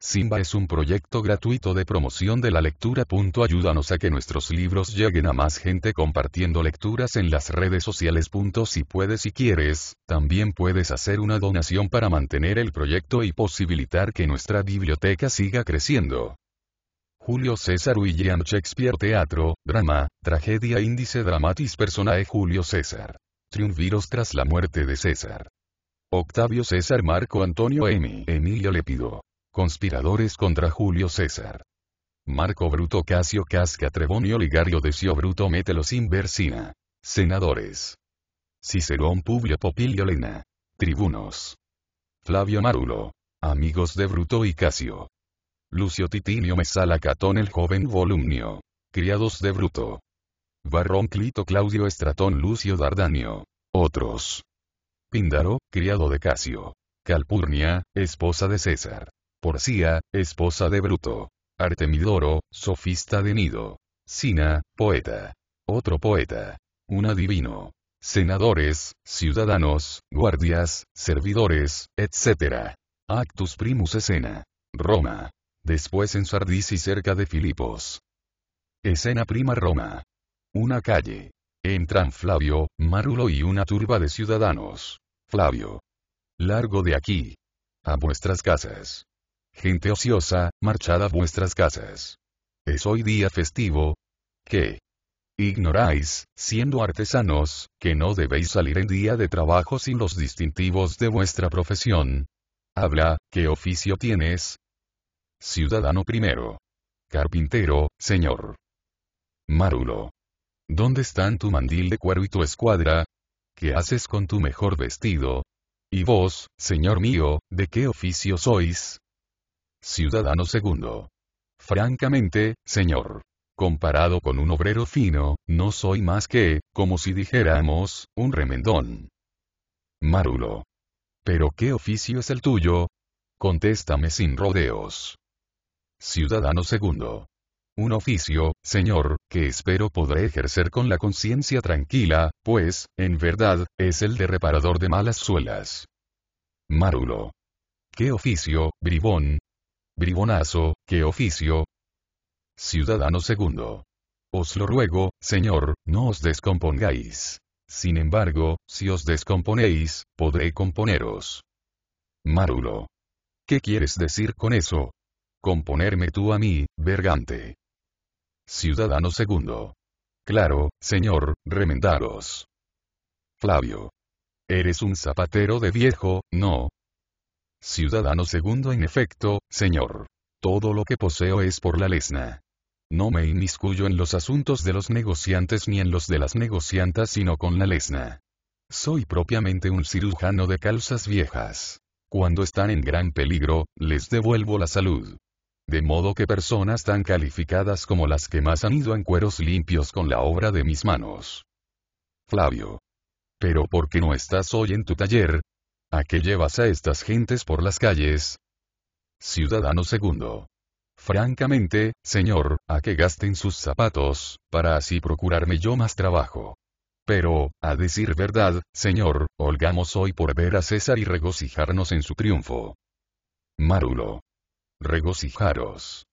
Simba es un proyecto gratuito de promoción de la lectura. Ayúdanos a que nuestros libros lleguen a más gente compartiendo lecturas en las redes sociales. Si puedes y quieres, también puedes hacer una donación para mantener el proyecto y posibilitar que nuestra biblioteca siga creciendo. Julio César William Shakespeare Teatro, Drama, Tragedia Índice Dramatis Personae Julio César. Triunviros tras la muerte de César. Octavio César Marco Antonio Emi. Emilio Lepido. Conspiradores contra Julio César. Marco Bruto Casio Casca Trebonio Ligario Decio Bruto Mételo sin Senadores. Cicerón Publio Popilio Lena. Tribunos. Flavio Marulo. Amigos de Bruto y Casio. Lucio Titinio Mesala Catón el joven Volumnio. Criados de Bruto. Barrón Clito Claudio Estratón Lucio Dardanio. Otros. Píndaro, criado de Casio. Calpurnia, esposa de César. Porcia, esposa de Bruto. Artemidoro, sofista de Nido. Sina, poeta. Otro poeta. Un adivino. Senadores, ciudadanos, guardias, servidores, etc. Actus primus escena. Roma. Después en Sardis y cerca de Filipos. Escena prima Roma. Una calle. Entran Flavio, Marulo y una turba de ciudadanos. Flavio. Largo de aquí. A vuestras casas gente ociosa, marchad a vuestras casas. Es hoy día festivo. ¿Qué? Ignoráis, siendo artesanos, que no debéis salir en día de trabajo sin los distintivos de vuestra profesión. Habla, ¿qué oficio tienes? Ciudadano primero. Carpintero, señor. Marulo. ¿Dónde están tu mandil de cuero y tu escuadra? ¿Qué haces con tu mejor vestido? Y vos, señor mío, ¿de qué oficio sois? Ciudadano segundo. Francamente, señor. Comparado con un obrero fino, no soy más que, como si dijéramos, un remendón. Marulo. ¿Pero qué oficio es el tuyo? Contéstame sin rodeos. Ciudadano segundo. Un oficio, señor, que espero podré ejercer con la conciencia tranquila, pues, en verdad, es el de reparador de malas suelas. Marulo. ¿Qué oficio, bribón? Bribonazo, qué oficio. Ciudadano segundo. Os lo ruego, señor, no os descompongáis. Sin embargo, si os descomponéis, podré componeros. Marulo. ¿Qué quieres decir con eso? Componerme tú a mí, Bergante. Ciudadano segundo. Claro, señor, remendaros. Flavio. Eres un zapatero de viejo, no, Ciudadano segundo en efecto, señor. Todo lo que poseo es por la lesna. No me inmiscuyo en los asuntos de los negociantes ni en los de las negociantas sino con la lesna. Soy propiamente un cirujano de calzas viejas. Cuando están en gran peligro, les devuelvo la salud. De modo que personas tan calificadas como las que más han ido en cueros limpios con la obra de mis manos. Flavio. Pero ¿por qué no estás hoy en tu taller? ¿A qué llevas a estas gentes por las calles? Ciudadano segundo. Francamente, señor, a que gasten sus zapatos, para así procurarme yo más trabajo. Pero, a decir verdad, señor, holgamos hoy por ver a César y regocijarnos en su triunfo. Marulo. Regocijaros.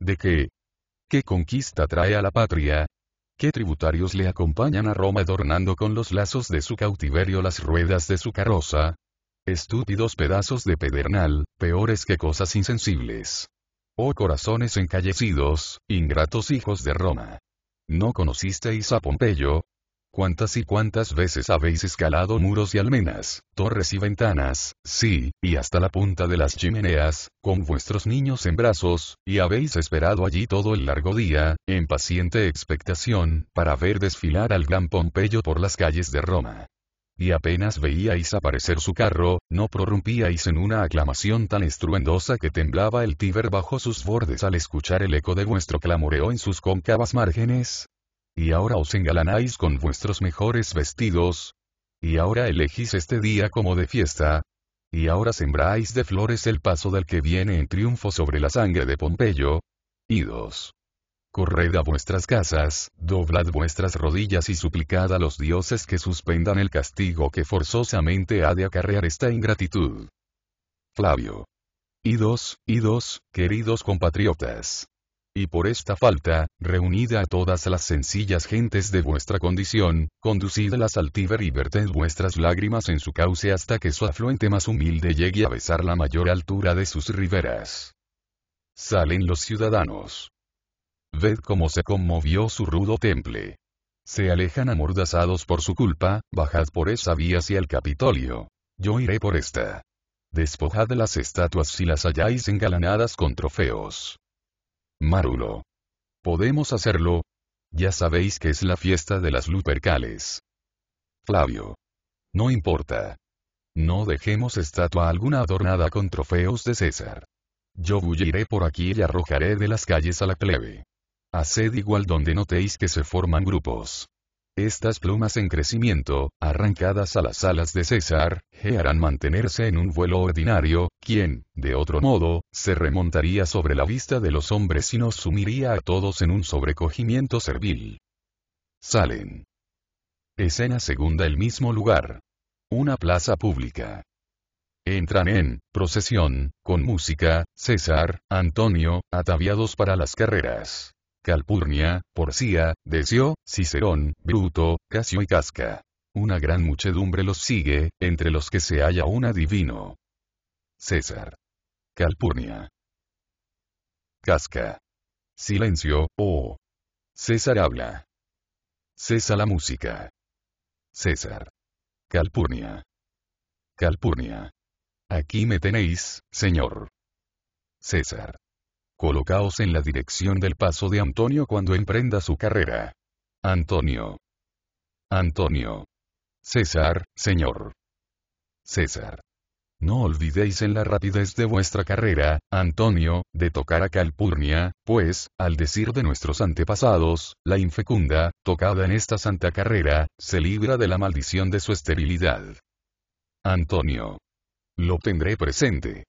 ¿De qué? ¿Qué conquista trae a la patria? ¿Qué tributarios le acompañan a Roma adornando con los lazos de su cautiverio las ruedas de su carroza? Estúpidos pedazos de pedernal, peores que cosas insensibles. Oh corazones encallecidos, ingratos hijos de Roma. ¿No conocisteis a Pompeyo? ¿Cuántas y cuántas veces habéis escalado muros y almenas, torres y ventanas, sí, y hasta la punta de las chimeneas, con vuestros niños en brazos, y habéis esperado allí todo el largo día, en paciente expectación, para ver desfilar al gran Pompeyo por las calles de Roma? y apenas veíais aparecer su carro, no prorrumpíais en una aclamación tan estruendosa que temblaba el Tíber bajo sus bordes al escuchar el eco de vuestro clamoreo en sus cóncavas márgenes? Y ahora os engalanáis con vuestros mejores vestidos. Y ahora elegís este día como de fiesta. Y ahora sembráis de flores el paso del que viene en triunfo sobre la sangre de Pompeyo. Idos. Corred a vuestras casas, doblad vuestras rodillas y suplicad a los dioses que suspendan el castigo que forzosamente ha de acarrear esta ingratitud. Flavio. Idos, idos, queridos compatriotas. Y por esta falta, reunida a todas las sencillas gentes de vuestra condición, conducidlas al Tíber y verted vuestras lágrimas en su cauce hasta que su afluente más humilde llegue a besar la mayor altura de sus riberas. Salen los ciudadanos ved cómo se conmovió su rudo temple. Se alejan amordazados por su culpa, bajad por esa vía hacia el Capitolio. Yo iré por esta. Despojad las estatuas si las halláis engalanadas con trofeos. Marulo. ¿Podemos hacerlo? Ya sabéis que es la fiesta de las Lupercales. Flavio. No importa. No dejemos estatua alguna adornada con trofeos de César. Yo bulliré por aquí y arrojaré de las calles a la plebe. Haced igual donde notéis que se forman grupos. Estas plumas en crecimiento, arrancadas a las alas de César, harán mantenerse en un vuelo ordinario, quien, de otro modo, se remontaría sobre la vista de los hombres y nos sumiría a todos en un sobrecogimiento servil. Salen. Escena segunda El mismo lugar. Una plaza pública. Entran en procesión, con música, César, Antonio, ataviados para las carreras. Calpurnia, Porcia, Decio, Cicerón, Bruto, Casio y Casca. Una gran muchedumbre los sigue, entre los que se halla un adivino. César. Calpurnia. Casca. Silencio, oh. César habla. César la música. César. Calpurnia. Calpurnia. Aquí me tenéis, señor. César. Colocaos en la dirección del paso de Antonio cuando emprenda su carrera. Antonio. Antonio. César, Señor. César. No olvidéis en la rapidez de vuestra carrera, Antonio, de tocar a Calpurnia, pues, al decir de nuestros antepasados, la infecunda, tocada en esta santa carrera, se libra de la maldición de su esterilidad. Antonio. Lo tendré presente.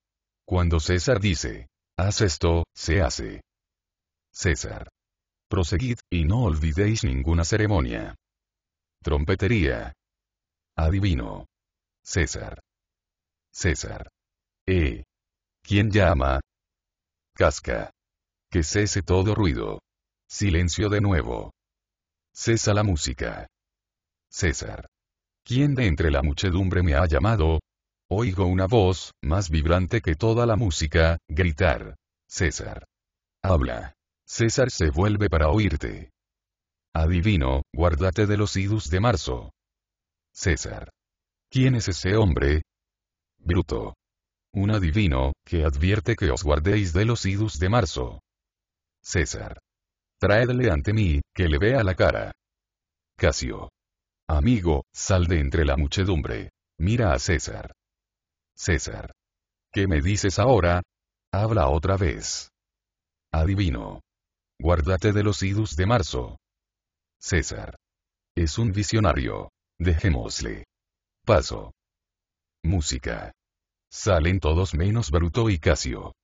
Cuando César dice, Haz esto, se hace. César. Proseguid, y no olvidéis ninguna ceremonia. Trompetería. Adivino. César. César. Eh. ¿Quién llama? Casca. Que cese todo ruido. Silencio de nuevo. Cesa la música. César. ¿Quién de entre la muchedumbre me ha llamado? Oigo una voz, más vibrante que toda la música, gritar. César. Habla. César se vuelve para oírte. Adivino, guárdate de los idus de marzo. César. ¿Quién es ese hombre? Bruto. Un adivino, que advierte que os guardéis de los idus de marzo. César. Traedle ante mí, que le vea la cara. Casio. Amigo, sal de entre la muchedumbre. Mira a César. César. ¿Qué me dices ahora? Habla otra vez. Adivino. Guárdate de los idus de marzo. César. Es un visionario. Dejémosle. Paso. Música. Salen todos menos Bruto y Casio.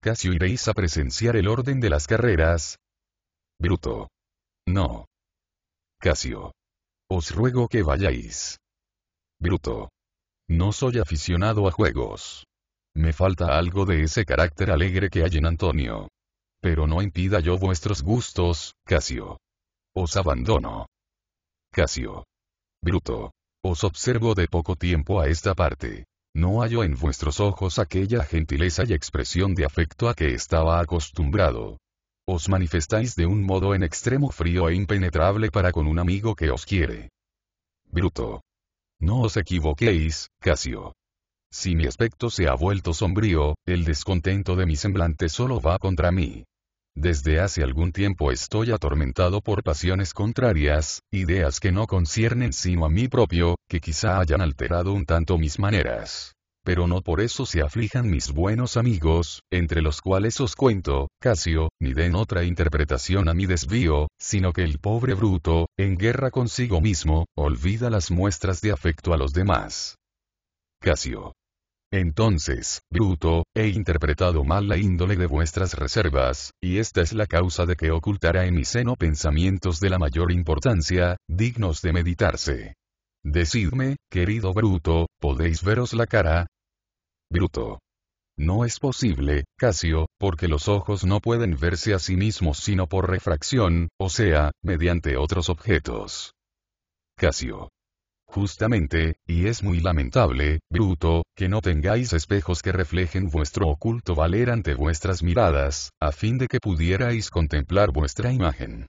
Casio iréis a presenciar el orden de las carreras. Bruto. No. Casio. Os ruego que vayáis. Bruto. No soy aficionado a juegos. Me falta algo de ese carácter alegre que hay en Antonio. Pero no impida yo vuestros gustos, Casio. Os abandono. Casio. Bruto. Os observo de poco tiempo a esta parte. No hallo en vuestros ojos aquella gentileza y expresión de afecto a que estaba acostumbrado. Os manifestáis de un modo en extremo frío e impenetrable para con un amigo que os quiere. Bruto. No os equivoquéis, Casio. Si mi aspecto se ha vuelto sombrío, el descontento de mi semblante solo va contra mí. Desde hace algún tiempo estoy atormentado por pasiones contrarias, ideas que no conciernen sino a mí propio, que quizá hayan alterado un tanto mis maneras pero no por eso se aflijan mis buenos amigos, entre los cuales os cuento, Casio, ni den otra interpretación a mi desvío, sino que el pobre bruto, en guerra consigo mismo, olvida las muestras de afecto a los demás. Casio. Entonces, Bruto, he interpretado mal la índole de vuestras reservas, y esta es la causa de que ocultara en mi seno pensamientos de la mayor importancia, dignos de meditarse. Decidme, querido Bruto, ¿podéis veros la cara? Bruto. No es posible, Casio, porque los ojos no pueden verse a sí mismos sino por refracción, o sea, mediante otros objetos. Casio. Justamente, y es muy lamentable, Bruto, que no tengáis espejos que reflejen vuestro oculto valer ante vuestras miradas, a fin de que pudierais contemplar vuestra imagen.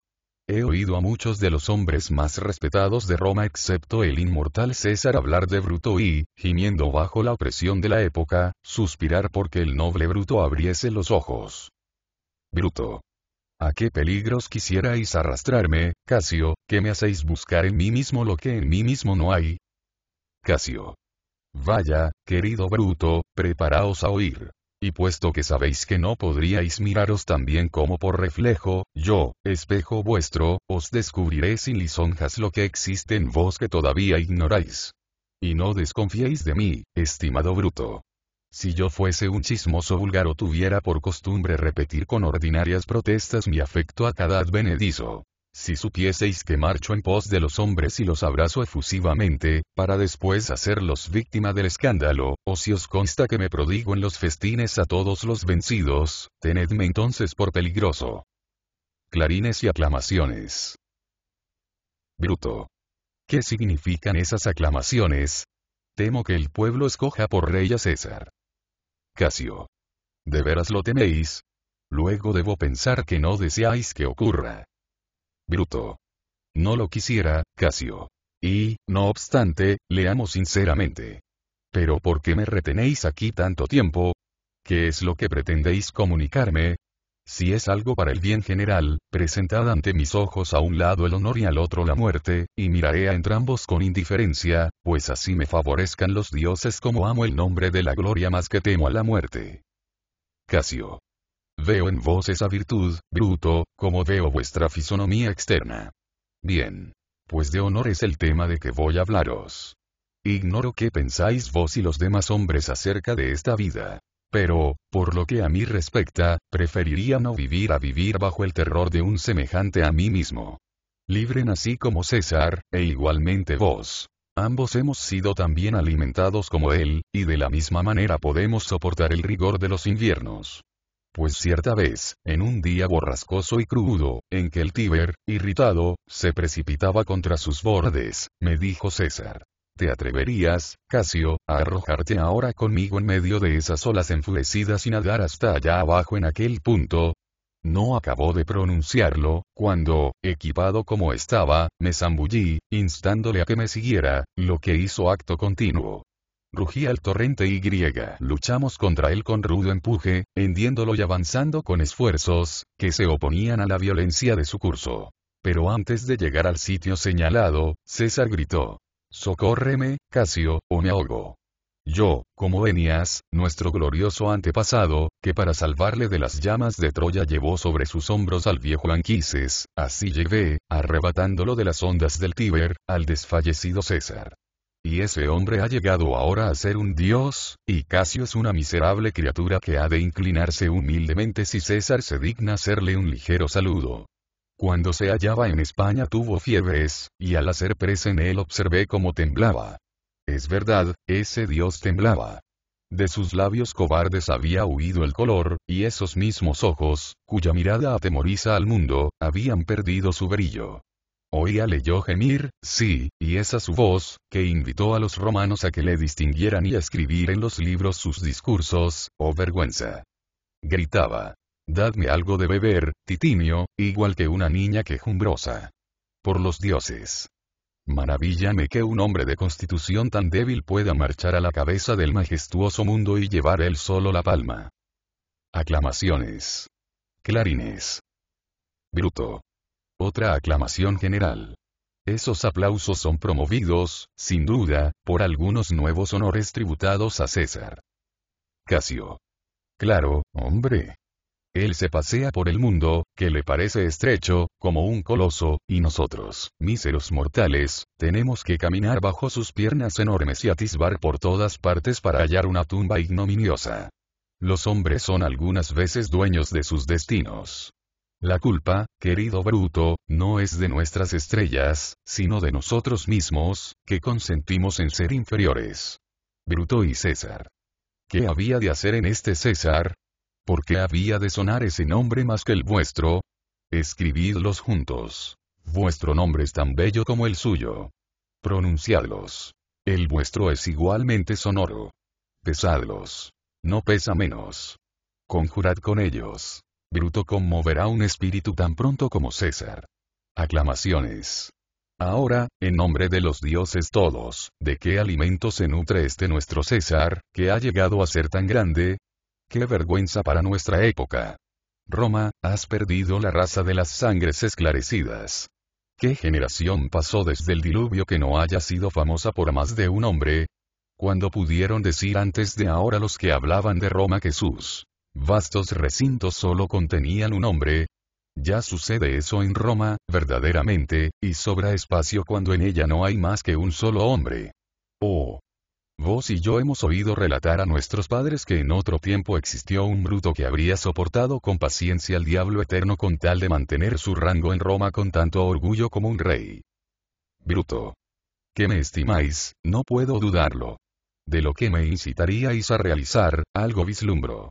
He oído a muchos de los hombres más respetados de Roma excepto el inmortal César hablar de Bruto y, gimiendo bajo la opresión de la época, suspirar porque el noble Bruto abriese los ojos. Bruto. ¿A qué peligros quisierais arrastrarme, Casio, que me hacéis buscar en mí mismo lo que en mí mismo no hay? Casio. Vaya, querido Bruto, preparaos a oír. Y puesto que sabéis que no podríais miraros tan bien como por reflejo, yo, espejo vuestro, os descubriré sin lisonjas lo que existe en vos que todavía ignoráis. Y no desconfiéis de mí, estimado bruto. Si yo fuese un chismoso vulgar o tuviera por costumbre repetir con ordinarias protestas mi afecto a cada advenedizo, si supieseis que marcho en pos de los hombres y los abrazo efusivamente, para después hacerlos víctima del escándalo, o si os consta que me prodigo en los festines a todos los vencidos, tenedme entonces por peligroso. Clarines y aclamaciones. Bruto. ¿Qué significan esas aclamaciones? Temo que el pueblo escoja por rey a César. Casio. ¿De veras lo teméis? Luego debo pensar que no deseáis que ocurra. Bruto. No lo quisiera, Casio. Y, no obstante, le amo sinceramente. Pero ¿por qué me retenéis aquí tanto tiempo? ¿Qué es lo que pretendéis comunicarme? Si es algo para el bien general, presentad ante mis ojos a un lado el honor y al otro la muerte, y miraré a entrambos con indiferencia, pues así me favorezcan los dioses como amo el nombre de la gloria más que temo a la muerte. Casio. Veo en vos esa virtud, Bruto, como veo vuestra fisonomía externa. Bien. Pues de honor es el tema de que voy a hablaros. Ignoro qué pensáis vos y los demás hombres acerca de esta vida. Pero, por lo que a mí respecta, preferiría no vivir a vivir bajo el terror de un semejante a mí mismo. Libren así como César, e igualmente vos. Ambos hemos sido tan bien alimentados como él, y de la misma manera podemos soportar el rigor de los inviernos. Pues cierta vez, en un día borrascoso y crudo, en que el Tíber, irritado, se precipitaba contra sus bordes, me dijo César. ¿Te atreverías, Casio, a arrojarte ahora conmigo en medio de esas olas enfurecidas y nadar hasta allá abajo en aquel punto? No acabó de pronunciarlo, cuando, equipado como estaba, me zambullí, instándole a que me siguiera, lo que hizo acto continuo. Rugía el torrente y luchamos contra él con rudo empuje, hendiéndolo y avanzando con esfuerzos, que se oponían a la violencia de su curso. Pero antes de llegar al sitio señalado, César gritó. Socórreme, Casio, o me ahogo. Yo, como Eneas, nuestro glorioso antepasado, que para salvarle de las llamas de Troya llevó sobre sus hombros al viejo Anquises, así llevé, arrebatándolo de las ondas del Tíber, al desfallecido César. Y ese hombre ha llegado ahora a ser un dios, y Casio es una miserable criatura que ha de inclinarse humildemente si César se digna hacerle un ligero saludo. Cuando se hallaba en España tuvo fiebres, y al hacer presa en él observé cómo temblaba. Es verdad, ese dios temblaba. De sus labios cobardes había huido el color, y esos mismos ojos, cuya mirada atemoriza al mundo, habían perdido su brillo. Oía leyó gemir, sí, y esa su voz, que invitó a los romanos a que le distinguieran y a escribir en los libros sus discursos, oh vergüenza. Gritaba. Dadme algo de beber, Titimio, igual que una niña quejumbrosa. Por los dioses. Maravillame que un hombre de constitución tan débil pueda marchar a la cabeza del majestuoso mundo y llevar él solo la palma. Aclamaciones. Clarines. Bruto. Otra aclamación general. Esos aplausos son promovidos, sin duda, por algunos nuevos honores tributados a César. Casio. Claro, hombre. Él se pasea por el mundo, que le parece estrecho, como un coloso, y nosotros, míseros mortales, tenemos que caminar bajo sus piernas enormes y atisbar por todas partes para hallar una tumba ignominiosa. Los hombres son algunas veces dueños de sus destinos. La culpa, querido Bruto, no es de nuestras estrellas, sino de nosotros mismos, que consentimos en ser inferiores. Bruto y César. ¿Qué había de hacer en este César? ¿Por qué había de sonar ese nombre más que el vuestro? Escribidlos juntos. Vuestro nombre es tan bello como el suyo. Pronunciadlos. El vuestro es igualmente sonoro. Pesadlos. No pesa menos. Conjurad con ellos. Bruto conmoverá un espíritu tan pronto como César. Aclamaciones. Ahora, en nombre de los dioses todos, ¿de qué alimento se nutre este nuestro César, que ha llegado a ser tan grande? ¡Qué vergüenza para nuestra época! Roma, has perdido la raza de las sangres esclarecidas. ¿Qué generación pasó desde el diluvio que no haya sido famosa por más de un hombre? Cuando pudieron decir antes de ahora los que hablaban de Roma Jesús? vastos recintos solo contenían un hombre. Ya sucede eso en Roma, verdaderamente, y sobra espacio cuando en ella no hay más que un solo hombre. Oh. Vos y yo hemos oído relatar a nuestros padres que en otro tiempo existió un bruto que habría soportado con paciencia al diablo eterno con tal de mantener su rango en Roma con tanto orgullo como un rey. Bruto. Que me estimáis, no puedo dudarlo. De lo que me incitaríais a realizar, algo vislumbro.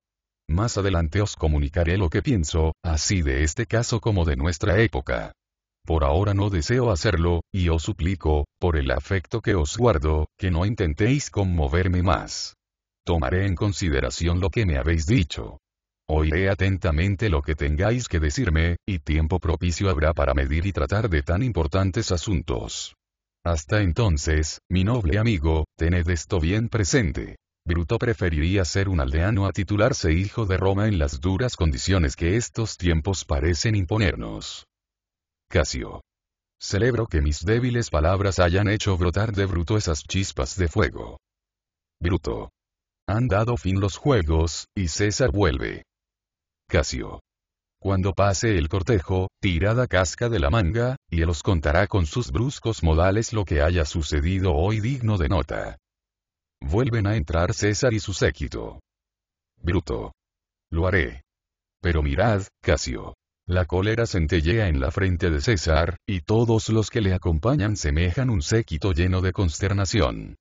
Más adelante os comunicaré lo que pienso, así de este caso como de nuestra época. Por ahora no deseo hacerlo, y os suplico, por el afecto que os guardo, que no intentéis conmoverme más. Tomaré en consideración lo que me habéis dicho. Oiré atentamente lo que tengáis que decirme, y tiempo propicio habrá para medir y tratar de tan importantes asuntos. Hasta entonces, mi noble amigo, tened esto bien presente. Bruto preferiría ser un aldeano a titularse hijo de Roma en las duras condiciones que estos tiempos parecen imponernos. Casio. Celebro que mis débiles palabras hayan hecho brotar de Bruto esas chispas de fuego. Bruto. Han dado fin los juegos, y César vuelve. Casio. Cuando pase el cortejo, tirada casca de la manga, y él os contará con sus bruscos modales lo que haya sucedido hoy digno de nota. Vuelven a entrar César y su séquito. Bruto. Lo haré. Pero mirad, Casio. La cólera centellea en la frente de César, y todos los que le acompañan semejan un séquito lleno de consternación.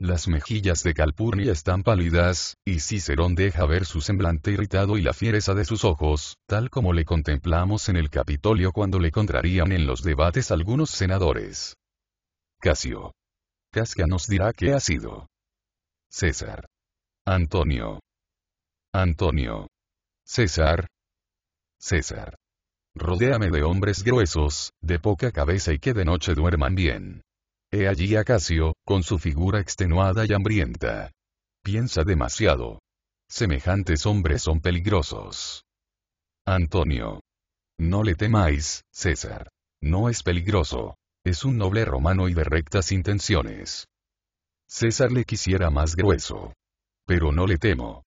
Las mejillas de Calpurnia están pálidas, y Cicerón deja ver su semblante irritado y la fiereza de sus ojos, tal como le contemplamos en el Capitolio cuando le contrarían en los debates algunos senadores. Casio. Casca nos dirá qué ha sido. César. Antonio. Antonio. César. César. Rodéame de hombres gruesos, de poca cabeza y que de noche duerman bien. He allí a Casio, con su figura extenuada y hambrienta. Piensa demasiado. Semejantes hombres son peligrosos. Antonio. No le temáis, César. No es peligroso. Es un noble romano y de rectas intenciones. César le quisiera más grueso. Pero no le temo.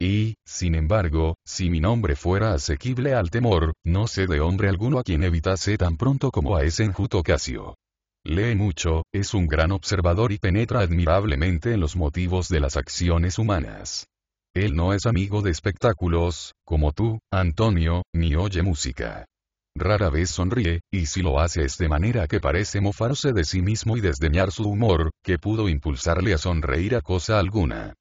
Y, sin embargo, si mi nombre fuera asequible al temor, no sé de hombre alguno a quien evitase tan pronto como a ese enjuto Casio. Lee mucho, es un gran observador y penetra admirablemente en los motivos de las acciones humanas. Él no es amigo de espectáculos, como tú, Antonio, ni oye música. Rara vez sonríe, y si lo hace es de manera que parece mofarse de sí mismo y desdeñar su humor, que pudo impulsarle a sonreír a cosa alguna.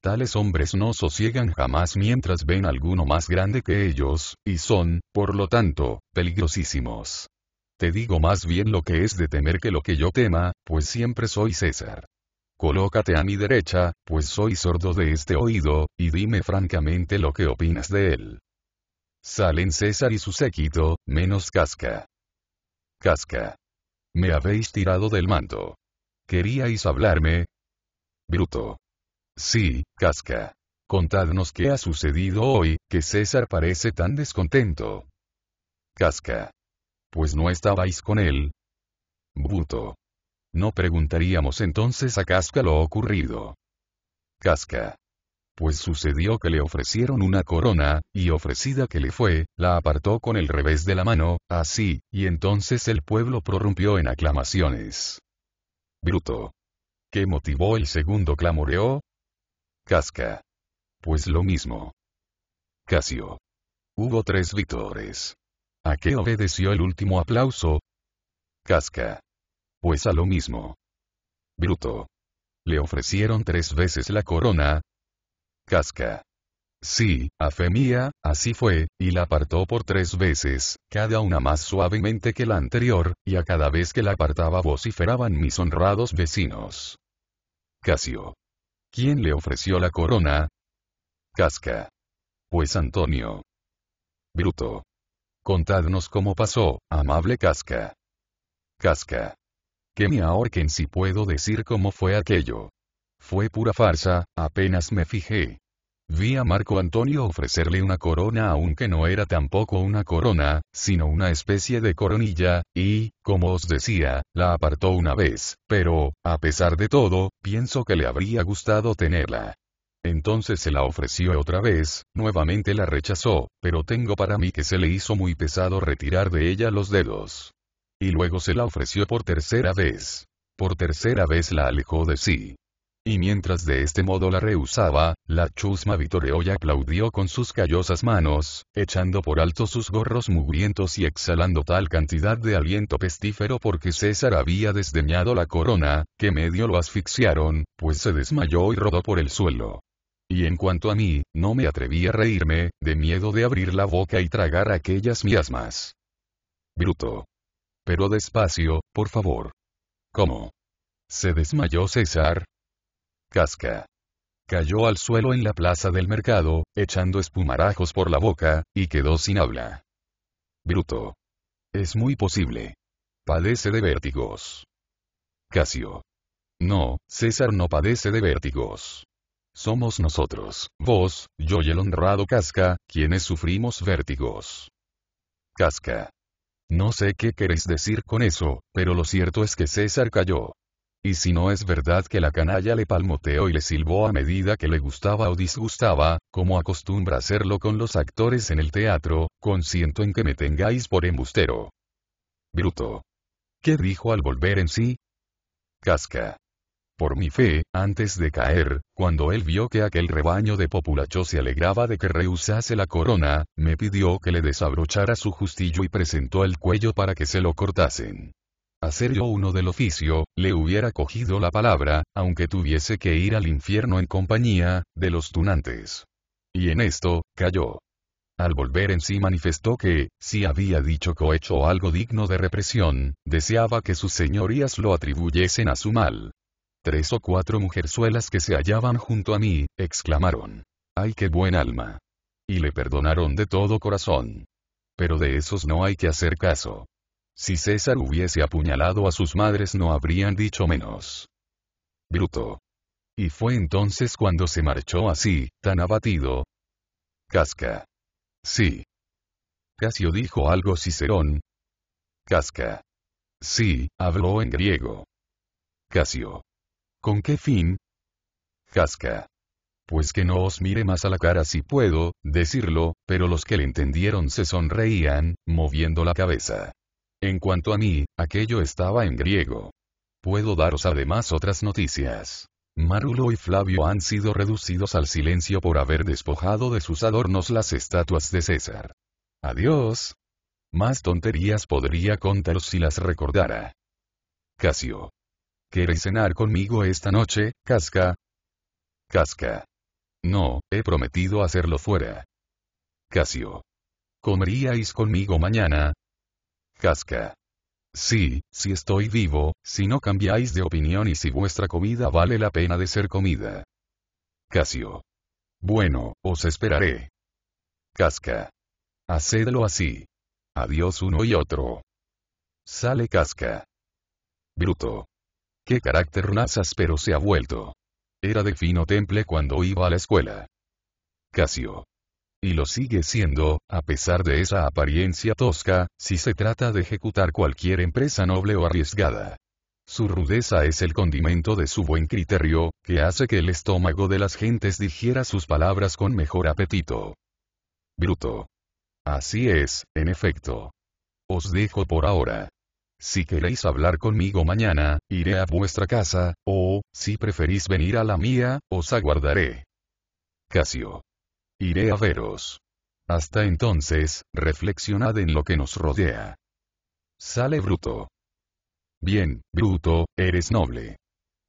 Tales hombres no sosiegan jamás mientras ven alguno más grande que ellos, y son, por lo tanto, peligrosísimos. Te digo más bien lo que es de temer que lo que yo tema, pues siempre soy César. Colócate a mi derecha, pues soy sordo de este oído, y dime francamente lo que opinas de él. Salen César y su séquito, menos Casca. Casca. Me habéis tirado del manto. ¿Queríais hablarme? Bruto. Sí, Casca. Contadnos qué ha sucedido hoy, que César parece tan descontento. Casca. Pues no estabais con él. Bruto. No preguntaríamos entonces a Casca lo ocurrido. Casca pues sucedió que le ofrecieron una corona, y ofrecida que le fue, la apartó con el revés de la mano, así, y entonces el pueblo prorrumpió en aclamaciones. Bruto. ¿Qué motivó el segundo clamoreo? Casca. Pues lo mismo. Casio. Hubo tres victores. ¿A qué obedeció el último aplauso? Casca. Pues a lo mismo. Bruto. Le ofrecieron tres veces la corona, Casca. Sí, a fe mía, así fue, y la apartó por tres veces, cada una más suavemente que la anterior, y a cada vez que la apartaba vociferaban mis honrados vecinos. Casio. ¿Quién le ofreció la corona? Casca. Pues Antonio. Bruto. Contadnos cómo pasó, amable Casca. Casca. Que me ahorquen si puedo decir cómo fue aquello. Fue pura farsa, apenas me fijé. Vi a Marco Antonio ofrecerle una corona aunque no era tampoco una corona, sino una especie de coronilla, y, como os decía, la apartó una vez, pero, a pesar de todo, pienso que le habría gustado tenerla. Entonces se la ofreció otra vez, nuevamente la rechazó, pero tengo para mí que se le hizo muy pesado retirar de ella los dedos. Y luego se la ofreció por tercera vez. Por tercera vez la alejó de sí y mientras de este modo la rehusaba, la chusma vitoreó y aplaudió con sus callosas manos, echando por alto sus gorros mugrientos y exhalando tal cantidad de aliento pestífero porque César había desdeñado la corona, que medio lo asfixiaron, pues se desmayó y rodó por el suelo. Y en cuanto a mí, no me atreví a reírme, de miedo de abrir la boca y tragar aquellas miasmas. Bruto. Pero despacio, por favor. ¿Cómo? ¿Se desmayó César? casca. Cayó al suelo en la plaza del mercado, echando espumarajos por la boca, y quedó sin habla. Bruto. Es muy posible. Padece de vértigos. Casio. No, César no padece de vértigos. Somos nosotros, vos, yo y el honrado Casca, quienes sufrimos vértigos. Casca. No sé qué queréis decir con eso, pero lo cierto es que César cayó. Y si no es verdad que la canalla le palmoteó y le silbó a medida que le gustaba o disgustaba, como acostumbra hacerlo con los actores en el teatro, consiento en que me tengáis por embustero. Bruto. ¿Qué dijo al volver en sí? Casca. Por mi fe, antes de caer, cuando él vio que aquel rebaño de populacho se alegraba de que rehusase la corona, me pidió que le desabrochara su justillo y presentó el cuello para que se lo cortasen hacer yo uno del oficio, le hubiera cogido la palabra, aunque tuviese que ir al infierno en compañía, de los tunantes. Y en esto, cayó. Al volver en sí manifestó que, si había dicho cohecho algo digno de represión, deseaba que sus señorías lo atribuyesen a su mal. Tres o cuatro mujerzuelas que se hallaban junto a mí, exclamaron. ¡Ay qué buen alma! Y le perdonaron de todo corazón. Pero de esos no hay que hacer caso. Si César hubiese apuñalado a sus madres no habrían dicho menos. Bruto. Y fue entonces cuando se marchó así, tan abatido. Casca. Sí. Casio dijo algo Cicerón. Casca. Sí, habló en griego. Casio. ¿Con qué fin? Casca. Pues que no os mire más a la cara si puedo, decirlo, pero los que le entendieron se sonreían, moviendo la cabeza. En cuanto a mí, aquello estaba en griego. Puedo daros además otras noticias. Marulo y Flavio han sido reducidos al silencio por haber despojado de sus adornos las estatuas de César. Adiós. Más tonterías podría contaros si las recordara. Casio. ¿Queréis cenar conmigo esta noche, Casca? Casca. No, he prometido hacerlo fuera. Casio. ¿Comeríais conmigo mañana? Casca. Sí, si estoy vivo, si no cambiáis de opinión y si vuestra comida vale la pena de ser comida. Casio. Bueno, os esperaré. Casca. Hacedlo así. Adiós uno y otro. Sale Casca. Bruto. Qué carácter nazas pero se ha vuelto. Era de fino temple cuando iba a la escuela. Casio y lo sigue siendo, a pesar de esa apariencia tosca, si se trata de ejecutar cualquier empresa noble o arriesgada. Su rudeza es el condimento de su buen criterio, que hace que el estómago de las gentes digiera sus palabras con mejor apetito. Bruto. Así es, en efecto. Os dejo por ahora. Si queréis hablar conmigo mañana, iré a vuestra casa, o, si preferís venir a la mía, os aguardaré. Casio. Iré a veros. Hasta entonces, reflexionad en lo que nos rodea. Sale Bruto. Bien, Bruto, eres noble.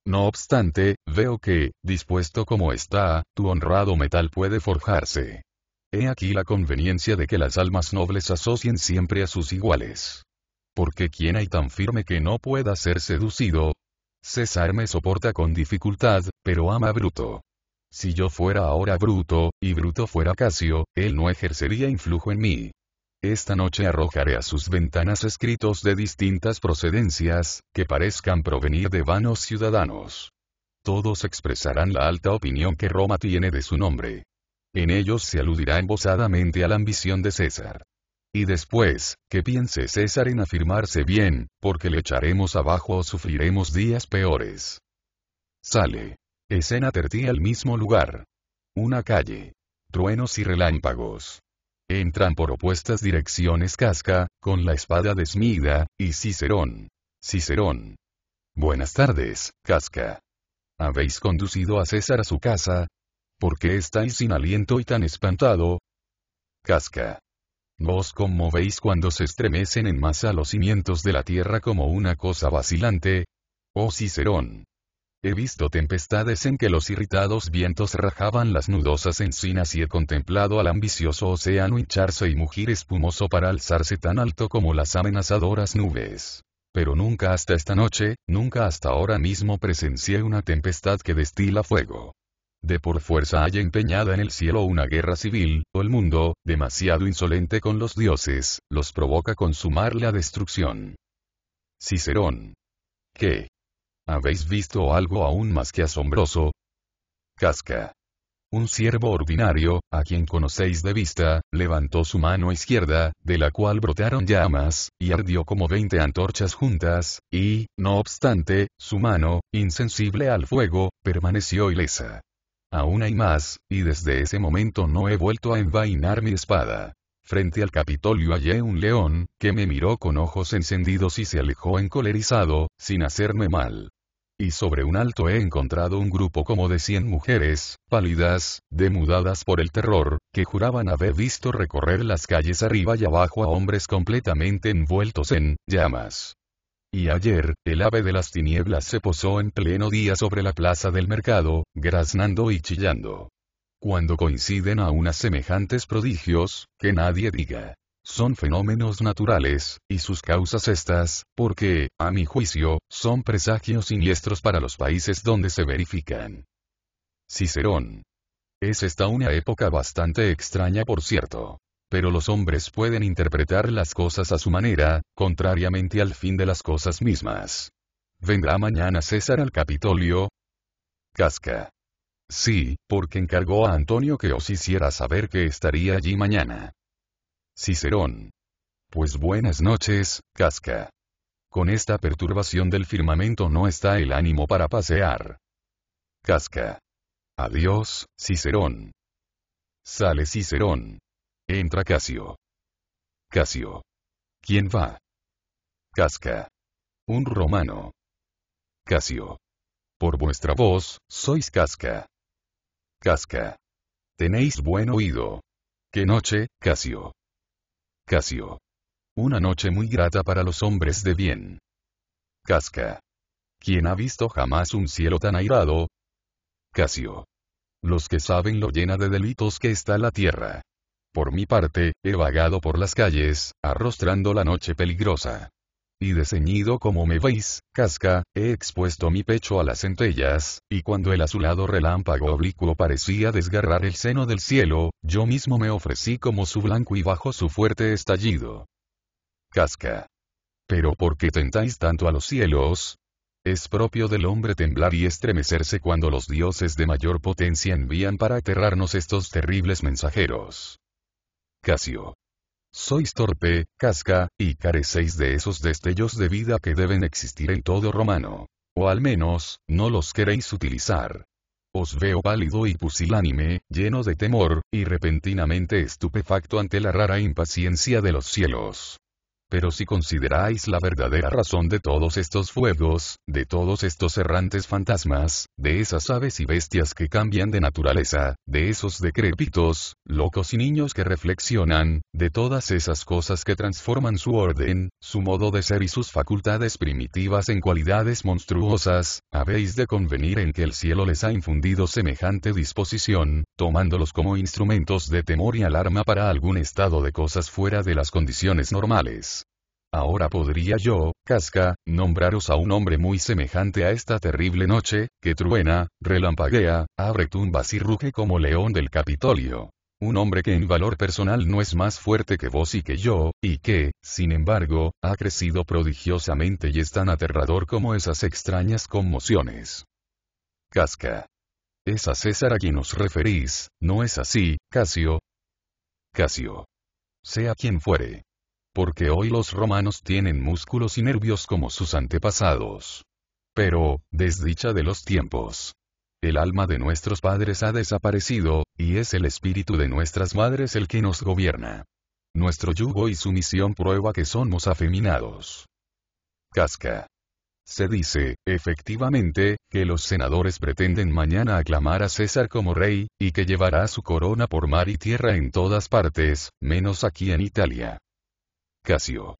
No obstante, veo que, dispuesto como está, tu honrado metal puede forjarse. He aquí la conveniencia de que las almas nobles asocien siempre a sus iguales. Porque ¿quién hay tan firme que no pueda ser seducido? César me soporta con dificultad, pero ama Bruto. Si yo fuera ahora Bruto, y Bruto fuera Casio, él no ejercería influjo en mí. Esta noche arrojaré a sus ventanas escritos de distintas procedencias, que parezcan provenir de vanos ciudadanos. Todos expresarán la alta opinión que Roma tiene de su nombre. En ellos se aludirá embosadamente a la ambición de César. Y después, que piense César en afirmarse bien, porque le echaremos abajo o sufriremos días peores. Sale. Escena tertía al mismo lugar. Una calle. Truenos y relámpagos. Entran por opuestas direcciones Casca, con la espada desmida, y Cicerón. Cicerón. Buenas tardes, Casca. ¿Habéis conducido a César a su casa? ¿Por qué estáis sin aliento y tan espantado? Casca. Vos veis cuando se estremecen en masa los cimientos de la tierra como una cosa vacilante. Oh Cicerón, He visto tempestades en que los irritados vientos rajaban las nudosas encinas y he contemplado al ambicioso océano hincharse y mugir espumoso para alzarse tan alto como las amenazadoras nubes. Pero nunca hasta esta noche, nunca hasta ahora mismo presencié una tempestad que destila fuego. De por fuerza haya empeñada en el cielo una guerra civil, o el mundo, demasiado insolente con los dioses, los provoca consumar la destrucción. Cicerón. ¿Qué? ¿Habéis visto algo aún más que asombroso? Casca. Un siervo ordinario, a quien conocéis de vista, levantó su mano izquierda, de la cual brotaron llamas, y ardió como veinte antorchas juntas, y, no obstante, su mano, insensible al fuego, permaneció ilesa. Aún hay más, y desde ese momento no he vuelto a envainar mi espada. Frente al Capitolio hallé un león, que me miró con ojos encendidos y se alejó encolerizado, sin hacerme mal y sobre un alto he encontrado un grupo como de cien mujeres, pálidas, demudadas por el terror, que juraban haber visto recorrer las calles arriba y abajo a hombres completamente envueltos en llamas. Y ayer, el ave de las tinieblas se posó en pleno día sobre la plaza del mercado, graznando y chillando. Cuando coinciden a unas semejantes prodigios, que nadie diga son fenómenos naturales, y sus causas estas, porque, a mi juicio, son presagios siniestros para los países donde se verifican. Cicerón. Es esta una época bastante extraña por cierto. Pero los hombres pueden interpretar las cosas a su manera, contrariamente al fin de las cosas mismas. ¿Vendrá mañana César al Capitolio? Casca. Sí, porque encargó a Antonio que os hiciera saber que estaría allí mañana. Cicerón. Pues buenas noches, casca. Con esta perturbación del firmamento no está el ánimo para pasear. Casca. Adiós, Cicerón. Sale Cicerón. Entra Casio. Casio. ¿Quién va? Casca. Un romano. Casio. Por vuestra voz, sois Casca. Casca. Tenéis buen oído. ¿Qué noche, Casio? Casio. Una noche muy grata para los hombres de bien. Casca. ¿Quién ha visto jamás un cielo tan airado? Casio. Los que saben lo llena de delitos que está la tierra. Por mi parte, he vagado por las calles, arrostrando la noche peligrosa y ceñido como me veis, casca, he expuesto mi pecho a las centellas, y cuando el azulado relámpago oblicuo parecía desgarrar el seno del cielo, yo mismo me ofrecí como su blanco y bajo su fuerte estallido. Casca. Pero ¿por qué tentáis tanto a los cielos? Es propio del hombre temblar y estremecerse cuando los dioses de mayor potencia envían para aterrarnos estos terribles mensajeros. Casio sois torpe, casca, y carecéis de esos destellos de vida que deben existir en todo romano. O al menos, no los queréis utilizar. Os veo pálido y pusilánime, lleno de temor, y repentinamente estupefacto ante la rara impaciencia de los cielos. Pero si consideráis la verdadera razón de todos estos fuegos, de todos estos errantes fantasmas, de esas aves y bestias que cambian de naturaleza, de esos decrépitos, locos y niños que reflexionan, de todas esas cosas que transforman su orden, su modo de ser y sus facultades primitivas en cualidades monstruosas, habéis de convenir en que el cielo les ha infundido semejante disposición, tomándolos como instrumentos de temor y alarma para algún estado de cosas fuera de las condiciones normales. Ahora podría yo, Casca, nombraros a un hombre muy semejante a esta terrible noche, que truena, relampaguea, abre tumbas y ruge como león del Capitolio. Un hombre que en valor personal no es más fuerte que vos y que yo, y que, sin embargo, ha crecido prodigiosamente y es tan aterrador como esas extrañas conmociones. Casca. Es a César a quien os referís, ¿no es así, Casio? Casio. Sea quien fuere porque hoy los romanos tienen músculos y nervios como sus antepasados. Pero, desdicha de los tiempos. El alma de nuestros padres ha desaparecido, y es el espíritu de nuestras madres el que nos gobierna. Nuestro yugo y sumisión prueba que somos afeminados. Casca. Se dice, efectivamente, que los senadores pretenden mañana aclamar a César como rey, y que llevará su corona por mar y tierra en todas partes, menos aquí en Italia. Casio.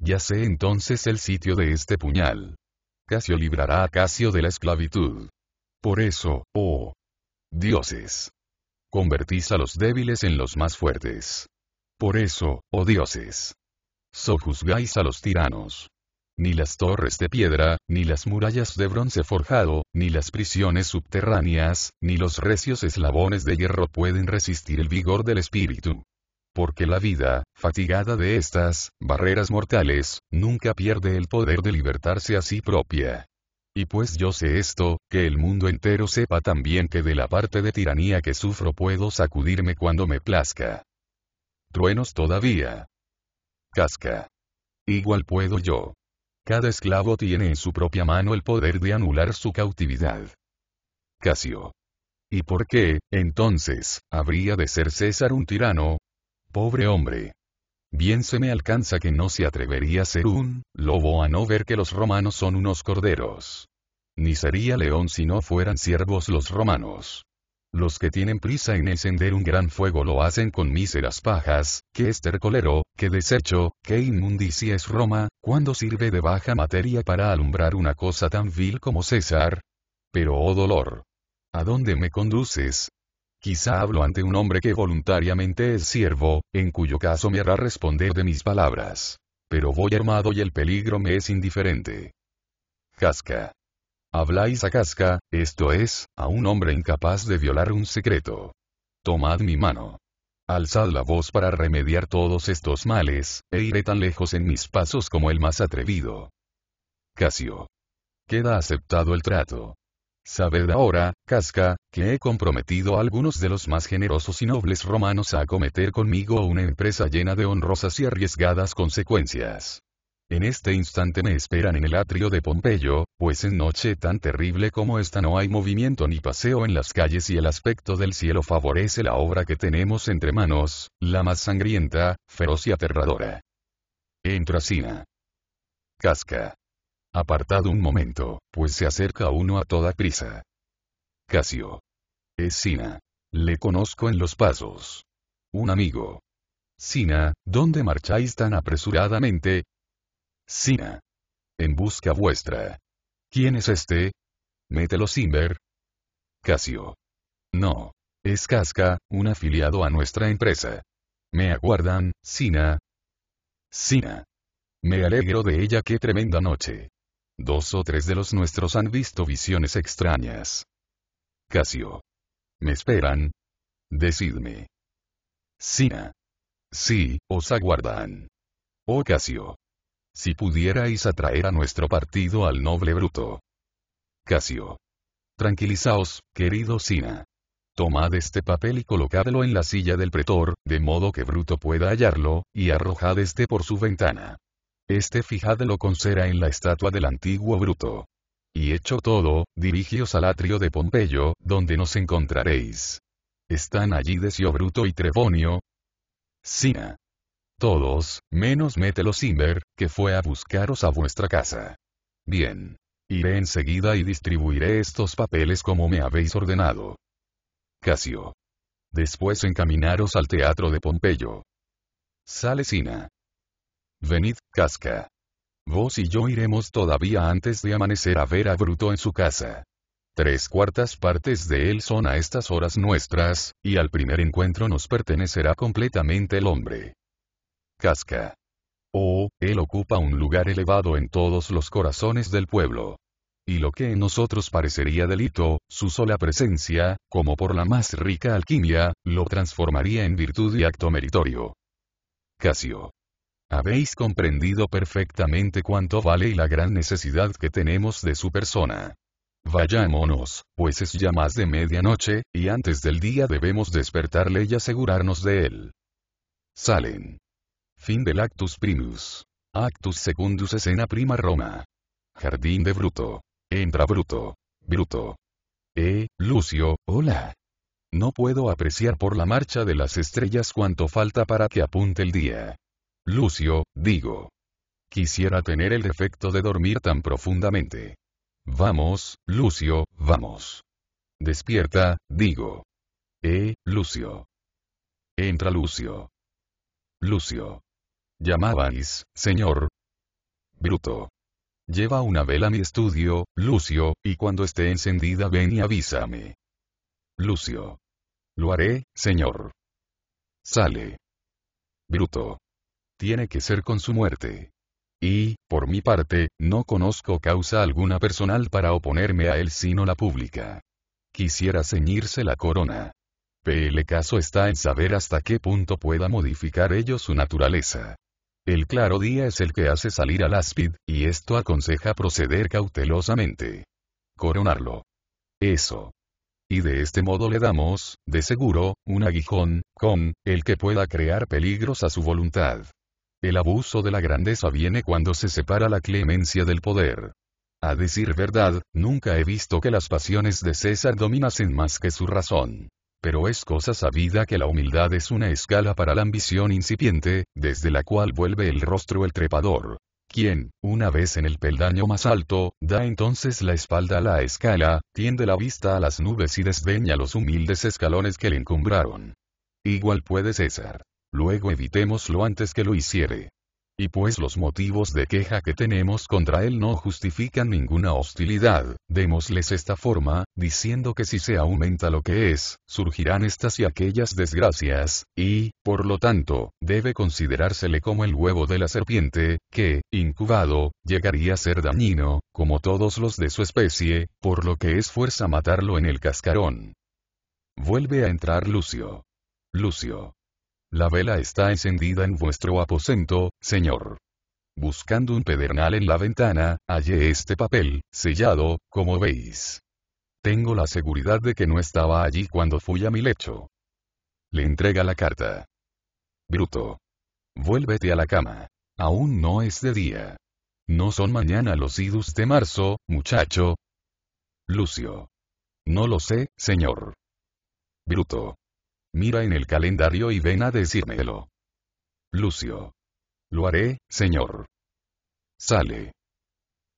Ya sé entonces el sitio de este puñal. Casio librará a Casio de la esclavitud. Por eso, oh dioses, convertís a los débiles en los más fuertes. Por eso, oh dioses, sojuzgáis a los tiranos. Ni las torres de piedra, ni las murallas de bronce forjado, ni las prisiones subterráneas, ni los recios eslabones de hierro pueden resistir el vigor del espíritu porque la vida, fatigada de estas barreras mortales, nunca pierde el poder de libertarse a sí propia. Y pues yo sé esto, que el mundo entero sepa también que de la parte de tiranía que sufro puedo sacudirme cuando me plazca. Truenos todavía. Casca. Igual puedo yo. Cada esclavo tiene en su propia mano el poder de anular su cautividad. Casio. ¿Y por qué, entonces, habría de ser César un tirano? Pobre hombre. Bien se me alcanza que no se atrevería a ser un lobo a no ver que los romanos son unos corderos. Ni sería león si no fueran siervos los romanos. Los que tienen prisa en encender un gran fuego lo hacen con míseras pajas, qué estercolero, qué desecho, qué inmundicia es Roma, cuando sirve de baja materia para alumbrar una cosa tan vil como César. Pero oh dolor. ¿A dónde me conduces, Quizá hablo ante un hombre que voluntariamente es siervo, en cuyo caso me hará responder de mis palabras. Pero voy armado y el peligro me es indiferente. Casca. Habláis a casca, esto es, a un hombre incapaz de violar un secreto. Tomad mi mano. Alzad la voz para remediar todos estos males, e iré tan lejos en mis pasos como el más atrevido. Casio. Queda aceptado el trato. Sabed ahora, Casca, que he comprometido a algunos de los más generosos y nobles romanos a acometer conmigo una empresa llena de honrosas y arriesgadas consecuencias. En este instante me esperan en el atrio de Pompeyo, pues en noche tan terrible como esta no hay movimiento ni paseo en las calles y el aspecto del cielo favorece la obra que tenemos entre manos, la más sangrienta, feroz y aterradora. Sina. Casca. Apartad un momento, pues se acerca uno a toda prisa. Casio. Es Sina. Le conozco en los pasos. Un amigo. Sina, ¿dónde marcháis tan apresuradamente? Sina. En busca vuestra. ¿Quién es este? Mételo sin ver. Casio. No. Es Casca, un afiliado a nuestra empresa. Me aguardan, Sina. Sina. Me alegro de ella, qué tremenda noche. Dos o tres de los nuestros han visto visiones extrañas. Casio. ¿Me esperan? Decidme. Sina. Sí, os aguardan. Oh Casio. Si pudierais atraer a nuestro partido al noble Bruto. Casio. Tranquilizaos, querido Sina. Tomad este papel y colocadlo en la silla del pretor, de modo que Bruto pueda hallarlo, y arrojad este por su ventana. Este fijadlo con cera en la estatua del antiguo Bruto. Y hecho todo, dirigíos al atrio de Pompeyo, donde nos encontraréis. ¿Están allí Decio Bruto y Trebonio? Sina. Todos, menos Mételo Simber, que fue a buscaros a vuestra casa. Bien. Iré enseguida y distribuiré estos papeles como me habéis ordenado. Casio. Después encaminaros al teatro de Pompeyo. Sale Sina. Venid, casca. Vos y yo iremos todavía antes de amanecer a ver a Bruto en su casa. Tres cuartas partes de él son a estas horas nuestras, y al primer encuentro nos pertenecerá completamente el hombre. Casca. Oh, él ocupa un lugar elevado en todos los corazones del pueblo. Y lo que en nosotros parecería delito, su sola presencia, como por la más rica alquimia, lo transformaría en virtud y acto meritorio. Casio. Habéis comprendido perfectamente cuánto vale y la gran necesidad que tenemos de su persona. Vayámonos, pues es ya más de medianoche, y antes del día debemos despertarle y asegurarnos de él. Salen. Fin del Actus Primus. Actus Secundus Escena Prima Roma. Jardín de Bruto. Entra Bruto. Bruto. Eh, Lucio, hola. No puedo apreciar por la marcha de las estrellas cuánto falta para que apunte el día. Lucio, digo. Quisiera tener el defecto de dormir tan profundamente. Vamos, Lucio, vamos. Despierta, digo. Eh, Lucio. Entra Lucio. Lucio. Llamabais, señor. Bruto. Lleva una vela a mi estudio, Lucio, y cuando esté encendida ven y avísame. Lucio. Lo haré, señor. Sale. Bruto tiene que ser con su muerte. Y, por mi parte, no conozco causa alguna personal para oponerme a él sino la pública. Quisiera ceñirse la corona. El caso está en saber hasta qué punto pueda modificar ello su naturaleza. El claro día es el que hace salir al áspid, y esto aconseja proceder cautelosamente. Coronarlo. Eso. Y de este modo le damos, de seguro, un aguijón, con, el que pueda crear peligros a su voluntad. El abuso de la grandeza viene cuando se separa la clemencia del poder. A decir verdad, nunca he visto que las pasiones de César dominasen más que su razón. Pero es cosa sabida que la humildad es una escala para la ambición incipiente, desde la cual vuelve el rostro el trepador, quien, una vez en el peldaño más alto, da entonces la espalda a la escala, tiende la vista a las nubes y desdeña los humildes escalones que le encumbraron. Igual puede César. Luego evitémoslo antes que lo hiciere. Y pues los motivos de queja que tenemos contra él no justifican ninguna hostilidad, démosles esta forma, diciendo que si se aumenta lo que es, surgirán estas y aquellas desgracias, y, por lo tanto, debe considerársele como el huevo de la serpiente, que, incubado, llegaría a ser dañino, como todos los de su especie, por lo que es fuerza matarlo en el cascarón. Vuelve a entrar Lucio. Lucio. La vela está encendida en vuestro aposento, señor. Buscando un pedernal en la ventana, hallé este papel, sellado, como veis. Tengo la seguridad de que no estaba allí cuando fui a mi lecho. Le entrega la carta. Bruto. Vuélvete a la cama. Aún no es de día. No son mañana los idus de marzo, muchacho. Lucio. No lo sé, señor. Bruto. Mira en el calendario y ven a decírmelo. Lucio. Lo haré, señor. Sale.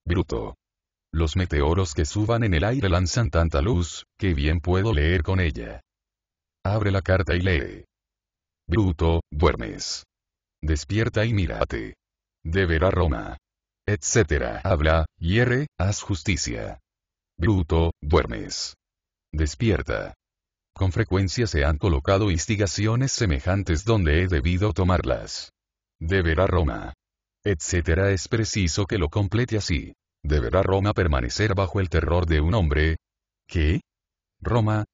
Bruto. Los meteoros que suban en el aire lanzan tanta luz, que bien puedo leer con ella. Abre la carta y lee. Bruto, duermes. Despierta y mírate. De a Roma. Etcétera. Habla, hierre, haz justicia. Bruto, duermes. Despierta. Con frecuencia se han colocado instigaciones semejantes donde he debido tomarlas. Deberá Roma. Etcétera es preciso que lo complete así. ¿Deberá Roma permanecer bajo el terror de un hombre? ¿Qué? Roma.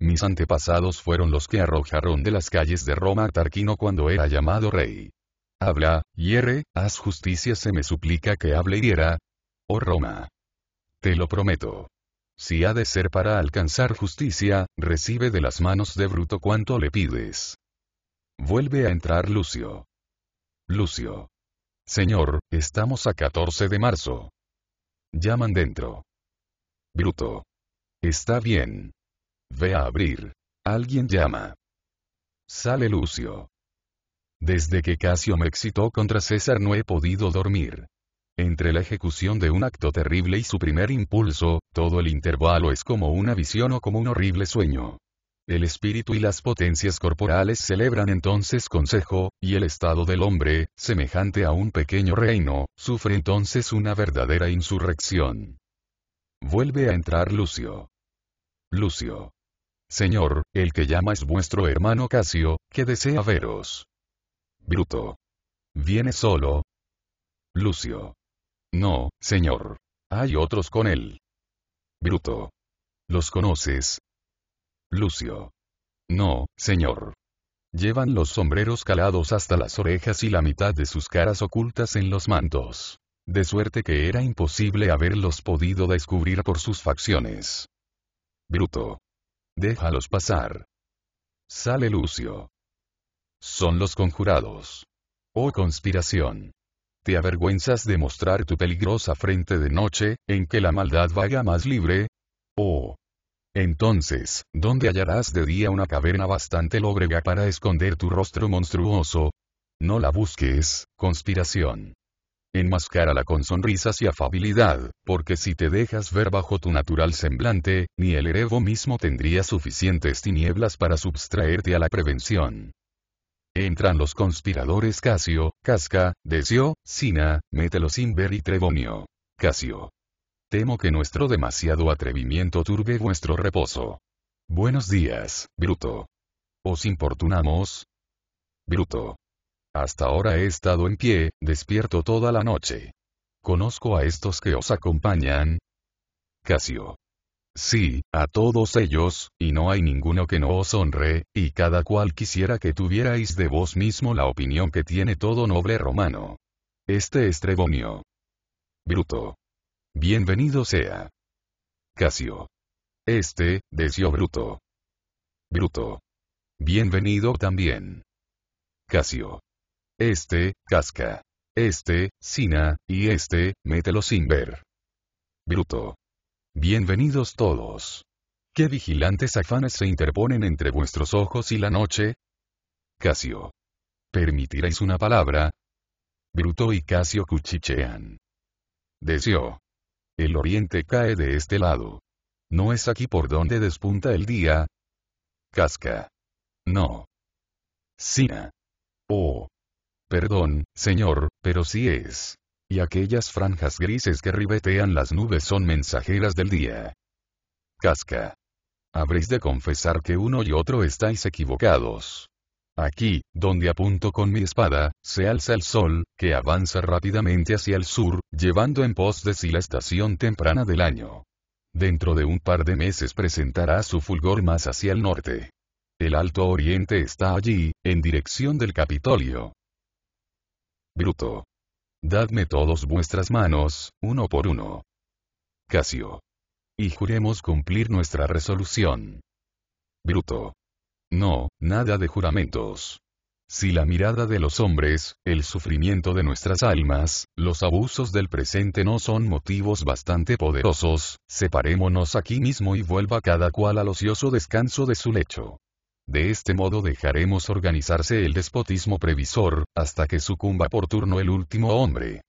Mis antepasados fueron los que arrojaron de las calles de Roma a Tarquino cuando era llamado rey. Habla, hierre, haz justicia se me suplica que hable y hiera. Oh Roma. Te lo prometo si ha de ser para alcanzar justicia, recibe de las manos de Bruto cuanto le pides. Vuelve a entrar Lucio. Lucio. Señor, estamos a 14 de marzo. Llaman dentro. Bruto. Está bien. Ve a abrir. Alguien llama. Sale Lucio. Desde que Casio me excitó contra César no he podido dormir. Entre la ejecución de un acto terrible y su primer impulso, todo el intervalo es como una visión o como un horrible sueño. El espíritu y las potencias corporales celebran entonces consejo, y el estado del hombre, semejante a un pequeño reino, sufre entonces una verdadera insurrección. Vuelve a entrar Lucio. Lucio. Señor, el que llama es vuestro hermano Casio, que desea veros. Bruto. ¿Viene solo? Lucio. No, señor. Hay otros con él. Bruto. ¿Los conoces? Lucio. No, señor. Llevan los sombreros calados hasta las orejas y la mitad de sus caras ocultas en los mantos. De suerte que era imposible haberlos podido descubrir por sus facciones. Bruto. Déjalos pasar. Sale Lucio. Son los conjurados. Oh conspiración avergüenzas de mostrar tu peligrosa frente de noche, en que la maldad vaga más libre? Oh. Entonces, ¿dónde hallarás de día una caverna bastante lóbrega para esconder tu rostro monstruoso? No la busques, conspiración. Enmascárala con sonrisas y afabilidad, porque si te dejas ver bajo tu natural semblante, ni el herevo mismo tendría suficientes tinieblas para substraerte a la prevención. Entran los conspiradores Casio, Casca, Decio, Sina, ver y Trebonio. Casio. Temo que nuestro demasiado atrevimiento turbe vuestro reposo. Buenos días, Bruto. ¿Os importunamos? Bruto. Hasta ahora he estado en pie, despierto toda la noche. Conozco a estos que os acompañan. Casio. Sí, a todos ellos, y no hay ninguno que no os honre, y cada cual quisiera que tuvierais de vos mismo la opinión que tiene todo noble romano. Este estrebonio. Bruto. Bienvenido sea. Casio. Este, deseo Bruto. Bruto. Bienvenido también. Casio. Este, casca. Este, sina, y este, mételo sin ver. Bruto. Bienvenidos todos. ¿Qué vigilantes afanes se interponen entre vuestros ojos y la noche? Casio. ¿Permitiréis una palabra? Bruto y Casio cuchichean. Deseo. El oriente cae de este lado. ¿No es aquí por donde despunta el día? Casca. No. Sina. Oh. Perdón, señor, pero sí es y aquellas franjas grises que ribetean las nubes son mensajeras del día. Casca. Habréis de confesar que uno y otro estáis equivocados. Aquí, donde apunto con mi espada, se alza el sol, que avanza rápidamente hacia el sur, llevando en pos de sí la estación temprana del año. Dentro de un par de meses presentará su fulgor más hacia el norte. El Alto Oriente está allí, en dirección del Capitolio. Bruto. Dadme todos vuestras manos, uno por uno. Casio. Y juremos cumplir nuestra resolución. Bruto. No, nada de juramentos. Si la mirada de los hombres, el sufrimiento de nuestras almas, los abusos del presente no son motivos bastante poderosos, separémonos aquí mismo y vuelva cada cual al ocioso descanso de su lecho. De este modo dejaremos organizarse el despotismo previsor, hasta que sucumba por turno el último hombre.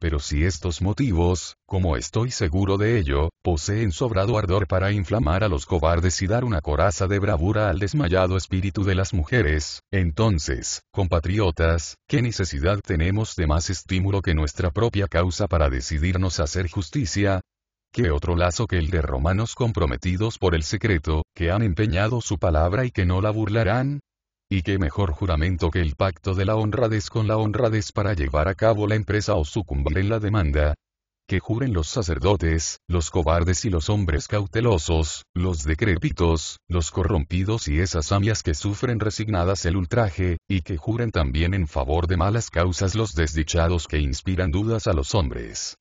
Pero si estos motivos, como estoy seguro de ello, poseen sobrado ardor para inflamar a los cobardes y dar una coraza de bravura al desmayado espíritu de las mujeres, entonces, compatriotas, ¿qué necesidad tenemos de más estímulo que nuestra propia causa para decidirnos a hacer justicia? ¿qué otro lazo que el de romanos comprometidos por el secreto, que han empeñado su palabra y que no la burlarán? ¿Y qué mejor juramento que el pacto de la honradez con la honradez para llevar a cabo la empresa o sucumbir en la demanda? Que juren los sacerdotes, los cobardes y los hombres cautelosos, los decrépitos, los corrompidos y esas amias que sufren resignadas el ultraje, y que juren también en favor de malas causas los desdichados que inspiran dudas a los hombres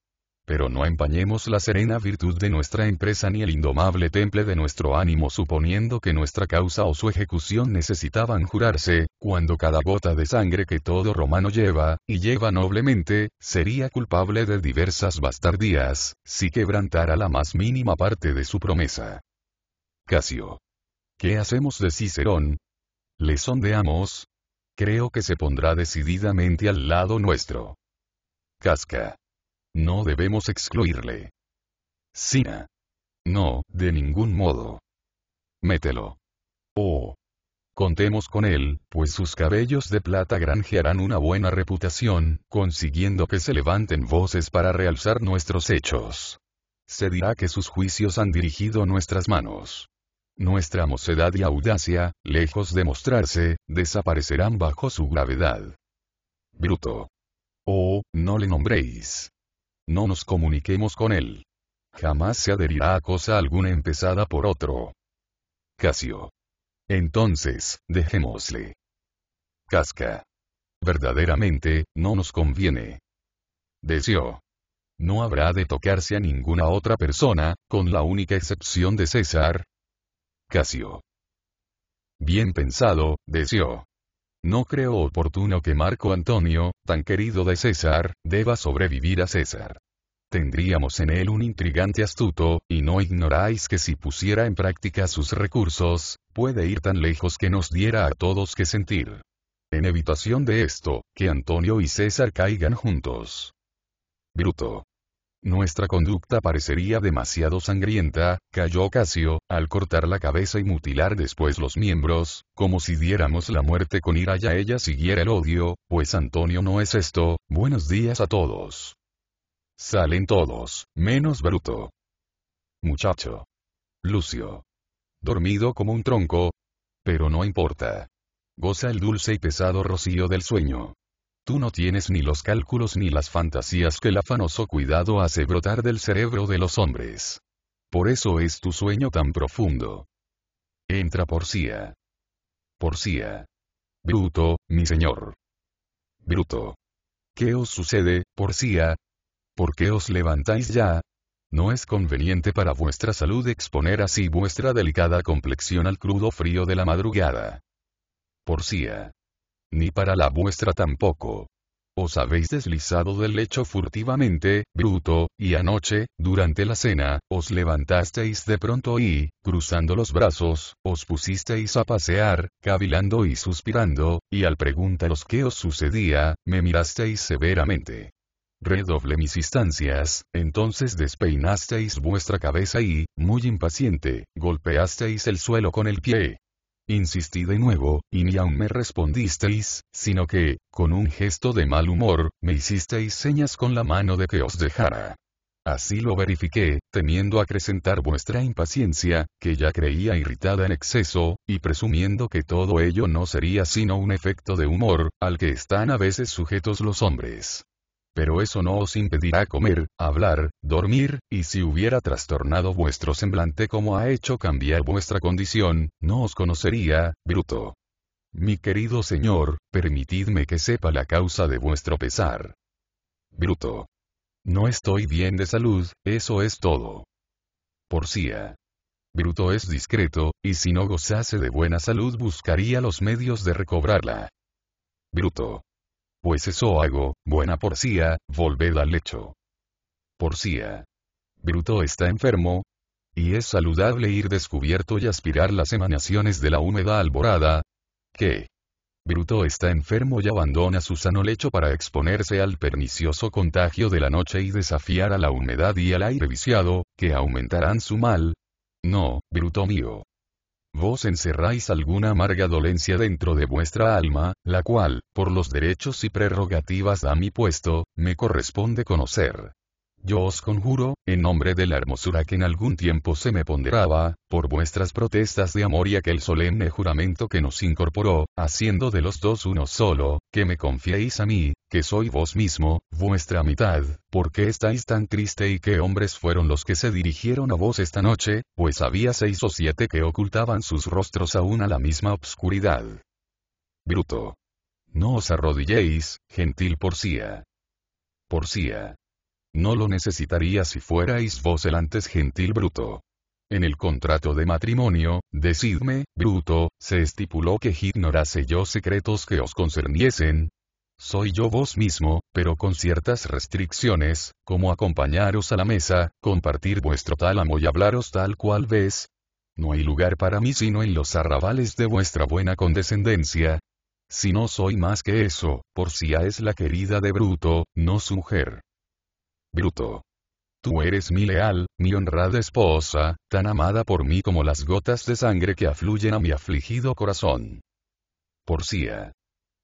pero no empañemos la serena virtud de nuestra empresa ni el indomable temple de nuestro ánimo suponiendo que nuestra causa o su ejecución necesitaban jurarse, cuando cada gota de sangre que todo romano lleva, y lleva noblemente, sería culpable de diversas bastardías, si quebrantara la más mínima parte de su promesa. Casio. ¿Qué hacemos de Cicerón? ¿Le sondeamos? Creo que se pondrá decididamente al lado nuestro. Casca. No debemos excluirle. Sina. No, de ningún modo. Mételo. Oh. Contemos con él, pues sus cabellos de plata granjearán una buena reputación, consiguiendo que se levanten voces para realzar nuestros hechos. Se dirá que sus juicios han dirigido nuestras manos. Nuestra mocedad y audacia, lejos de mostrarse, desaparecerán bajo su gravedad. Bruto. Oh, no le nombréis. No nos comuniquemos con él. Jamás se adherirá a cosa alguna empezada por otro. Casio. Entonces, dejémosle. Casca. Verdaderamente, no nos conviene. deseo No habrá de tocarse a ninguna otra persona, con la única excepción de César. Casio. Bien pensado, deseo no creo oportuno que Marco Antonio, tan querido de César, deba sobrevivir a César. Tendríamos en él un intrigante astuto, y no ignoráis que si pusiera en práctica sus recursos, puede ir tan lejos que nos diera a todos que sentir. En evitación de esto, que Antonio y César caigan juntos. Bruto nuestra conducta parecería demasiado sangrienta, cayó Casio, al cortar la cabeza y mutilar después los miembros, como si diéramos la muerte con ira y a ella siguiera el odio, pues Antonio no es esto, buenos días a todos. Salen todos, menos Bruto. Muchacho. Lucio. Dormido como un tronco. Pero no importa. Goza el dulce y pesado rocío del sueño. Tú no tienes ni los cálculos ni las fantasías que el afanoso cuidado hace brotar del cerebro de los hombres. Por eso es tu sueño tan profundo. Entra Porcía. Porcía. Bruto, mi señor. Bruto. ¿Qué os sucede, Porcía? ¿Por qué os levantáis ya? No es conveniente para vuestra salud exponer así vuestra delicada complexión al crudo frío de la madrugada. Porcía. Ni para la vuestra tampoco. Os habéis deslizado del lecho furtivamente, bruto, y anoche, durante la cena, os levantasteis de pronto y, cruzando los brazos, os pusisteis a pasear, cavilando y suspirando, y al preguntaros qué os sucedía, me mirasteis severamente. Redoble mis instancias, entonces despeinasteis vuestra cabeza y, muy impaciente, golpeasteis el suelo con el pie. Insistí de nuevo, y ni aun me respondisteis, sino que, con un gesto de mal humor, me hicisteis señas con la mano de que os dejara. Así lo verifiqué, temiendo acrecentar vuestra impaciencia, que ya creía irritada en exceso, y presumiendo que todo ello no sería sino un efecto de humor, al que están a veces sujetos los hombres. Pero eso no os impedirá comer, hablar, dormir, y si hubiera trastornado vuestro semblante como ha hecho cambiar vuestra condición, no os conocería, bruto. Mi querido señor, permitidme que sepa la causa de vuestro pesar. Bruto. No estoy bien de salud, eso es todo. Porcía. Bruto es discreto, y si no gozase de buena salud buscaría los medios de recobrarla. Bruto. Pues eso hago, buena porcía, volved al lecho. Porcía. Bruto está enfermo. Y es saludable ir descubierto y aspirar las emanaciones de la húmeda alborada. ¿Qué? Bruto está enfermo y abandona su sano lecho para exponerse al pernicioso contagio de la noche y desafiar a la humedad y al aire viciado, que aumentarán su mal. No, Bruto mío vos encerráis alguna amarga dolencia dentro de vuestra alma, la cual, por los derechos y prerrogativas a mi puesto, me corresponde conocer. Yo os conjuro, en nombre de la hermosura que en algún tiempo se me ponderaba, por vuestras protestas de amor y aquel solemne juramento que nos incorporó, haciendo de los dos uno solo, que me confiéis a mí, que soy vos mismo, vuestra mitad, ¿por qué estáis tan triste y qué hombres fueron los que se dirigieron a vos esta noche? Pues había seis o siete que ocultaban sus rostros aún a la misma obscuridad. Bruto. No os arrodilléis, gentil porcía. Porcía. No lo necesitaría si fuerais vos el antes gentil Bruto. En el contrato de matrimonio, decidme, Bruto, se estipuló que ignorase yo secretos que os concerniesen, soy yo vos mismo, pero con ciertas restricciones, como acompañaros a la mesa, compartir vuestro tálamo y hablaros tal cual ves. No hay lugar para mí sino en los arrabales de vuestra buena condescendencia. Si no soy más que eso, por si es la querida de Bruto, no su mujer bruto. Tú eres mi leal, mi honrada esposa, tan amada por mí como las gotas de sangre que afluyen a mi afligido corazón. Porcía.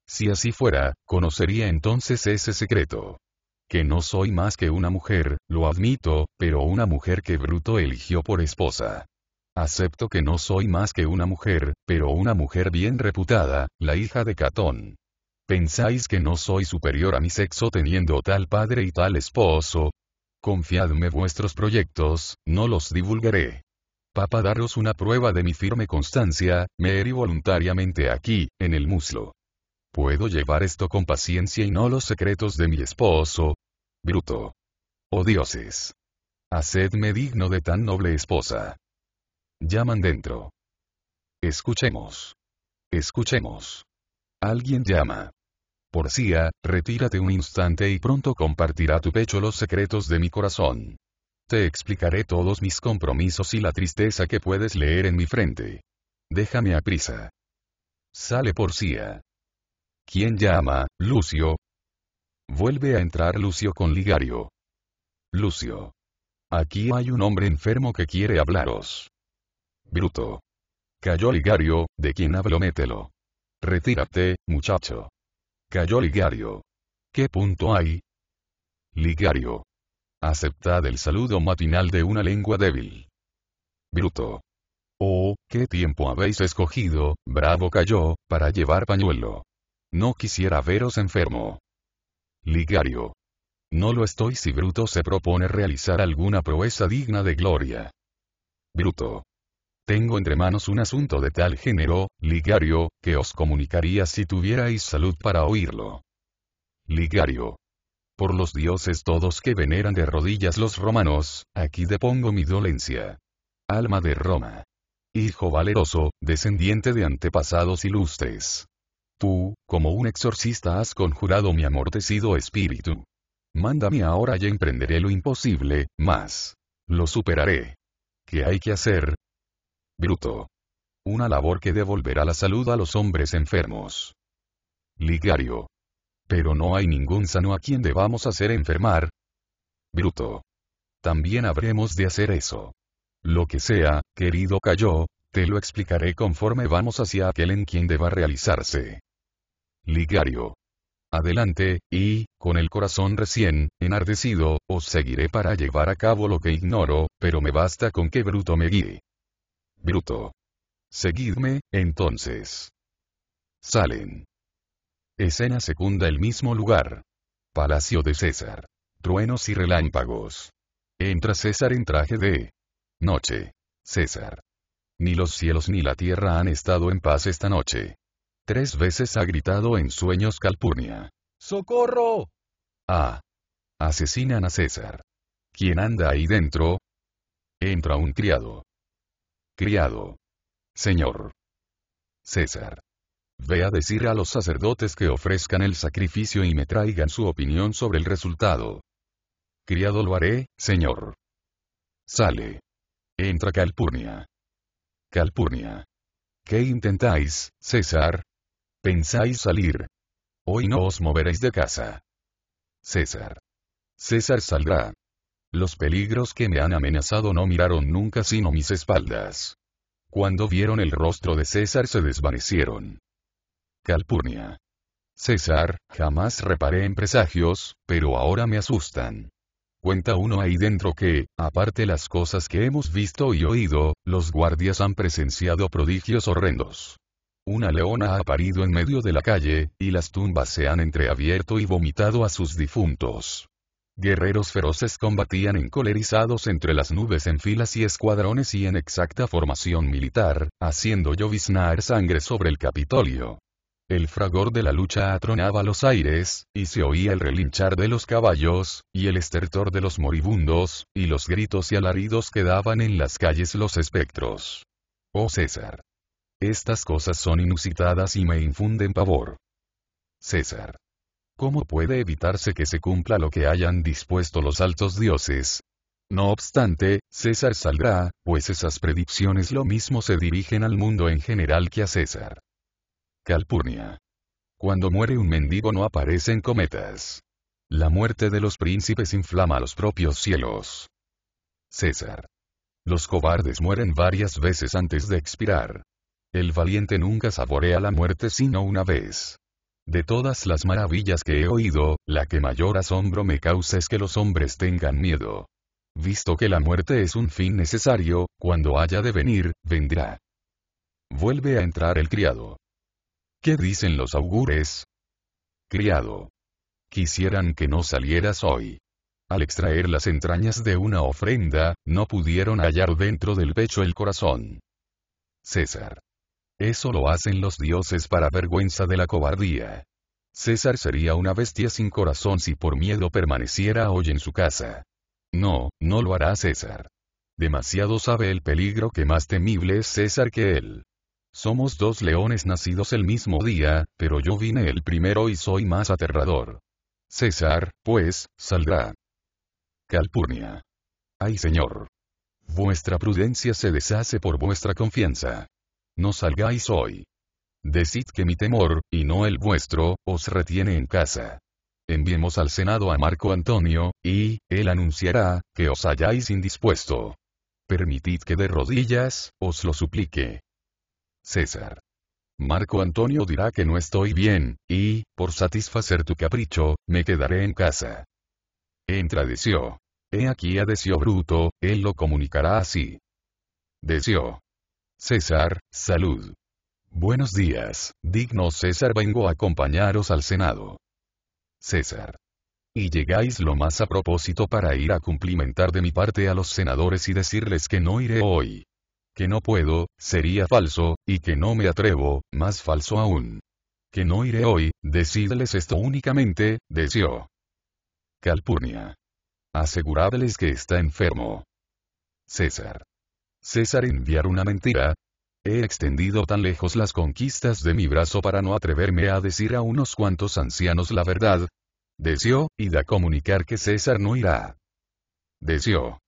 Si así fuera, conocería entonces ese secreto. Que no soy más que una mujer, lo admito, pero una mujer que Bruto eligió por esposa. Acepto que no soy más que una mujer, pero una mujer bien reputada, la hija de Catón. ¿Pensáis que no soy superior a mi sexo teniendo tal padre y tal esposo? Confiadme vuestros proyectos, no los divulgaré. Papa daros una prueba de mi firme constancia, me herí voluntariamente aquí, en el muslo. Puedo llevar esto con paciencia y no los secretos de mi esposo. Bruto. Oh dioses. Hacedme digno de tan noble esposa. Llaman dentro. Escuchemos. Escuchemos. Alguien llama. Porcia, retírate un instante y pronto compartirá tu pecho los secretos de mi corazón. Te explicaré todos mis compromisos y la tristeza que puedes leer en mi frente. Déjame a prisa. Sale Porcia. ¿Quién llama, Lucio? Vuelve a entrar Lucio con Ligario. Lucio. Aquí hay un hombre enfermo que quiere hablaros. Bruto. Cayó Ligario, de quien hablo mételo. Retírate, muchacho. Cayó Ligario. ¿Qué punto hay? Ligario. Aceptad el saludo matinal de una lengua débil. Bruto. Oh, qué tiempo habéis escogido, bravo cayó, para llevar pañuelo. No quisiera veros enfermo. Ligario. No lo estoy si Bruto se propone realizar alguna proeza digna de gloria. Bruto. Tengo entre manos un asunto de tal género, Ligario, que os comunicaría si tuvierais salud para oírlo. Ligario. Por los dioses todos que veneran de rodillas los romanos, aquí depongo mi dolencia. Alma de Roma. Hijo valeroso, descendiente de antepasados ilustres. Tú, como un exorcista has conjurado mi amortecido espíritu. Mándame ahora y emprenderé lo imposible, más Lo superaré. ¿Qué hay que hacer? bruto. Una labor que devolverá la salud a los hombres enfermos. Ligario. Pero no hay ningún sano a quien debamos hacer enfermar. Bruto. También habremos de hacer eso. Lo que sea, querido Cayó, te lo explicaré conforme vamos hacia aquel en quien deba realizarse. Ligario. Adelante, y, con el corazón recién, enardecido, os seguiré para llevar a cabo lo que ignoro, pero me basta con que Bruto me guíe. Bruto. Seguidme, entonces. Salen. Escena segunda el mismo lugar. Palacio de César. Truenos y relámpagos. Entra César en traje de noche. César. Ni los cielos ni la tierra han estado en paz esta noche. Tres veces ha gritado en sueños Calpurnia. ¡Socorro! Ah. Asesinan a César. ¿Quién anda ahí dentro? Entra un criado. Criado. Señor. César. Ve a decir a los sacerdotes que ofrezcan el sacrificio y me traigan su opinión sobre el resultado. Criado lo haré, señor. Sale. Entra Calpurnia. Calpurnia. ¿Qué intentáis, César? ¿Pensáis salir? Hoy no os moveréis de casa. César. César saldrá. Los peligros que me han amenazado no miraron nunca sino mis espaldas. Cuando vieron el rostro de César se desvanecieron. Calpurnia. César, jamás reparé en presagios, pero ahora me asustan. Cuenta uno ahí dentro que, aparte las cosas que hemos visto y oído, los guardias han presenciado prodigios horrendos. Una leona ha parido en medio de la calle, y las tumbas se han entreabierto y vomitado a sus difuntos. Guerreros feroces combatían encolerizados entre las nubes en filas y escuadrones y en exacta formación militar, haciendo lloviznar sangre sobre el Capitolio. El fragor de la lucha atronaba los aires, y se oía el relinchar de los caballos, y el estertor de los moribundos, y los gritos y alaridos que daban en las calles los espectros. Oh César. Estas cosas son inusitadas y me infunden pavor. César. ¿cómo puede evitarse que se cumpla lo que hayan dispuesto los altos dioses? No obstante, César saldrá, pues esas predicciones lo mismo se dirigen al mundo en general que a César. Calpurnia. Cuando muere un mendigo no aparecen cometas. La muerte de los príncipes inflama los propios cielos. César. Los cobardes mueren varias veces antes de expirar. El valiente nunca saborea la muerte sino una vez. De todas las maravillas que he oído, la que mayor asombro me causa es que los hombres tengan miedo. Visto que la muerte es un fin necesario, cuando haya de venir, vendrá. Vuelve a entrar el criado. ¿Qué dicen los augures? Criado. Quisieran que no salieras hoy. Al extraer las entrañas de una ofrenda, no pudieron hallar dentro del pecho el corazón. César. Eso lo hacen los dioses para vergüenza de la cobardía. César sería una bestia sin corazón si por miedo permaneciera hoy en su casa. No, no lo hará César. Demasiado sabe el peligro que más temible es César que él. Somos dos leones nacidos el mismo día, pero yo vine el primero y soy más aterrador. César, pues, saldrá. Calpurnia. Ay señor. Vuestra prudencia se deshace por vuestra confianza. No salgáis hoy. Decid que mi temor, y no el vuestro, os retiene en casa. Enviemos al Senado a Marco Antonio, y, él anunciará, que os halláis indispuesto. Permitid que de rodillas, os lo suplique. César. Marco Antonio dirá que no estoy bien, y, por satisfacer tu capricho, me quedaré en casa. Entra Decio. He aquí a Decio Bruto, él lo comunicará así. Decio. César, salud. Buenos días, digno César vengo a acompañaros al Senado. César. Y llegáis lo más a propósito para ir a cumplimentar de mi parte a los senadores y decirles que no iré hoy. Que no puedo, sería falso, y que no me atrevo, más falso aún. Que no iré hoy, decidles esto únicamente, deseo. Calpurnia. Aseguradles que está enfermo. César. César enviar una mentira. He extendido tan lejos las conquistas de mi brazo para no atreverme a decir a unos cuantos ancianos la verdad. Deseo, y da comunicar que César no irá. Deseo.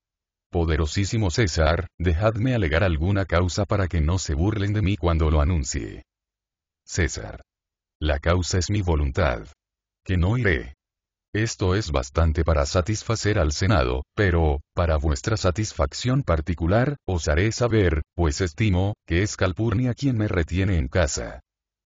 Poderosísimo César, dejadme alegar alguna causa para que no se burlen de mí cuando lo anuncie. César. La causa es mi voluntad. Que no iré. Esto es bastante para satisfacer al Senado, pero, para vuestra satisfacción particular, os haré saber, pues estimo, que es Calpurnia quien me retiene en casa.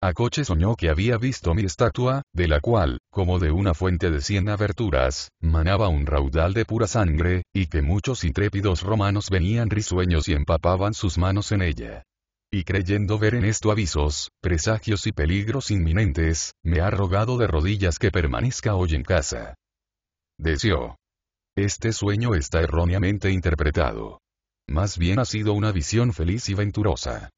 Acoche soñó que había visto mi estatua, de la cual, como de una fuente de cien aberturas, manaba un raudal de pura sangre, y que muchos intrépidos romanos venían risueños y empapaban sus manos en ella y creyendo ver en esto avisos, presagios y peligros inminentes, me ha rogado de rodillas que permanezca hoy en casa. Deseo. Este sueño está erróneamente interpretado. Más bien ha sido una visión feliz y venturosa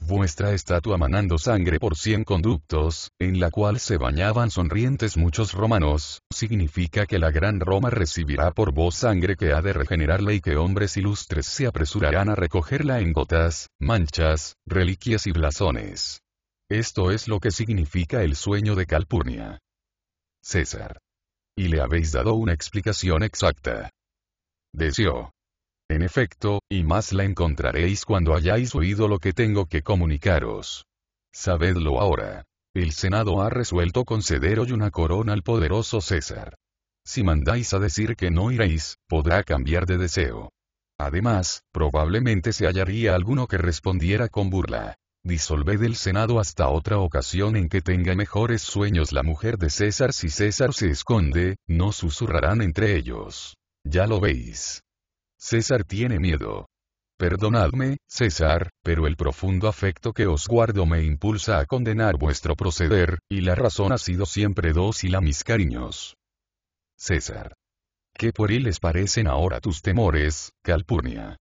vuestra estatua manando sangre por cien conductos, en la cual se bañaban sonrientes muchos romanos, significa que la gran Roma recibirá por vos sangre que ha de regenerarla y que hombres ilustres se apresurarán a recogerla en gotas, manchas, reliquias y blasones. Esto es lo que significa el sueño de Calpurnia. César. Y le habéis dado una explicación exacta. deseo: en efecto, y más la encontraréis cuando hayáis oído lo que tengo que comunicaros. Sabedlo ahora. El Senado ha resuelto conceder hoy una corona al poderoso César. Si mandáis a decir que no iréis, podrá cambiar de deseo. Además, probablemente se hallaría alguno que respondiera con burla. Disolved el Senado hasta otra ocasión en que tenga mejores sueños la mujer de César si César se esconde, no susurrarán entre ellos. Ya lo veis. César tiene miedo. Perdonadme, César, pero el profundo afecto que os guardo me impulsa a condenar vuestro proceder, y la razón ha sido siempre dócil a mis cariños. César. Qué les parecen ahora tus temores, Calpurnia.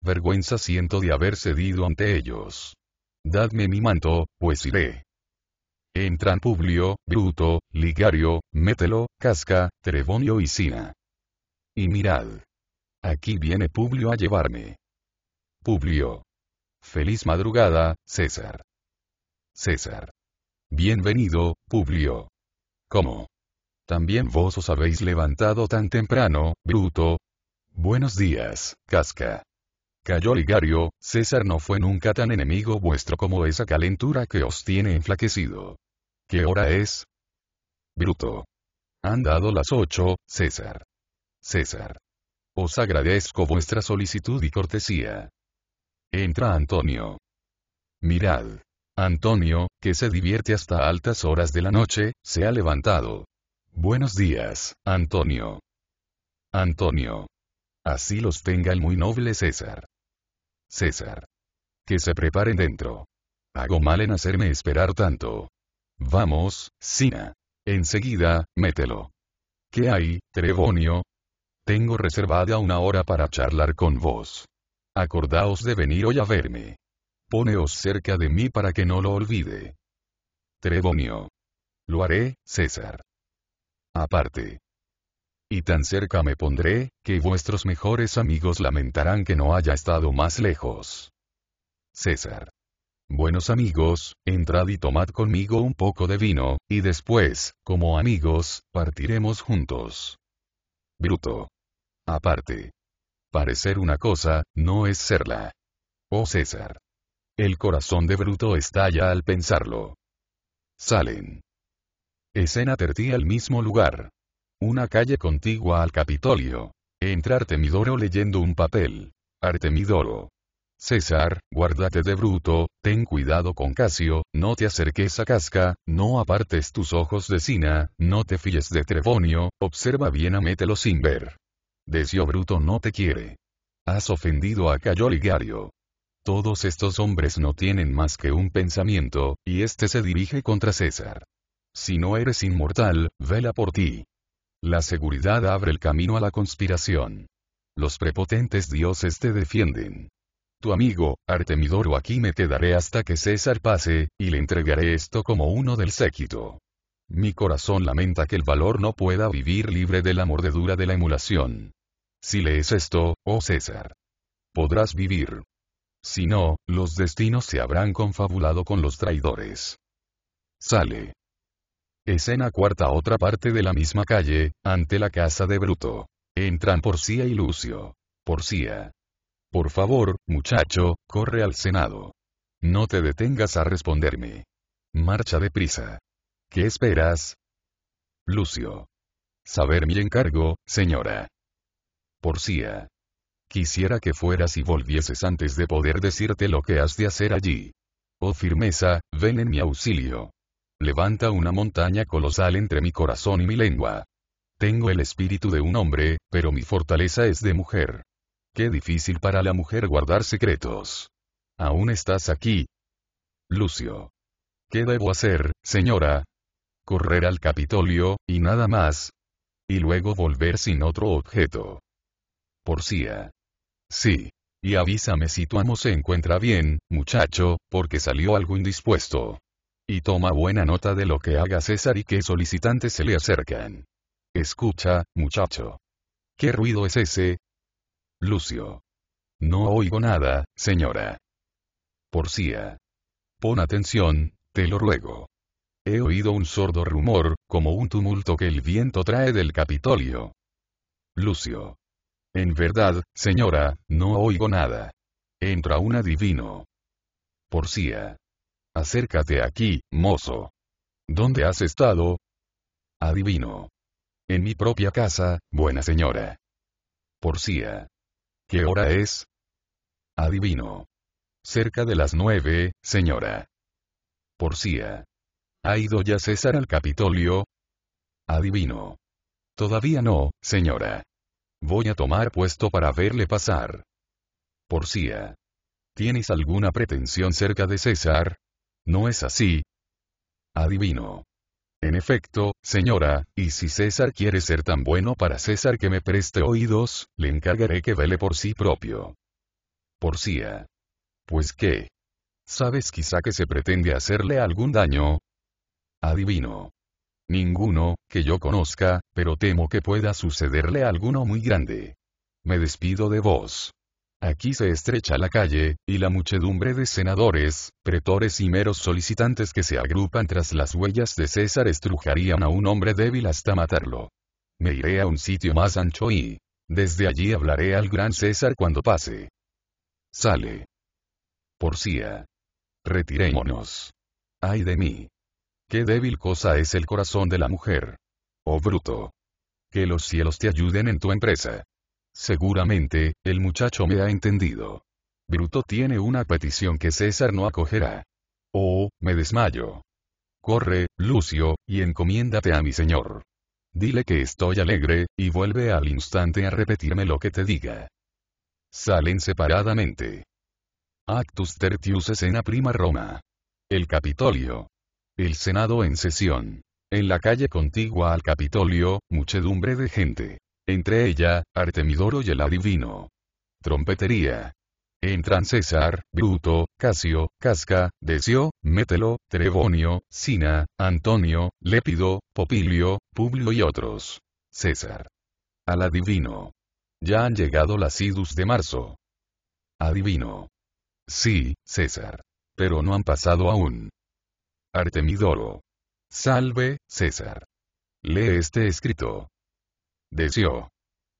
Vergüenza siento de haber cedido ante ellos. Dadme mi manto, pues iré. Entran Publio, Bruto, Ligario, Mételo, Casca, Trebonio y Sina. Y mirad. Aquí viene Publio a llevarme. Publio. Feliz madrugada, César. César. Bienvenido, Publio. ¿Cómo? ¿También vos os habéis levantado tan temprano, Bruto? Buenos días, Casca. Cayó Ligario, César no fue nunca tan enemigo vuestro como esa calentura que os tiene enflaquecido. ¿Qué hora es? Bruto. Han dado las ocho, César. César. Os agradezco vuestra solicitud y cortesía. Entra Antonio. Mirad. Antonio, que se divierte hasta altas horas de la noche, se ha levantado. Buenos días, Antonio. Antonio. Así los tenga el muy noble César. César. Que se preparen dentro. Hago mal en hacerme esperar tanto. Vamos, Sina. Enseguida, mételo. ¿Qué hay, Trebonio? Tengo reservada una hora para charlar con vos. Acordaos de venir hoy a verme. Poneos cerca de mí para que no lo olvide. Trebonio. Lo haré, César. Aparte. Y tan cerca me pondré, que vuestros mejores amigos lamentarán que no haya estado más lejos. César. Buenos amigos, entrad y tomad conmigo un poco de vino, y después, como amigos, partiremos juntos bruto. Aparte. Parecer una cosa, no es serla. Oh César. El corazón de Bruto estalla al pensarlo. Salen. Escena tertí al mismo lugar. Una calle contigua al Capitolio. Entra Artemidoro leyendo un papel. Artemidoro. César, guárdate de Bruto, ten cuidado con Casio, no te acerques a Casca, no apartes tus ojos de Sina, no te fíes de Trebonio, observa bien a Mételo sin ver. Decio Bruto no te quiere. Has ofendido a Cayo Ligario. Todos estos hombres no tienen más que un pensamiento, y este se dirige contra César. Si no eres inmortal, vela por ti. La seguridad abre el camino a la conspiración. Los prepotentes dioses te defienden. Tu amigo, Artemidoro aquí me quedaré hasta que César pase, y le entregaré esto como uno del séquito. Mi corazón lamenta que el valor no pueda vivir libre de la mordedura de la emulación. Si lees esto, oh César. Podrás vivir. Si no, los destinos se habrán confabulado con los traidores. Sale. Escena cuarta Otra parte de la misma calle, ante la casa de Bruto. Entran Porcía y Lucio. Porcía. Por favor, muchacho, corre al Senado. No te detengas a responderme. Marcha deprisa. ¿Qué esperas? Lucio. Saber mi encargo, señora. Porcía. Quisiera que fueras y volvieses antes de poder decirte lo que has de hacer allí. Oh firmeza, ven en mi auxilio. Levanta una montaña colosal entre mi corazón y mi lengua. Tengo el espíritu de un hombre, pero mi fortaleza es de mujer. Qué difícil para la mujer guardar secretos. Aún estás aquí. Lucio. ¿Qué debo hacer, señora? Correr al Capitolio, y nada más. Y luego volver sin otro objeto. Porcía. Sí. Y avísame si tu amo se encuentra bien, muchacho, porque salió algo indispuesto. Y toma buena nota de lo que haga César y qué solicitantes se le acercan. Escucha, muchacho. ¿Qué ruido es ese? Lucio. No oigo nada, señora. Porcía. Pon atención, te lo ruego. He oído un sordo rumor, como un tumulto que el viento trae del Capitolio. Lucio. En verdad, señora, no oigo nada. Entra un adivino. Porcía. Acércate aquí, mozo. ¿Dónde has estado? Adivino. En mi propia casa, buena señora. Porcía. ¿Qué hora es? Adivino. Cerca de las nueve, señora. Porcía. ¿Ha ido ya César al Capitolio? Adivino. Todavía no, señora. Voy a tomar puesto para verle pasar. Porcía. ¿Tienes alguna pretensión cerca de César? ¿No es así? Adivino. En efecto, señora, y si César quiere ser tan bueno para César que me preste oídos, le encargaré que vele por sí propio. «¿Por Porcía. ¿eh? Pues qué. ¿Sabes quizá que se pretende hacerle algún daño? Adivino. Ninguno, que yo conozca, pero temo que pueda sucederle alguno muy grande. Me despido de vos. Aquí se estrecha la calle, y la muchedumbre de senadores, pretores y meros solicitantes que se agrupan tras las huellas de César estrujarían a un hombre débil hasta matarlo. Me iré a un sitio más ancho y, desde allí hablaré al gran César cuando pase. Sale. Porcía. Ah. Retirémonos. Ay de mí. Qué débil cosa es el corazón de la mujer. Oh bruto. Que los cielos te ayuden en tu empresa. Seguramente, el muchacho me ha entendido. Bruto tiene una petición que César no acogerá. Oh, me desmayo. Corre, Lucio, y encomiéndate a mi señor. Dile que estoy alegre, y vuelve al instante a repetirme lo que te diga. Salen separadamente. Actus Tertius escena prima Roma. El Capitolio. El Senado en sesión. En la calle contigua al Capitolio, muchedumbre de gente. Entre ella, Artemidoro y el adivino. Trompetería. Entran César, Bruto, Casio, Casca, Decio, Mételo, Trebonio, Sina, Antonio, Lépido, Popilio, Publio y otros. César. Al adivino. Ya han llegado las idus de marzo. Adivino. Sí, César. Pero no han pasado aún. Artemidoro. Salve, César. Lee este escrito. Deseo.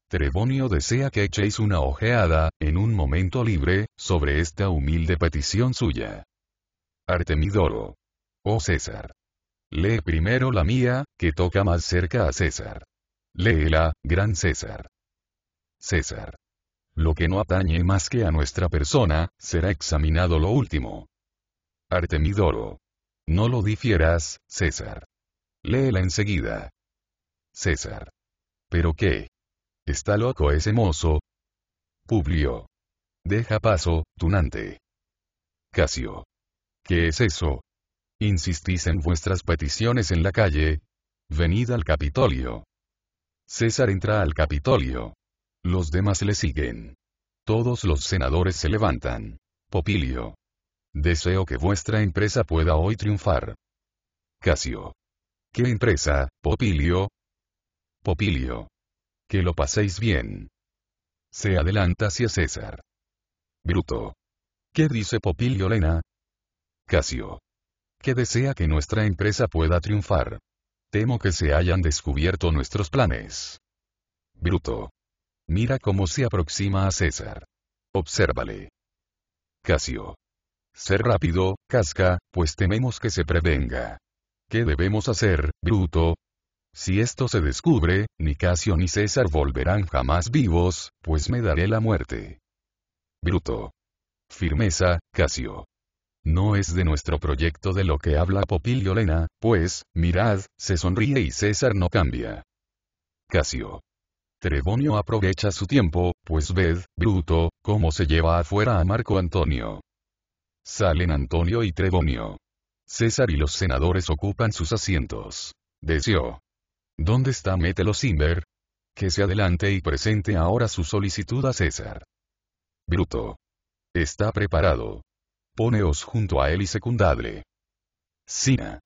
Trebonio desea que echéis una ojeada, en un momento libre, sobre esta humilde petición suya. Artemidoro. Oh César. Lee primero la mía, que toca más cerca a César. Léela, gran César. César. Lo que no atañe más que a nuestra persona, será examinado lo último. Artemidoro. No lo difieras, César. Léela enseguida. César. ¿Pero qué? ¿Está loco ese mozo? Publio. Deja paso, tunante. Casio. ¿Qué es eso? ¿Insistís en vuestras peticiones en la calle? Venid al Capitolio. César entra al Capitolio. Los demás le siguen. Todos los senadores se levantan. Popilio. Deseo que vuestra empresa pueda hoy triunfar. Casio. ¿Qué empresa, Popilio? Popilio. Que lo paséis bien. Se adelanta hacia César. Bruto. ¿Qué dice Popilio Lena? Casio. Que desea que nuestra empresa pueda triunfar. Temo que se hayan descubierto nuestros planes. Bruto. Mira cómo se aproxima a César. Obsérvale. Casio. Ser rápido, casca, pues tememos que se prevenga. ¿Qué debemos hacer, Bruto? Si esto se descubre, ni Casio ni César volverán jamás vivos, pues me daré la muerte. Bruto. Firmeza, Casio. No es de nuestro proyecto de lo que habla Popilio Lena, pues, mirad, se sonríe y César no cambia. Casio. Trebonio aprovecha su tiempo, pues ved, Bruto, cómo se lleva afuera a Marco Antonio. Salen Antonio y Trebonio. César y los senadores ocupan sus asientos. Deseo. ¿Dónde está Mételo Simber? Que se adelante y presente ahora su solicitud a César. Bruto. Está preparado. Poneos junto a él y secundadle. Sina.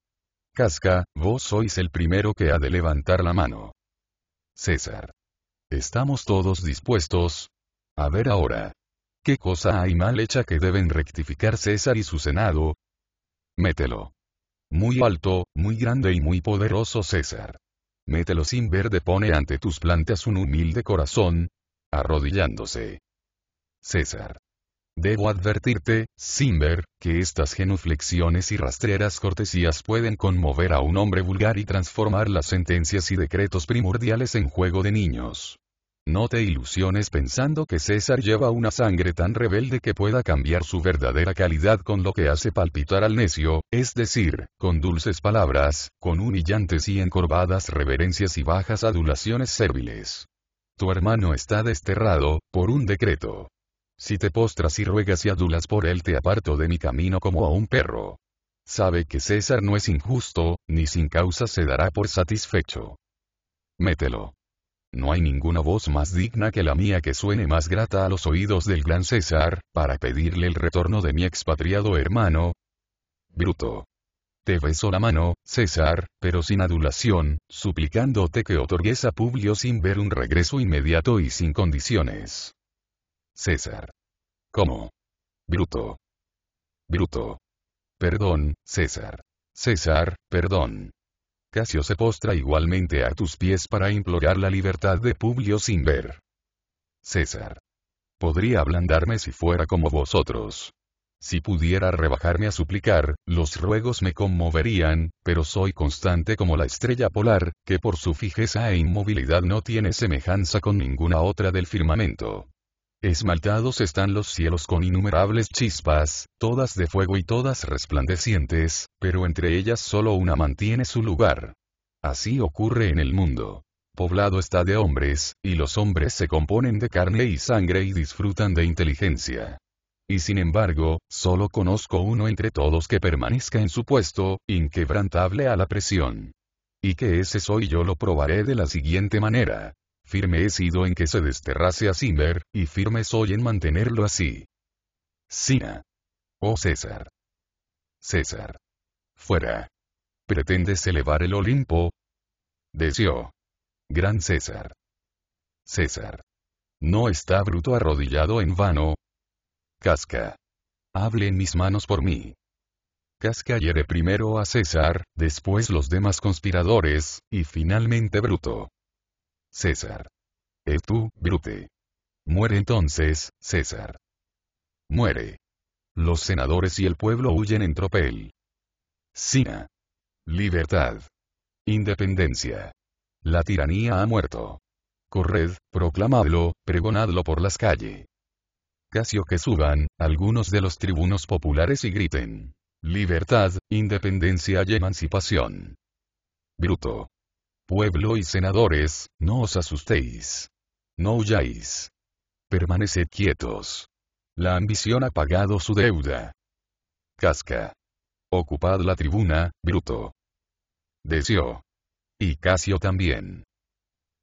Casca, vos sois el primero que ha de levantar la mano. César. ¿Estamos todos dispuestos? A ver ahora. ¿Qué cosa hay mal hecha que deben rectificar César y su Senado? Mételo. Muy alto, muy grande y muy poderoso César. Mételo sin verde pone ante tus plantas un humilde corazón, arrodillándose. César. Debo advertirte, Simber, que estas genuflexiones y rastreras cortesías pueden conmover a un hombre vulgar y transformar las sentencias y decretos primordiales en juego de niños. No te ilusiones pensando que César lleva una sangre tan rebelde que pueda cambiar su verdadera calidad con lo que hace palpitar al necio, es decir, con dulces palabras, con humillantes y encorvadas reverencias y bajas adulaciones serviles. Tu hermano está desterrado, por un decreto. Si te postras y ruegas y adulas por él te aparto de mi camino como a un perro. Sabe que César no es injusto, ni sin causa se dará por satisfecho. Mételo. No hay ninguna voz más digna que la mía que suene más grata a los oídos del gran César, para pedirle el retorno de mi expatriado hermano. Bruto. Te beso la mano, César, pero sin adulación, suplicándote que otorgues a Publio sin ver un regreso inmediato y sin condiciones. César. ¿Cómo? Bruto. Bruto. Perdón, César. César, perdón. Casio se postra igualmente a tus pies para implorar la libertad de Publio sin ver. César. Podría ablandarme si fuera como vosotros. Si pudiera rebajarme a suplicar, los ruegos me conmoverían, pero soy constante como la estrella polar, que por su fijeza e inmovilidad no tiene semejanza con ninguna otra del firmamento. Esmaltados están los cielos con innumerables chispas, todas de fuego y todas resplandecientes, pero entre ellas solo una mantiene su lugar. Así ocurre en el mundo. Poblado está de hombres, y los hombres se componen de carne y sangre y disfrutan de inteligencia. Y sin embargo, solo conozco uno entre todos que permanezca en su puesto, inquebrantable a la presión. Y que ese soy yo lo probaré de la siguiente manera firme he sido en que se desterrase a Simber, y firme soy en mantenerlo así. Sina. Oh César. César. Fuera. ¿Pretendes elevar el Olimpo? Deseo. Gran César. César. ¿No está Bruto arrodillado en vano? Casca. Hable en mis manos por mí. Casca hiere primero a César, después los demás conspiradores, y finalmente Bruto. César. es tú, Brute. Muere entonces, César. Muere. Los senadores y el pueblo huyen en tropel. Sina. Libertad. Independencia. La tiranía ha muerto. Corred, proclamadlo, pregonadlo por las calles. Casio que suban, algunos de los tribunos populares y griten. Libertad, independencia y emancipación. Bruto. Pueblo y senadores, no os asustéis. No huyáis. Permaneced quietos. La ambición ha pagado su deuda. Casca. Ocupad la tribuna, Bruto. Decio. Y Casio también.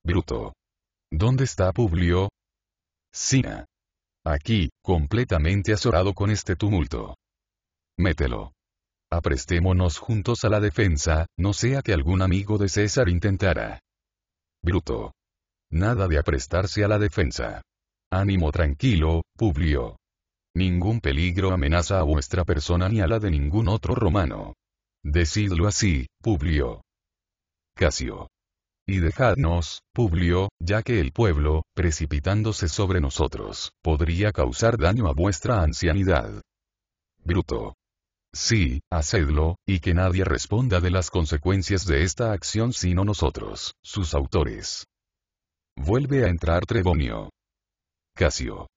Bruto. ¿Dónde está Publio? Sina. Aquí, completamente azorado con este tumulto. Mételo. Aprestémonos juntos a la defensa, no sea que algún amigo de César intentara. Bruto. Nada de aprestarse a la defensa. Ánimo tranquilo, Publio. Ningún peligro amenaza a vuestra persona ni a la de ningún otro romano. Decidlo así, Publio. Casio. Y dejadnos, Publio, ya que el pueblo, precipitándose sobre nosotros, podría causar daño a vuestra ancianidad. Bruto. Sí, hacedlo, y que nadie responda de las consecuencias de esta acción sino nosotros, sus autores. Vuelve a entrar Trebonio. Casio.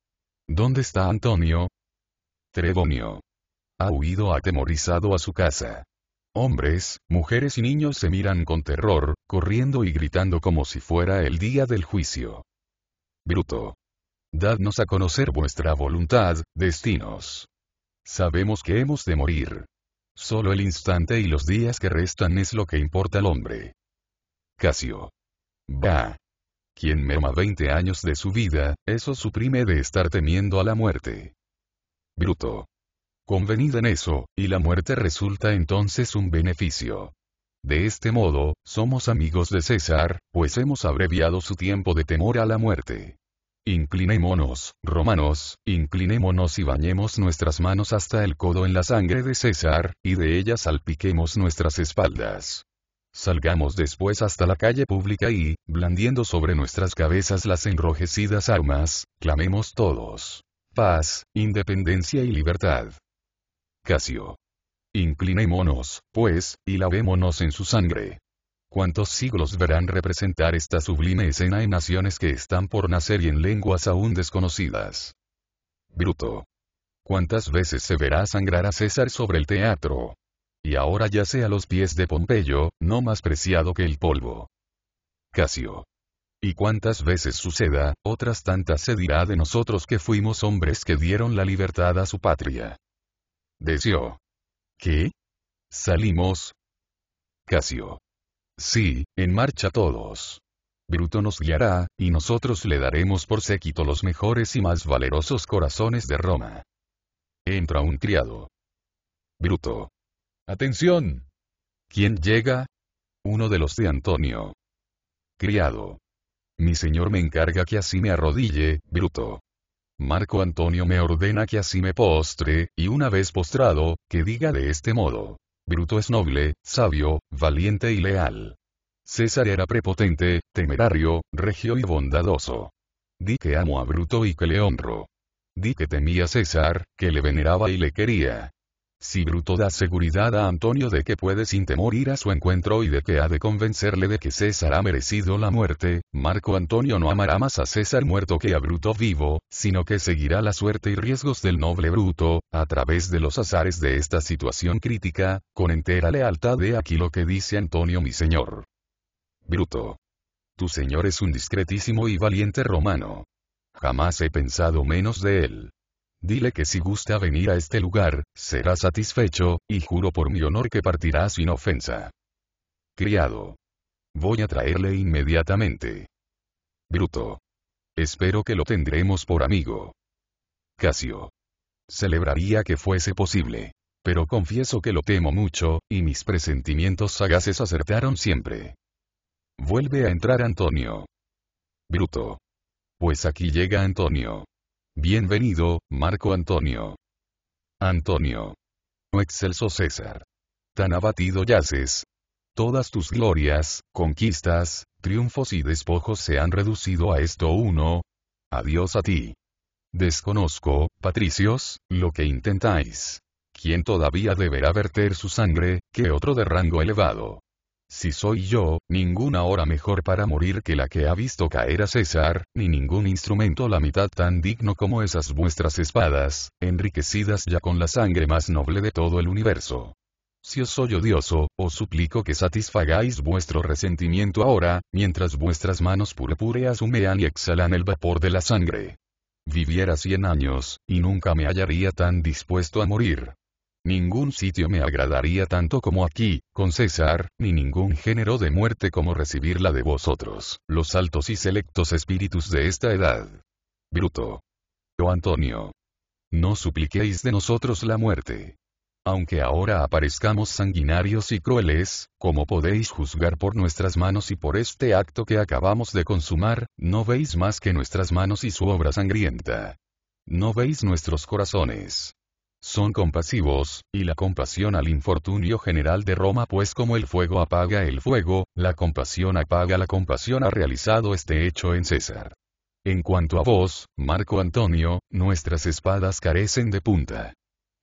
¿Dónde está Antonio? Trebonio. Ha huido atemorizado a su casa. Hombres, mujeres y niños se miran con terror, corriendo y gritando como si fuera el día del juicio. Bruto. Dadnos a conocer vuestra voluntad, destinos. Sabemos que hemos de morir. Solo el instante y los días que restan es lo que importa al hombre. Casio. va. Quien merma 20 años de su vida, eso suprime de estar temiendo a la muerte. Bruto. Convenida en eso, y la muerte resulta entonces un beneficio. De este modo, somos amigos de César, pues hemos abreviado su tiempo de temor a la muerte. Inclinémonos, romanos, inclinémonos y bañemos nuestras manos hasta el codo en la sangre de César, y de ella salpiquemos nuestras espaldas. Salgamos después hasta la calle pública y, blandiendo sobre nuestras cabezas las enrojecidas armas, clamemos todos. Paz, independencia y libertad. Casio. Inclinémonos, pues, y lavémonos en su sangre. ¿Cuántos siglos verán representar esta sublime escena en naciones que están por nacer y en lenguas aún desconocidas? Bruto. ¿Cuántas veces se verá sangrar a César sobre el teatro? Y ahora yace a los pies de Pompeyo, no más preciado que el polvo. Casio. Y cuántas veces suceda, otras tantas se dirá de nosotros que fuimos hombres que dieron la libertad a su patria. deseo ¿Qué? Salimos. Casio. Sí, en marcha todos. Bruto nos guiará, y nosotros le daremos por séquito los mejores y más valerosos corazones de Roma. Entra un criado. Bruto. Atención. ¿Quién llega? Uno de los de Antonio. Criado. Mi señor me encarga que así me arrodille, Bruto. Marco Antonio me ordena que así me postre, y una vez postrado, que diga de este modo. Bruto es noble, sabio, valiente y leal. César era prepotente, temerario, regio y bondadoso. Di que amo a Bruto y que le honro. Di que temía a César, que le veneraba y le quería. Si Bruto da seguridad a Antonio de que puede sin temor ir a su encuentro y de que ha de convencerle de que César ha merecido la muerte, Marco Antonio no amará más a César muerto que a Bruto vivo, sino que seguirá la suerte y riesgos del noble Bruto, a través de los azares de esta situación crítica, con entera lealtad de aquí lo que dice Antonio mi señor. Bruto. Tu señor es un discretísimo y valiente romano. Jamás he pensado menos de él. Dile que si gusta venir a este lugar, será satisfecho, y juro por mi honor que partirá sin ofensa. Criado. Voy a traerle inmediatamente. Bruto. Espero que lo tendremos por amigo. Casio. Celebraría que fuese posible. Pero confieso que lo temo mucho, y mis presentimientos sagaces acertaron siempre. Vuelve a entrar Antonio. Bruto. Pues aquí llega Antonio. Bienvenido, Marco Antonio. Antonio. Oh excelso César. Tan abatido yaces. Todas tus glorias, conquistas, triunfos y despojos se han reducido a esto uno. Adiós a ti. Desconozco, patricios, lo que intentáis. ¿Quién todavía deberá verter su sangre, que otro de rango elevado? Si soy yo, ninguna hora mejor para morir que la que ha visto caer a César, ni ningún instrumento la mitad tan digno como esas vuestras espadas, enriquecidas ya con la sangre más noble de todo el universo. Si os soy odioso, os suplico que satisfagáis vuestro resentimiento ahora, mientras vuestras manos purpúreas humean y exhalan el vapor de la sangre. Viviera cien años, y nunca me hallaría tan dispuesto a morir, Ningún sitio me agradaría tanto como aquí, con César, ni ningún género de muerte como recibirla de vosotros, los altos y selectos espíritus de esta edad. Bruto. yo Antonio. No supliquéis de nosotros la muerte. Aunque ahora aparezcamos sanguinarios y crueles, como podéis juzgar por nuestras manos y por este acto que acabamos de consumar, no veis más que nuestras manos y su obra sangrienta. No veis nuestros corazones son compasivos, y la compasión al infortunio general de Roma pues como el fuego apaga el fuego, la compasión apaga la compasión ha realizado este hecho en César. En cuanto a vos, Marco Antonio, nuestras espadas carecen de punta.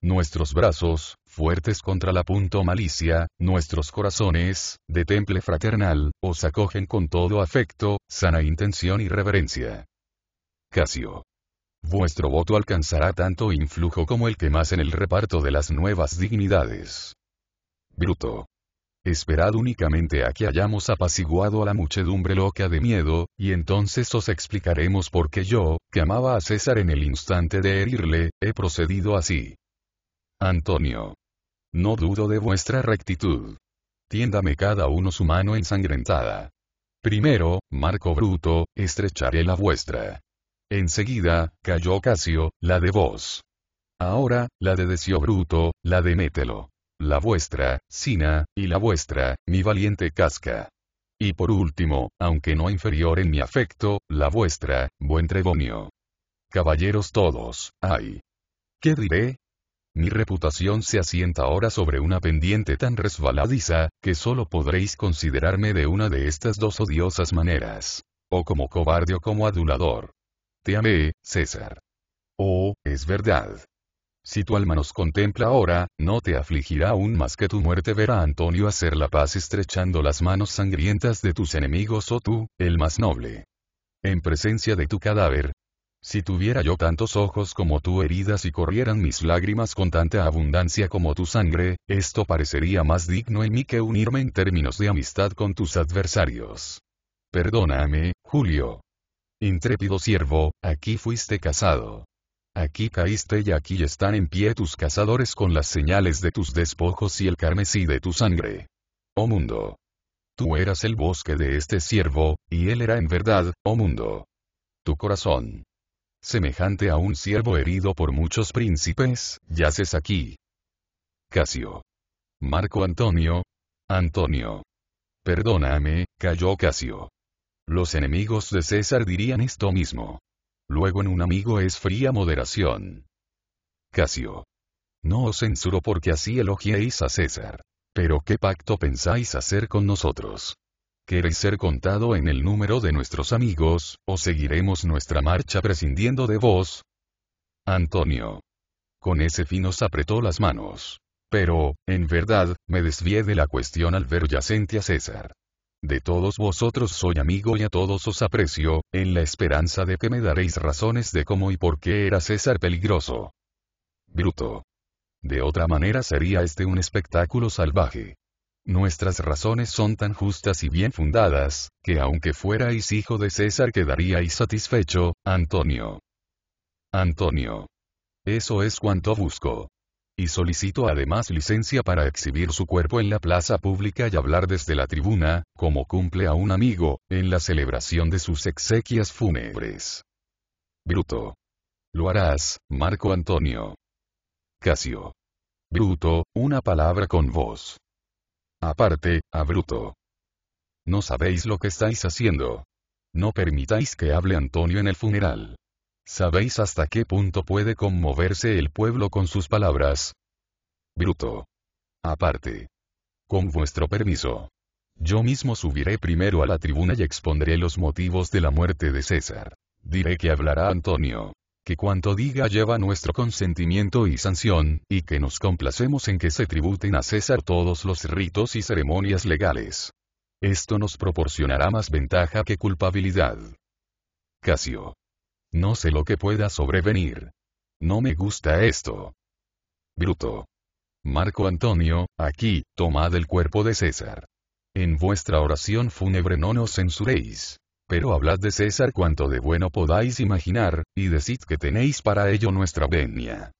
Nuestros brazos, fuertes contra la punto malicia, nuestros corazones, de temple fraternal, os acogen con todo afecto, sana intención y reverencia. Casio. Vuestro voto alcanzará tanto influjo como el que más en el reparto de las nuevas dignidades. Bruto. Esperad únicamente a que hayamos apaciguado a la muchedumbre loca de miedo, y entonces os explicaremos por qué yo, que amaba a César en el instante de herirle, he procedido así. Antonio. No dudo de vuestra rectitud. Tiéndame cada uno su mano ensangrentada. Primero, Marco Bruto, estrecharé la vuestra. Enseguida, cayó Casio, la de vos. Ahora, la de Decio Bruto, la de Mételo. La vuestra, Sina, y la vuestra, mi valiente Casca. Y por último, aunque no inferior en mi afecto, la vuestra, buen Trebonio. Caballeros todos, ay. ¿Qué diré? Mi reputación se asienta ahora sobre una pendiente tan resbaladiza, que solo podréis considerarme de una de estas dos odiosas maneras. O como cobarde o como adulador. Te amé, César. Oh, es verdad. Si tu alma nos contempla ahora, no te afligirá aún más que tu muerte verá a Antonio hacer la paz estrechando las manos sangrientas de tus enemigos o oh tú, el más noble. En presencia de tu cadáver. Si tuviera yo tantos ojos como tú heridas y corrieran mis lágrimas con tanta abundancia como tu sangre, esto parecería más digno en mí que unirme en términos de amistad con tus adversarios. Perdóname, Julio, Intrépido siervo, aquí fuiste casado. Aquí caíste y aquí están en pie tus cazadores con las señales de tus despojos y el carmesí de tu sangre. Oh mundo. Tú eras el bosque de este siervo, y él era en verdad, oh mundo. Tu corazón. Semejante a un siervo herido por muchos príncipes, yaces aquí. Casio. Marco Antonio. Antonio. Perdóname, cayó Casio. Los enemigos de César dirían esto mismo. Luego en un amigo es fría moderación. Casio. No os censuro porque así elogiéis a César. Pero ¿qué pacto pensáis hacer con nosotros? ¿Queréis ser contado en el número de nuestros amigos, o seguiremos nuestra marcha prescindiendo de vos? Antonio. Con ese fin os apretó las manos. Pero, en verdad, me desvié de la cuestión al ver yacente a César. De todos vosotros soy amigo y a todos os aprecio, en la esperanza de que me daréis razones de cómo y por qué era César peligroso. Bruto. De otra manera sería este un espectáculo salvaje. Nuestras razones son tan justas y bien fundadas, que aunque fuerais hijo de César quedaríais satisfecho, Antonio. Antonio. Eso es cuanto busco y solicito además licencia para exhibir su cuerpo en la plaza pública y hablar desde la tribuna, como cumple a un amigo, en la celebración de sus exequias fúnebres. Bruto. Lo harás, Marco Antonio. Casio. Bruto, una palabra con vos. Aparte, a Bruto. No sabéis lo que estáis haciendo. No permitáis que hable Antonio en el funeral. ¿Sabéis hasta qué punto puede conmoverse el pueblo con sus palabras? Bruto. Aparte. Con vuestro permiso. Yo mismo subiré primero a la tribuna y expondré los motivos de la muerte de César. Diré que hablará Antonio. Que cuanto diga lleva nuestro consentimiento y sanción, y que nos complacemos en que se tributen a César todos los ritos y ceremonias legales. Esto nos proporcionará más ventaja que culpabilidad. Casio. No sé lo que pueda sobrevenir. No me gusta esto. Bruto. Marco Antonio, aquí, tomad el cuerpo de César. En vuestra oración fúnebre no nos censuréis. Pero hablad de César cuanto de bueno podáis imaginar, y decid que tenéis para ello nuestra venia.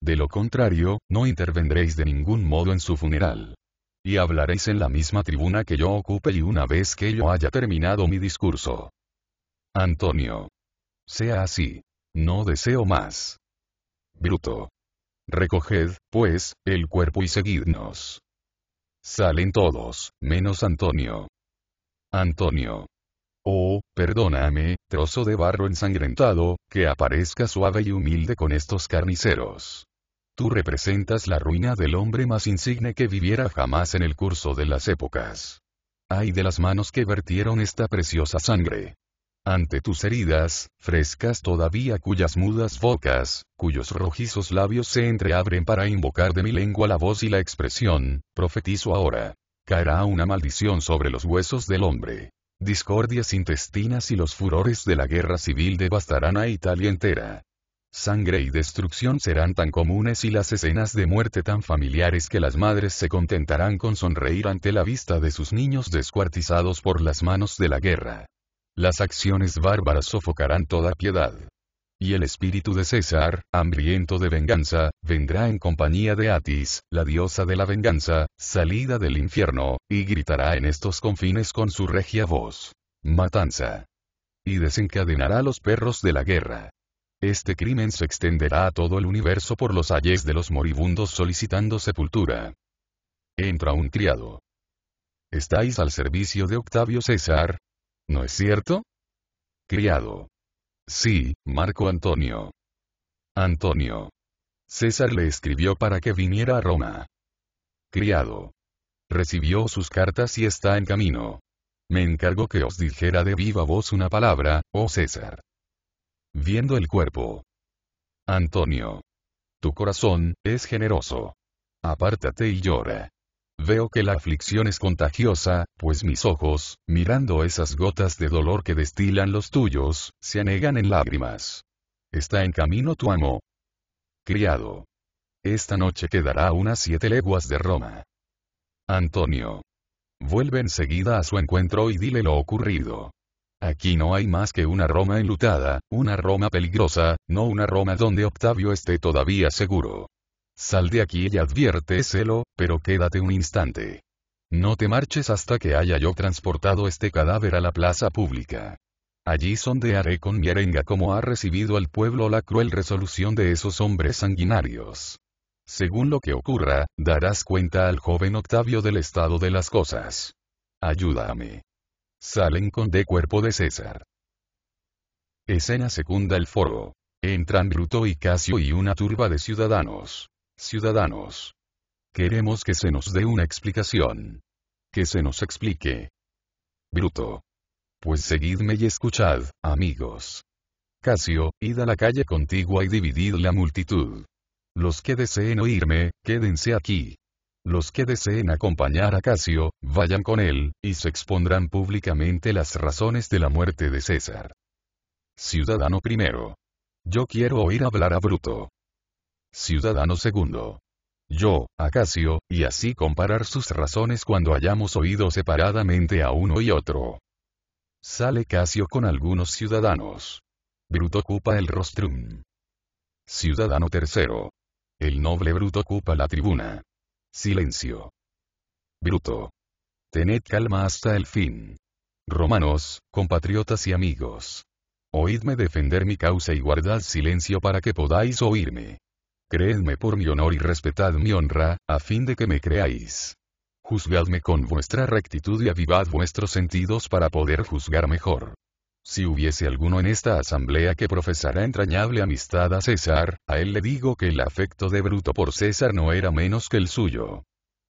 De lo contrario, no intervendréis de ningún modo en su funeral. Y hablaréis en la misma tribuna que yo ocupe y una vez que yo haya terminado mi discurso. Antonio. Sea así. No deseo más. Bruto. Recoged, pues, el cuerpo y seguidnos. Salen todos, menos Antonio. Antonio. Oh, perdóname, trozo de barro ensangrentado, que aparezca suave y humilde con estos carniceros. Tú representas la ruina del hombre más insigne que viviera jamás en el curso de las épocas. Ay de las manos que vertieron esta preciosa sangre ante tus heridas, frescas todavía cuyas mudas bocas, cuyos rojizos labios se entreabren para invocar de mi lengua la voz y la expresión, profetizo ahora. Caerá una maldición sobre los huesos del hombre. Discordias intestinas y los furores de la guerra civil devastarán a Italia entera. Sangre y destrucción serán tan comunes y las escenas de muerte tan familiares que las madres se contentarán con sonreír ante la vista de sus niños descuartizados por las manos de la guerra. Las acciones bárbaras sofocarán toda piedad. Y el espíritu de César, hambriento de venganza, vendrá en compañía de Atis, la diosa de la venganza, salida del infierno, y gritará en estos confines con su regia voz. Matanza. Y desencadenará los perros de la guerra. Este crimen se extenderá a todo el universo por los ayes de los moribundos solicitando sepultura. Entra un criado. ¿Estáis al servicio de Octavio César? ¿No es cierto? Criado. Sí, Marco Antonio. Antonio. César le escribió para que viniera a Roma. Criado. Recibió sus cartas y está en camino. Me encargo que os dijera de viva voz una palabra, oh César. Viendo el cuerpo. Antonio. Tu corazón, es generoso. Apártate y llora. Veo que la aflicción es contagiosa, pues mis ojos, mirando esas gotas de dolor que destilan los tuyos, se anegan en lágrimas. Está en camino tu amo. Criado. Esta noche quedará a unas siete leguas de Roma. Antonio. Vuelve enseguida a su encuentro y dile lo ocurrido. Aquí no hay más que una Roma enlutada, una Roma peligrosa, no una Roma donde Octavio esté todavía seguro. Sal de aquí y celo, pero quédate un instante. No te marches hasta que haya yo transportado este cadáver a la plaza pública. Allí sondearé con mi arenga cómo ha recibido el pueblo la cruel resolución de esos hombres sanguinarios. Según lo que ocurra, darás cuenta al joven Octavio del estado de las cosas. Ayúdame. Salen con de cuerpo de César. Escena segunda El foro. Entran Bruto y Casio y una turba de ciudadanos ciudadanos. Queremos que se nos dé una explicación. Que se nos explique. Bruto. Pues seguidme y escuchad, amigos. Casio, id a la calle contigua y dividid la multitud. Los que deseen oírme, quédense aquí. Los que deseen acompañar a Casio, vayan con él, y se expondrán públicamente las razones de la muerte de César. Ciudadano primero. Yo quiero oír hablar a Bruto ciudadano segundo. Yo, Acacio, y así comparar sus razones cuando hayamos oído separadamente a uno y otro. Sale Casio con algunos ciudadanos. Bruto ocupa el rostrum. Ciudadano tercero. El noble Bruto ocupa la tribuna. Silencio. Bruto. Tened calma hasta el fin. Romanos, compatriotas y amigos. Oídme defender mi causa y guardad silencio para que podáis oírme creedme por mi honor y respetad mi honra, a fin de que me creáis. Juzgadme con vuestra rectitud y avivad vuestros sentidos para poder juzgar mejor. Si hubiese alguno en esta asamblea que profesara entrañable amistad a César, a él le digo que el afecto de Bruto por César no era menos que el suyo.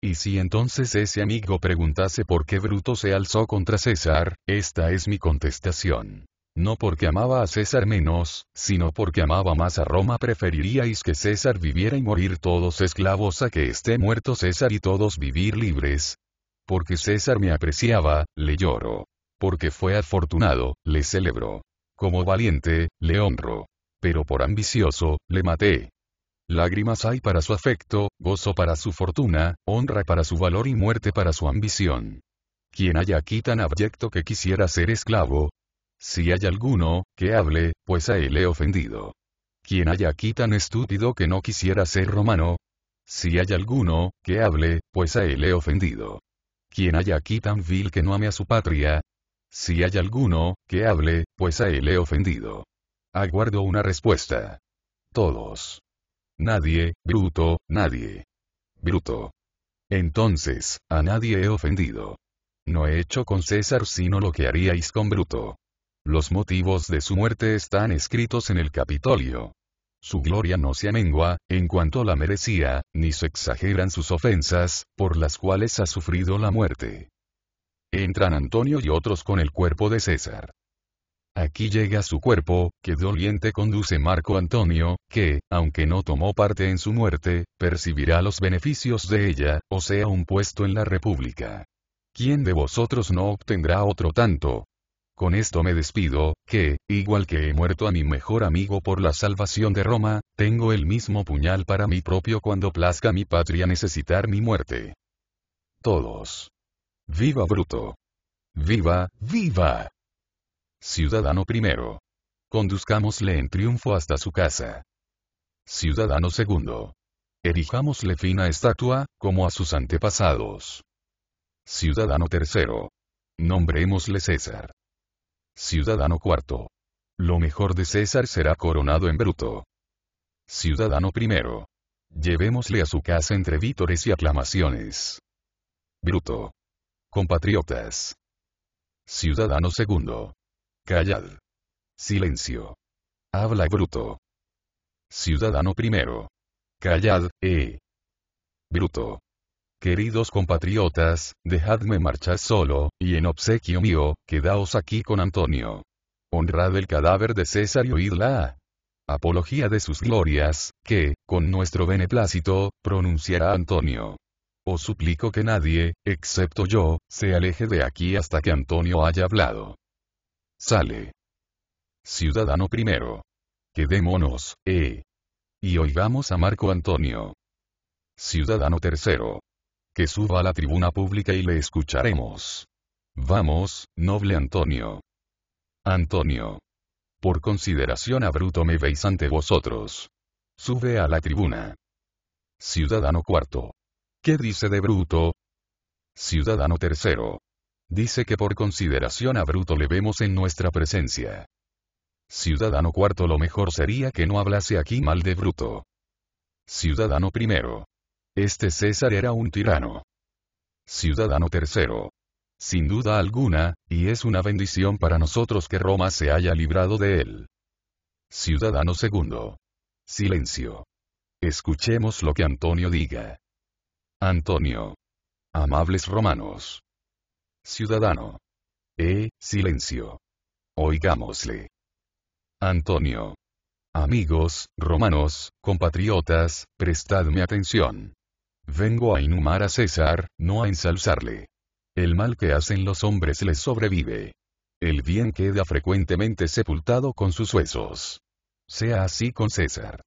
Y si entonces ese amigo preguntase por qué Bruto se alzó contra César, esta es mi contestación. No porque amaba a César menos, sino porque amaba más a Roma preferiríais que César viviera y morir todos esclavos a que esté muerto César y todos vivir libres. Porque César me apreciaba, le lloro. Porque fue afortunado, le celebro. Como valiente, le honro. Pero por ambicioso, le maté. Lágrimas hay para su afecto, gozo para su fortuna, honra para su valor y muerte para su ambición. Quien haya aquí tan abyecto que quisiera ser esclavo, si hay alguno, que hable, pues a él he ofendido. ¿Quién hay aquí tan estúpido que no quisiera ser romano? Si hay alguno, que hable, pues a él he ofendido. ¿Quién hay aquí tan vil que no ame a su patria? Si hay alguno, que hable, pues a él he ofendido. Aguardo una respuesta. Todos. Nadie, bruto, nadie. Bruto. Entonces, a nadie he ofendido. No he hecho con César sino lo que haríais con Bruto. Los motivos de su muerte están escritos en el Capitolio. Su gloria no se amengua, en cuanto la merecía, ni se exageran sus ofensas, por las cuales ha sufrido la muerte. Entran Antonio y otros con el cuerpo de César. Aquí llega su cuerpo, que doliente conduce Marco Antonio, que, aunque no tomó parte en su muerte, percibirá los beneficios de ella, o sea un puesto en la República. ¿Quién de vosotros no obtendrá otro tanto, con esto me despido, que, igual que he muerto a mi mejor amigo por la salvación de Roma, tengo el mismo puñal para mí propio cuando plazca mi patria necesitar mi muerte. Todos. Viva Bruto. Viva, viva. Ciudadano primero. Conduzcámosle en triunfo hasta su casa. Ciudadano segundo. Erijámosle fina estatua, como a sus antepasados. Ciudadano tercero. Nombrémosle César. Ciudadano cuarto. Lo mejor de César será coronado en bruto. Ciudadano primero. Llevémosle a su casa entre vítores y aclamaciones. Bruto. Compatriotas. Ciudadano segundo. Callad. Silencio. Habla bruto. Ciudadano primero. Callad, eh. Bruto. Queridos compatriotas, dejadme marchar solo, y en obsequio mío, quedaos aquí con Antonio. Honrad el cadáver de César y oídla. Apología de sus glorias, que, con nuestro beneplácito, pronunciará Antonio. Os suplico que nadie, excepto yo, se aleje de aquí hasta que Antonio haya hablado. Sale. Ciudadano primero. Quedémonos, eh. Y oigamos a Marco Antonio. Ciudadano tercero. Que suba a la tribuna pública y le escucharemos. Vamos, noble Antonio. Antonio. Por consideración a Bruto me veis ante vosotros. Sube a la tribuna. Ciudadano cuarto. ¿Qué dice de Bruto? Ciudadano tercero. Dice que por consideración a Bruto le vemos en nuestra presencia. Ciudadano cuarto lo mejor sería que no hablase aquí mal de Bruto. Ciudadano primero. Este César era un tirano. Ciudadano tercero. Sin duda alguna, y es una bendición para nosotros que Roma se haya librado de él. Ciudadano segundo. Silencio. Escuchemos lo que Antonio diga. Antonio. Amables romanos. Ciudadano. Eh, silencio. Oigámosle. Antonio. Amigos, romanos, compatriotas, prestadme atención. Vengo a inhumar a César, no a ensalzarle. El mal que hacen los hombres les sobrevive. El bien queda frecuentemente sepultado con sus huesos. Sea así con César.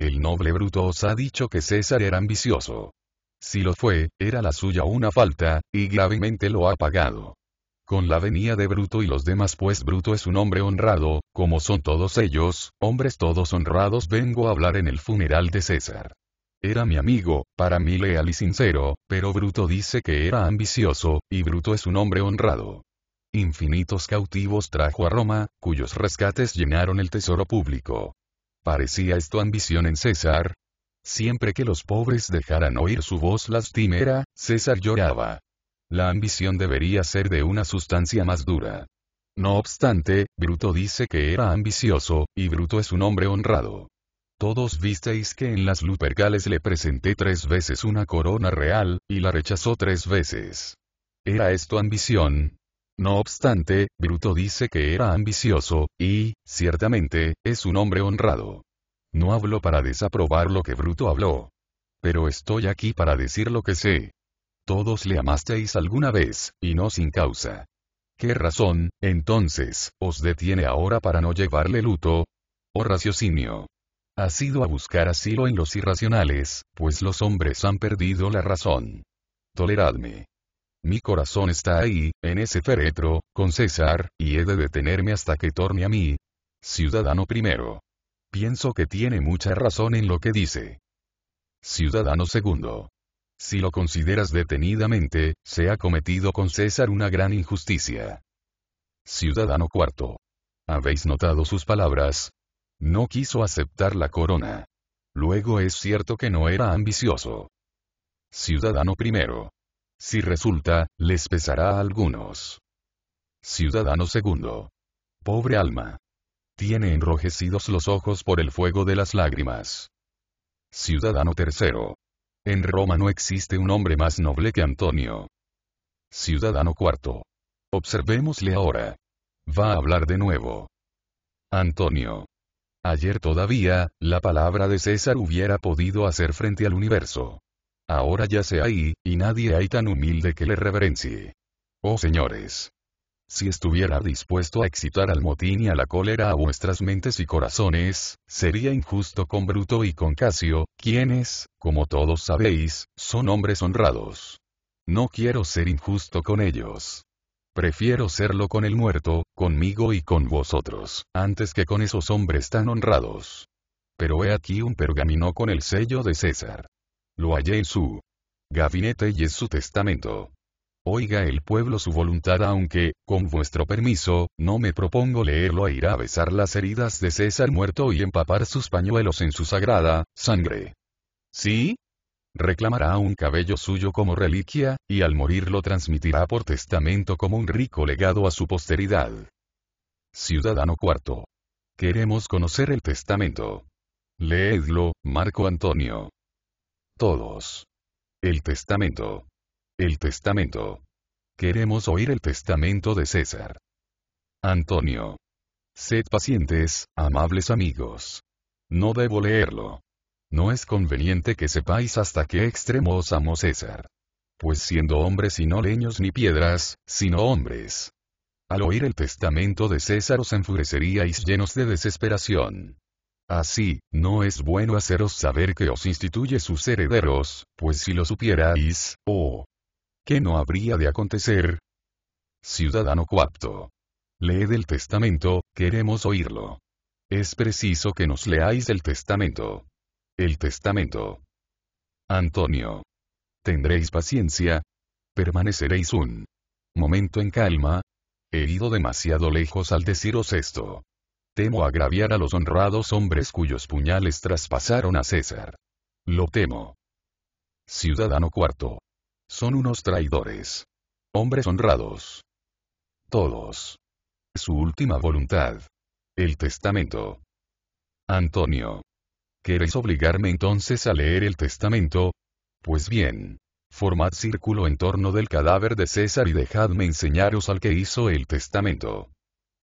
El noble Bruto os ha dicho que César era ambicioso. Si lo fue, era la suya una falta, y gravemente lo ha pagado. Con la venía de Bruto y los demás, pues Bruto es un hombre honrado, como son todos ellos, hombres todos honrados, vengo a hablar en el funeral de César. Era mi amigo, para mí leal y sincero, pero Bruto dice que era ambicioso, y Bruto es un hombre honrado. Infinitos cautivos trajo a Roma, cuyos rescates llenaron el tesoro público. ¿Parecía esto ambición en César? Siempre que los pobres dejaran oír su voz lastimera, César lloraba. La ambición debería ser de una sustancia más dura. No obstante, Bruto dice que era ambicioso, y Bruto es un hombre honrado. Todos visteis que en las Lupercales le presenté tres veces una corona real, y la rechazó tres veces. ¿Era esto ambición? No obstante, Bruto dice que era ambicioso, y, ciertamente, es un hombre honrado. No hablo para desaprobar lo que Bruto habló. Pero estoy aquí para decir lo que sé. Todos le amasteis alguna vez, y no sin causa. ¿Qué razón, entonces, os detiene ahora para no llevarle luto? O oh raciocinio ha sido a buscar asilo en los irracionales, pues los hombres han perdido la razón. Toleradme. Mi corazón está ahí, en ese féretro, con César, y he de detenerme hasta que torne a mí. Ciudadano primero. Pienso que tiene mucha razón en lo que dice. Ciudadano segundo. Si lo consideras detenidamente, se ha cometido con César una gran injusticia. Ciudadano cuarto. Habéis notado sus palabras, no quiso aceptar la corona. Luego es cierto que no era ambicioso. Ciudadano primero. Si resulta, les pesará a algunos. Ciudadano segundo. Pobre alma. Tiene enrojecidos los ojos por el fuego de las lágrimas. Ciudadano tercero. En Roma no existe un hombre más noble que Antonio. Ciudadano cuarto. Observémosle ahora. Va a hablar de nuevo. Antonio. Ayer todavía, la palabra de César hubiera podido hacer frente al universo. Ahora ya se ahí, y nadie hay tan humilde que le reverencie. Oh señores. Si estuviera dispuesto a excitar al motín y a la cólera a vuestras mentes y corazones, sería injusto con Bruto y con Casio, quienes, como todos sabéis, son hombres honrados. No quiero ser injusto con ellos. Prefiero serlo con el muerto, conmigo y con vosotros, antes que con esos hombres tan honrados. Pero he aquí un pergamino con el sello de César. Lo hallé en su gabinete y es su testamento. Oiga el pueblo su voluntad aunque, con vuestro permiso, no me propongo leerlo a e ir a besar las heridas de César muerto y empapar sus pañuelos en su sagrada sangre. ¿Sí? reclamará un cabello suyo como reliquia, y al morir lo transmitirá por testamento como un rico legado a su posteridad. Ciudadano cuarto. Queremos conocer el testamento. Leedlo, Marco Antonio. Todos. El testamento. El testamento. Queremos oír el testamento de César. Antonio. Sed pacientes, amables amigos. No debo leerlo. No es conveniente que sepáis hasta qué extremo os amo César. Pues siendo hombres y no leños ni piedras, sino hombres. Al oír el testamento de César os enfureceríais llenos de desesperación. Así, no es bueno haceros saber que os instituye sus herederos, pues si lo supierais, oh, ¿qué no habría de acontecer? Ciudadano cuapto. Leed el testamento, queremos oírlo. Es preciso que nos leáis el testamento. El testamento. Antonio. Tendréis paciencia. Permaneceréis un momento en calma. He ido demasiado lejos al deciros esto. Temo agraviar a los honrados hombres cuyos puñales traspasaron a César. Lo temo. Ciudadano cuarto. Son unos traidores. Hombres honrados. Todos. Su última voluntad. El testamento. Antonio. ¿Queréis obligarme entonces a leer el testamento? Pues bien. Formad círculo en torno del cadáver de César y dejadme enseñaros al que hizo el testamento.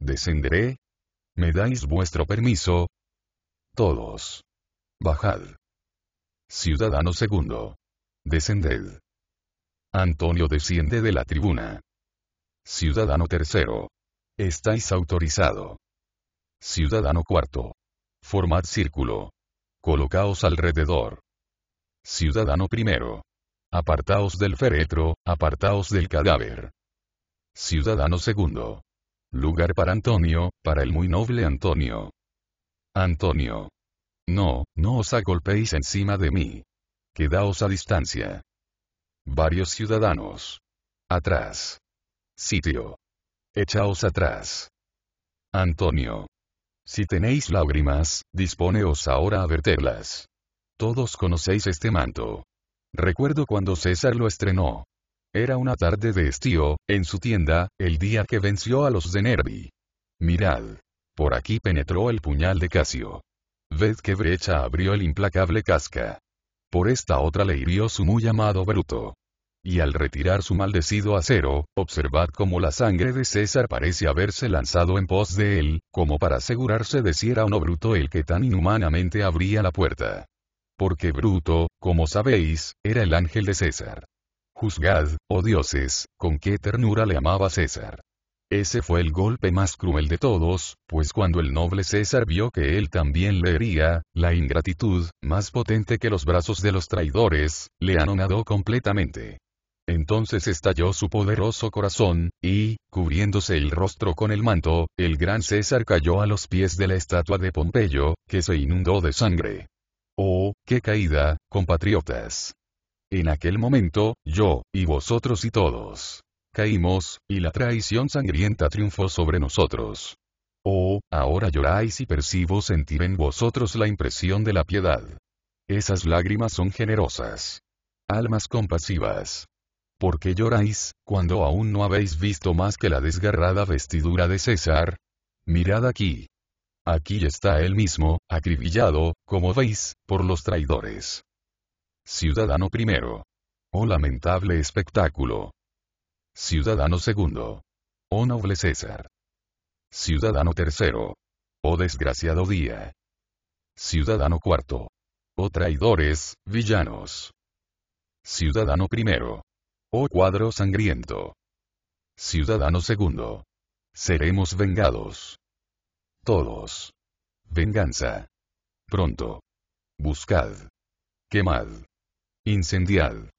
¿Descenderé? ¿Me dais vuestro permiso? Todos. Bajad. Ciudadano segundo. Descended. Antonio desciende de la tribuna. Ciudadano tercero. Estáis autorizado. Ciudadano cuarto. Formad círculo. Colocaos alrededor. Ciudadano primero. Apartaos del féretro, apartaos del cadáver. Ciudadano segundo. Lugar para Antonio, para el muy noble Antonio. Antonio. No, no os agolpéis encima de mí. Quedaos a distancia. Varios ciudadanos. Atrás. Sitio. Echaos atrás. Antonio. Si tenéis lágrimas, disponeos ahora a verterlas. Todos conocéis este manto. Recuerdo cuando César lo estrenó. Era una tarde de estío, en su tienda, el día que venció a los de Nervi. Mirad. Por aquí penetró el puñal de Casio. Ved qué brecha abrió el implacable casca. Por esta otra le hirió su muy amado Bruto y al retirar su maldecido acero, observad cómo la sangre de César parece haberse lanzado en pos de él, como para asegurarse de si era o no bruto el que tan inhumanamente abría la puerta. Porque Bruto, como sabéis, era el ángel de César. Juzgad, oh dioses, con qué ternura le amaba César. Ese fue el golpe más cruel de todos, pues cuando el noble César vio que él también le hería, la ingratitud, más potente que los brazos de los traidores, le anonadó completamente. Entonces estalló su poderoso corazón, y, cubriéndose el rostro con el manto, el gran César cayó a los pies de la estatua de Pompeyo, que se inundó de sangre. ¡Oh, qué caída, compatriotas! En aquel momento, yo, y vosotros y todos. Caímos, y la traición sangrienta triunfó sobre nosotros. Oh, ahora lloráis y percibo sentir en vosotros la impresión de la piedad. Esas lágrimas son generosas. Almas compasivas. ¿Por qué lloráis, cuando aún no habéis visto más que la desgarrada vestidura de César? Mirad aquí. Aquí está él mismo, acribillado, como veis, por los traidores. Ciudadano primero. Oh lamentable espectáculo. Ciudadano segundo. Oh noble César. Ciudadano tercero. Oh desgraciado día. Ciudadano cuarto. Oh traidores, villanos. Ciudadano primero. Oh cuadro sangriento. Ciudadano segundo. Seremos vengados. Todos. Venganza. Pronto. Buscad. Quemad. Incendiad.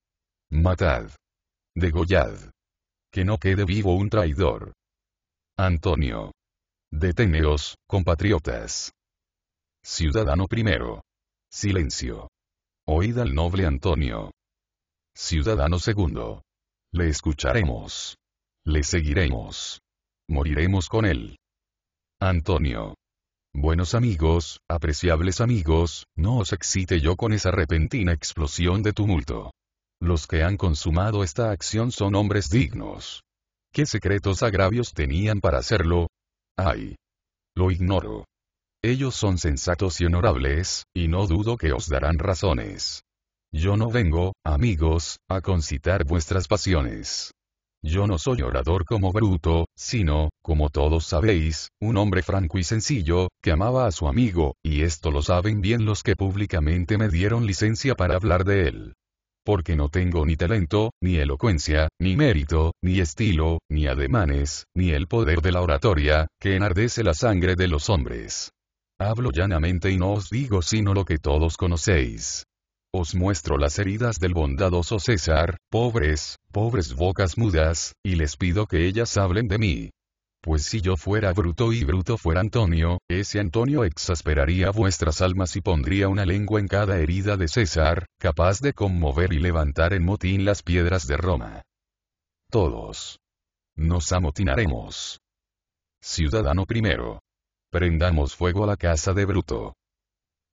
Matad. Degollad. Que no quede vivo un traidor. Antonio. Deteneos, compatriotas. Ciudadano primero. Silencio. Oíd al noble Antonio. Ciudadano segundo. Le escucharemos. Le seguiremos. Moriremos con él. Antonio. Buenos amigos, apreciables amigos, no os excite yo con esa repentina explosión de tumulto. Los que han consumado esta acción son hombres dignos. ¿Qué secretos agravios tenían para hacerlo? Ay. Lo ignoro. Ellos son sensatos y honorables, y no dudo que os darán razones. Yo no vengo, amigos, a concitar vuestras pasiones. Yo no soy orador como Bruto, sino, como todos sabéis, un hombre franco y sencillo, que amaba a su amigo, y esto lo saben bien los que públicamente me dieron licencia para hablar de él. Porque no tengo ni talento, ni elocuencia, ni mérito, ni estilo, ni ademanes, ni el poder de la oratoria, que enardece la sangre de los hombres. Hablo llanamente y no os digo sino lo que todos conocéis. Os muestro las heridas del bondadoso César, pobres, pobres bocas mudas, y les pido que ellas hablen de mí. Pues si yo fuera bruto y bruto fuera Antonio, ese Antonio exasperaría vuestras almas y pondría una lengua en cada herida de César, capaz de conmover y levantar en motín las piedras de Roma. Todos. Nos amotinaremos. Ciudadano primero. Prendamos fuego a la casa de Bruto.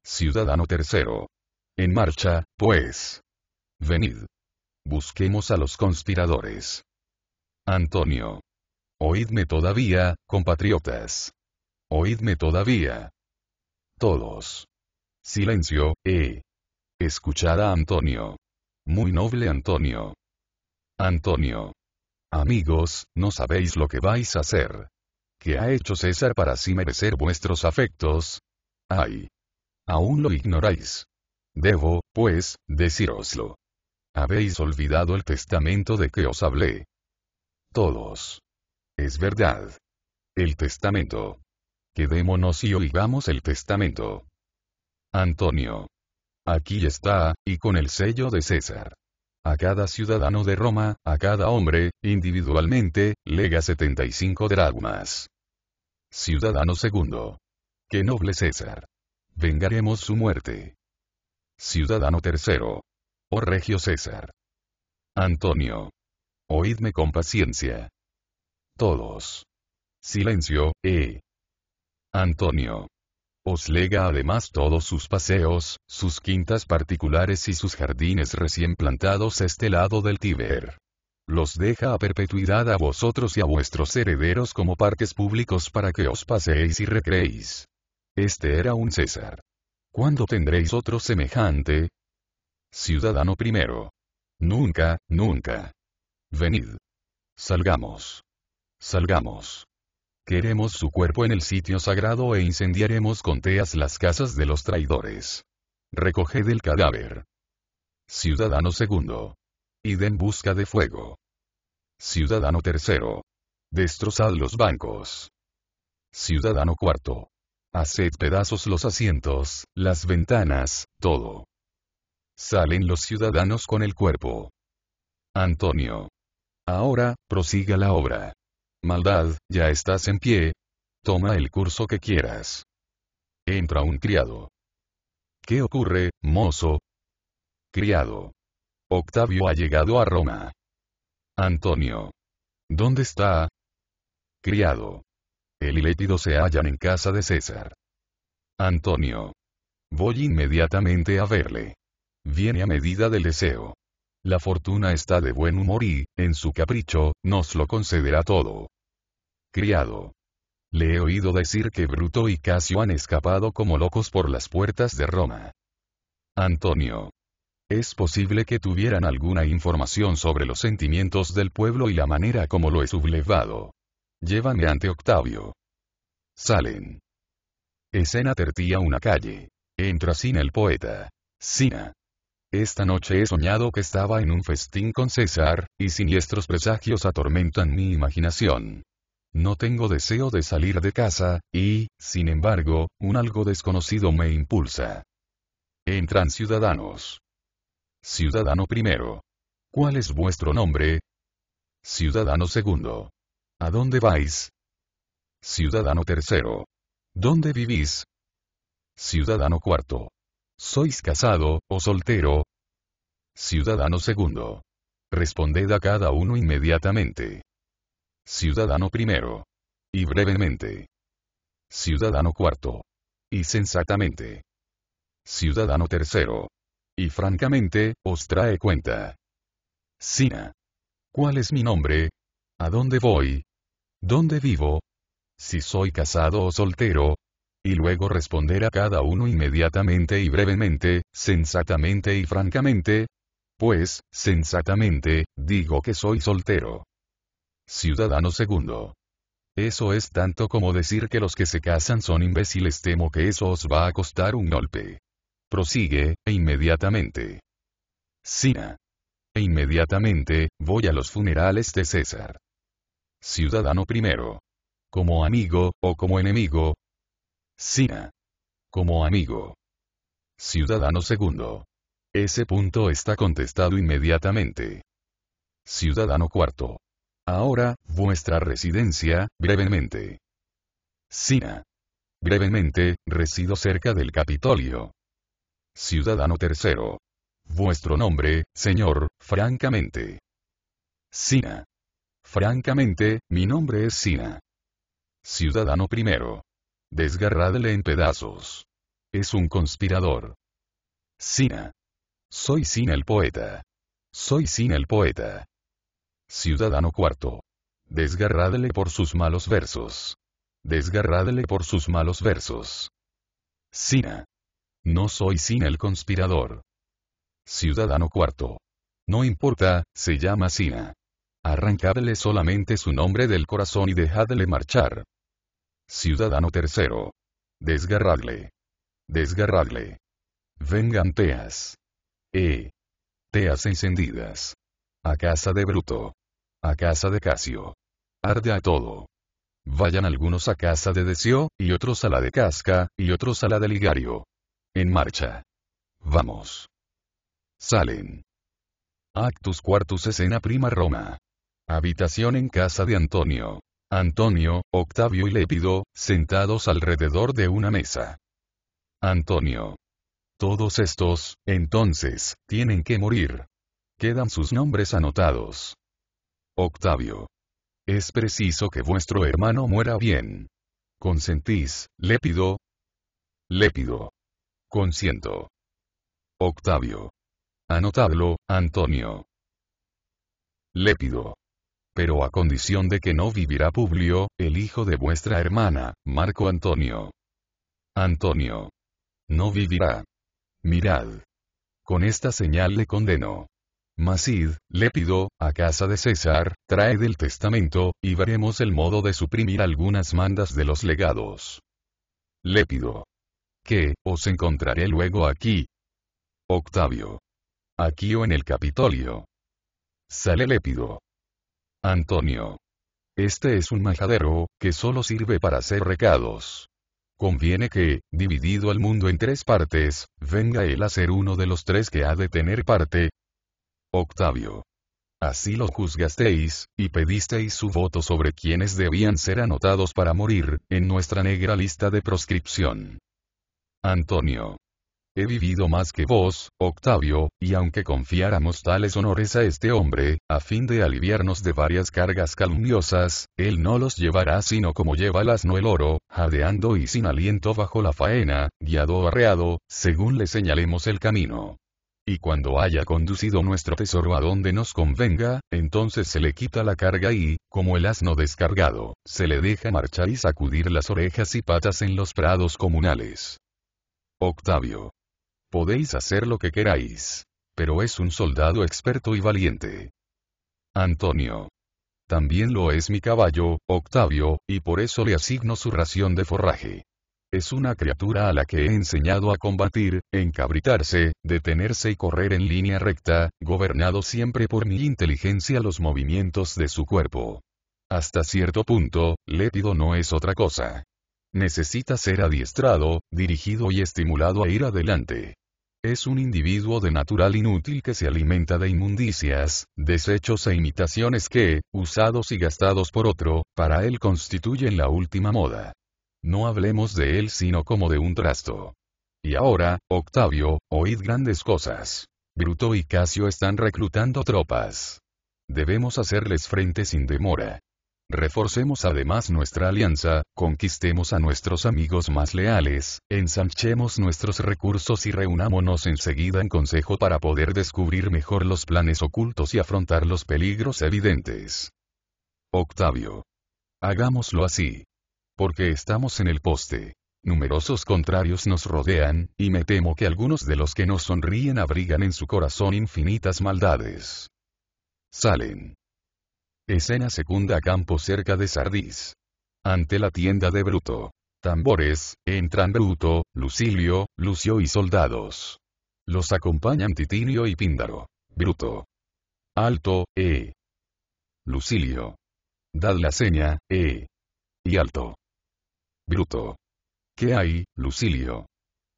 Ciudadano tercero. En marcha, pues. Venid. Busquemos a los conspiradores. Antonio. Oídme todavía, compatriotas. Oídme todavía. Todos. Silencio, eh. Escuchad a Antonio. Muy noble Antonio. Antonio. Amigos, no sabéis lo que vais a hacer. ¿Qué ha hecho César para así merecer vuestros afectos? ¡Ay! Aún lo ignoráis. Debo, pues, decíroslo. Habéis olvidado el testamento de que os hablé. Todos. Es verdad. El testamento. Quedémonos y oigamos el testamento. Antonio. Aquí está, y con el sello de César. A cada ciudadano de Roma, a cada hombre, individualmente, lega 75 dragmas. Ciudadano segundo. ¡Qué noble César. Vengaremos su muerte. Ciudadano tercero. Oh Regio César. Antonio. Oídme con paciencia. Todos. Silencio, eh. Antonio. Os lega además todos sus paseos, sus quintas particulares y sus jardines recién plantados a este lado del Tíber. Los deja a perpetuidad a vosotros y a vuestros herederos como parques públicos para que os paseéis y recreéis. Este era un César. ¿Cuándo tendréis otro semejante? Ciudadano primero. Nunca, nunca. Venid. Salgamos. Salgamos. Queremos su cuerpo en el sitio sagrado e incendiaremos con teas las casas de los traidores. Recoged el cadáver. Ciudadano segundo. Id en busca de fuego. Ciudadano tercero. Destrozad los bancos. Ciudadano cuarto. Haced pedazos los asientos, las ventanas, todo. Salen los ciudadanos con el cuerpo. Antonio. Ahora, prosiga la obra. Maldad, ya estás en pie. Toma el curso que quieras. Entra un criado. ¿Qué ocurre, mozo? Criado. Octavio ha llegado a Roma. Antonio. ¿Dónde está? Criado el y se hallan en casa de César. Antonio. Voy inmediatamente a verle. Viene a medida del deseo. La fortuna está de buen humor y, en su capricho, nos lo concederá todo. Criado. Le he oído decir que Bruto y Casio han escapado como locos por las puertas de Roma. Antonio. Es posible que tuvieran alguna información sobre los sentimientos del pueblo y la manera como lo he sublevado. Llévame ante Octavio. Salen. Escena tertía una calle. Entra Sina el poeta. Sina. Esta noche he soñado que estaba en un festín con César, y siniestros presagios atormentan mi imaginación. No tengo deseo de salir de casa, y, sin embargo, un algo desconocido me impulsa. Entran ciudadanos. Ciudadano primero. ¿Cuál es vuestro nombre? Ciudadano segundo. ¿A dónde vais? Ciudadano tercero. ¿Dónde vivís? Ciudadano cuarto. ¿Sois casado, o soltero? Ciudadano segundo. Responded a cada uno inmediatamente. Ciudadano primero. Y brevemente. Ciudadano cuarto. Y sensatamente. Ciudadano tercero. Y francamente, os trae cuenta. Sina. ¿Cuál es mi nombre? ¿A dónde voy? ¿Dónde vivo? Si soy casado o soltero. Y luego responder a cada uno inmediatamente y brevemente, sensatamente y francamente. Pues, sensatamente, digo que soy soltero. Ciudadano segundo. Eso es tanto como decir que los que se casan son imbéciles. Temo que eso os va a costar un golpe. Prosigue, e inmediatamente. Sina. E inmediatamente, voy a los funerales de César ciudadano primero. Como amigo, o como enemigo. Sina. Como amigo. Ciudadano segundo. Ese punto está contestado inmediatamente. Ciudadano cuarto. Ahora, vuestra residencia, brevemente. Sina. Brevemente, resido cerca del Capitolio. Ciudadano tercero. Vuestro nombre, señor, francamente. Sina. Francamente, mi nombre es Sina. Ciudadano primero. Desgarradle en pedazos. Es un conspirador. Sina. Soy Sina el poeta. Soy Sina el poeta. Ciudadano cuarto. Desgarradle por sus malos versos. Desgarradle por sus malos versos. Sina. No soy Sina el conspirador. Ciudadano cuarto. No importa, se llama Sina. Arrancadle solamente su nombre del corazón y dejadle marchar. Ciudadano tercero. Desgarradle. Desgarradle. Vengan teas. E. Teas encendidas. A casa de Bruto. A casa de Casio. Arde a todo. Vayan algunos a casa de Deseo, y otros a la de Casca, y otros a la de Ligario. En marcha. Vamos. Salen. Actus Quartus Escena Prima Roma. Habitación en casa de Antonio. Antonio, Octavio y Lépido, sentados alrededor de una mesa. Antonio. Todos estos, entonces, tienen que morir. Quedan sus nombres anotados. Octavio. Es preciso que vuestro hermano muera bien. ¿Consentís, Lépido? Lépido. Consiento. Octavio. Anotadlo, Antonio. Lépido pero a condición de que no vivirá Publio, el hijo de vuestra hermana, Marco Antonio. Antonio. No vivirá. Mirad. Con esta señal le condeno. Masid, Lépido, a casa de César, trae del testamento, y veremos el modo de suprimir algunas mandas de los legados. Lépido. ¿Qué, Que, os encontraré luego aquí. Octavio. Aquí o en el Capitolio. Sale Lépido. Antonio. Este es un majadero, que solo sirve para hacer recados. Conviene que, dividido el mundo en tres partes, venga él a ser uno de los tres que ha de tener parte. Octavio. Así lo juzgasteis, y pedisteis su voto sobre quienes debían ser anotados para morir, en nuestra negra lista de proscripción. Antonio. He vivido más que vos, Octavio, y aunque confiáramos tales honores a este hombre, a fin de aliviarnos de varias cargas calumniosas, él no los llevará sino como lleva el asno el oro, jadeando y sin aliento bajo la faena, guiado o arreado, según le señalemos el camino. Y cuando haya conducido nuestro tesoro a donde nos convenga, entonces se le quita la carga y, como el asno descargado, se le deja marchar y sacudir las orejas y patas en los prados comunales. Octavio. Podéis hacer lo que queráis. Pero es un soldado experto y valiente. Antonio. También lo es mi caballo, Octavio, y por eso le asigno su ración de forraje. Es una criatura a la que he enseñado a combatir, encabritarse, detenerse y correr en línea recta, gobernado siempre por mi inteligencia los movimientos de su cuerpo. Hasta cierto punto, Lépido no es otra cosa. Necesita ser adiestrado, dirigido y estimulado a ir adelante. Es un individuo de natural inútil que se alimenta de inmundicias, desechos e imitaciones que, usados y gastados por otro, para él constituyen la última moda. No hablemos de él sino como de un trasto. Y ahora, Octavio, oíd grandes cosas. Bruto y Casio están reclutando tropas. Debemos hacerles frente sin demora. Reforcemos además nuestra alianza, conquistemos a nuestros amigos más leales, ensanchemos nuestros recursos y reunámonos enseguida en consejo para poder descubrir mejor los planes ocultos y afrontar los peligros evidentes. Octavio. Hagámoslo así. Porque estamos en el poste. Numerosos contrarios nos rodean, y me temo que algunos de los que nos sonríen abrigan en su corazón infinitas maldades. Salen. Escena segunda. campo cerca de Sardis. Ante la tienda de Bruto. Tambores, entran Bruto, Lucilio, Lucio y soldados. Los acompañan Titinio y Píndaro. Bruto. Alto, E. Lucilio. Dad la seña, E. Y alto. Bruto. ¿Qué hay, Lucilio?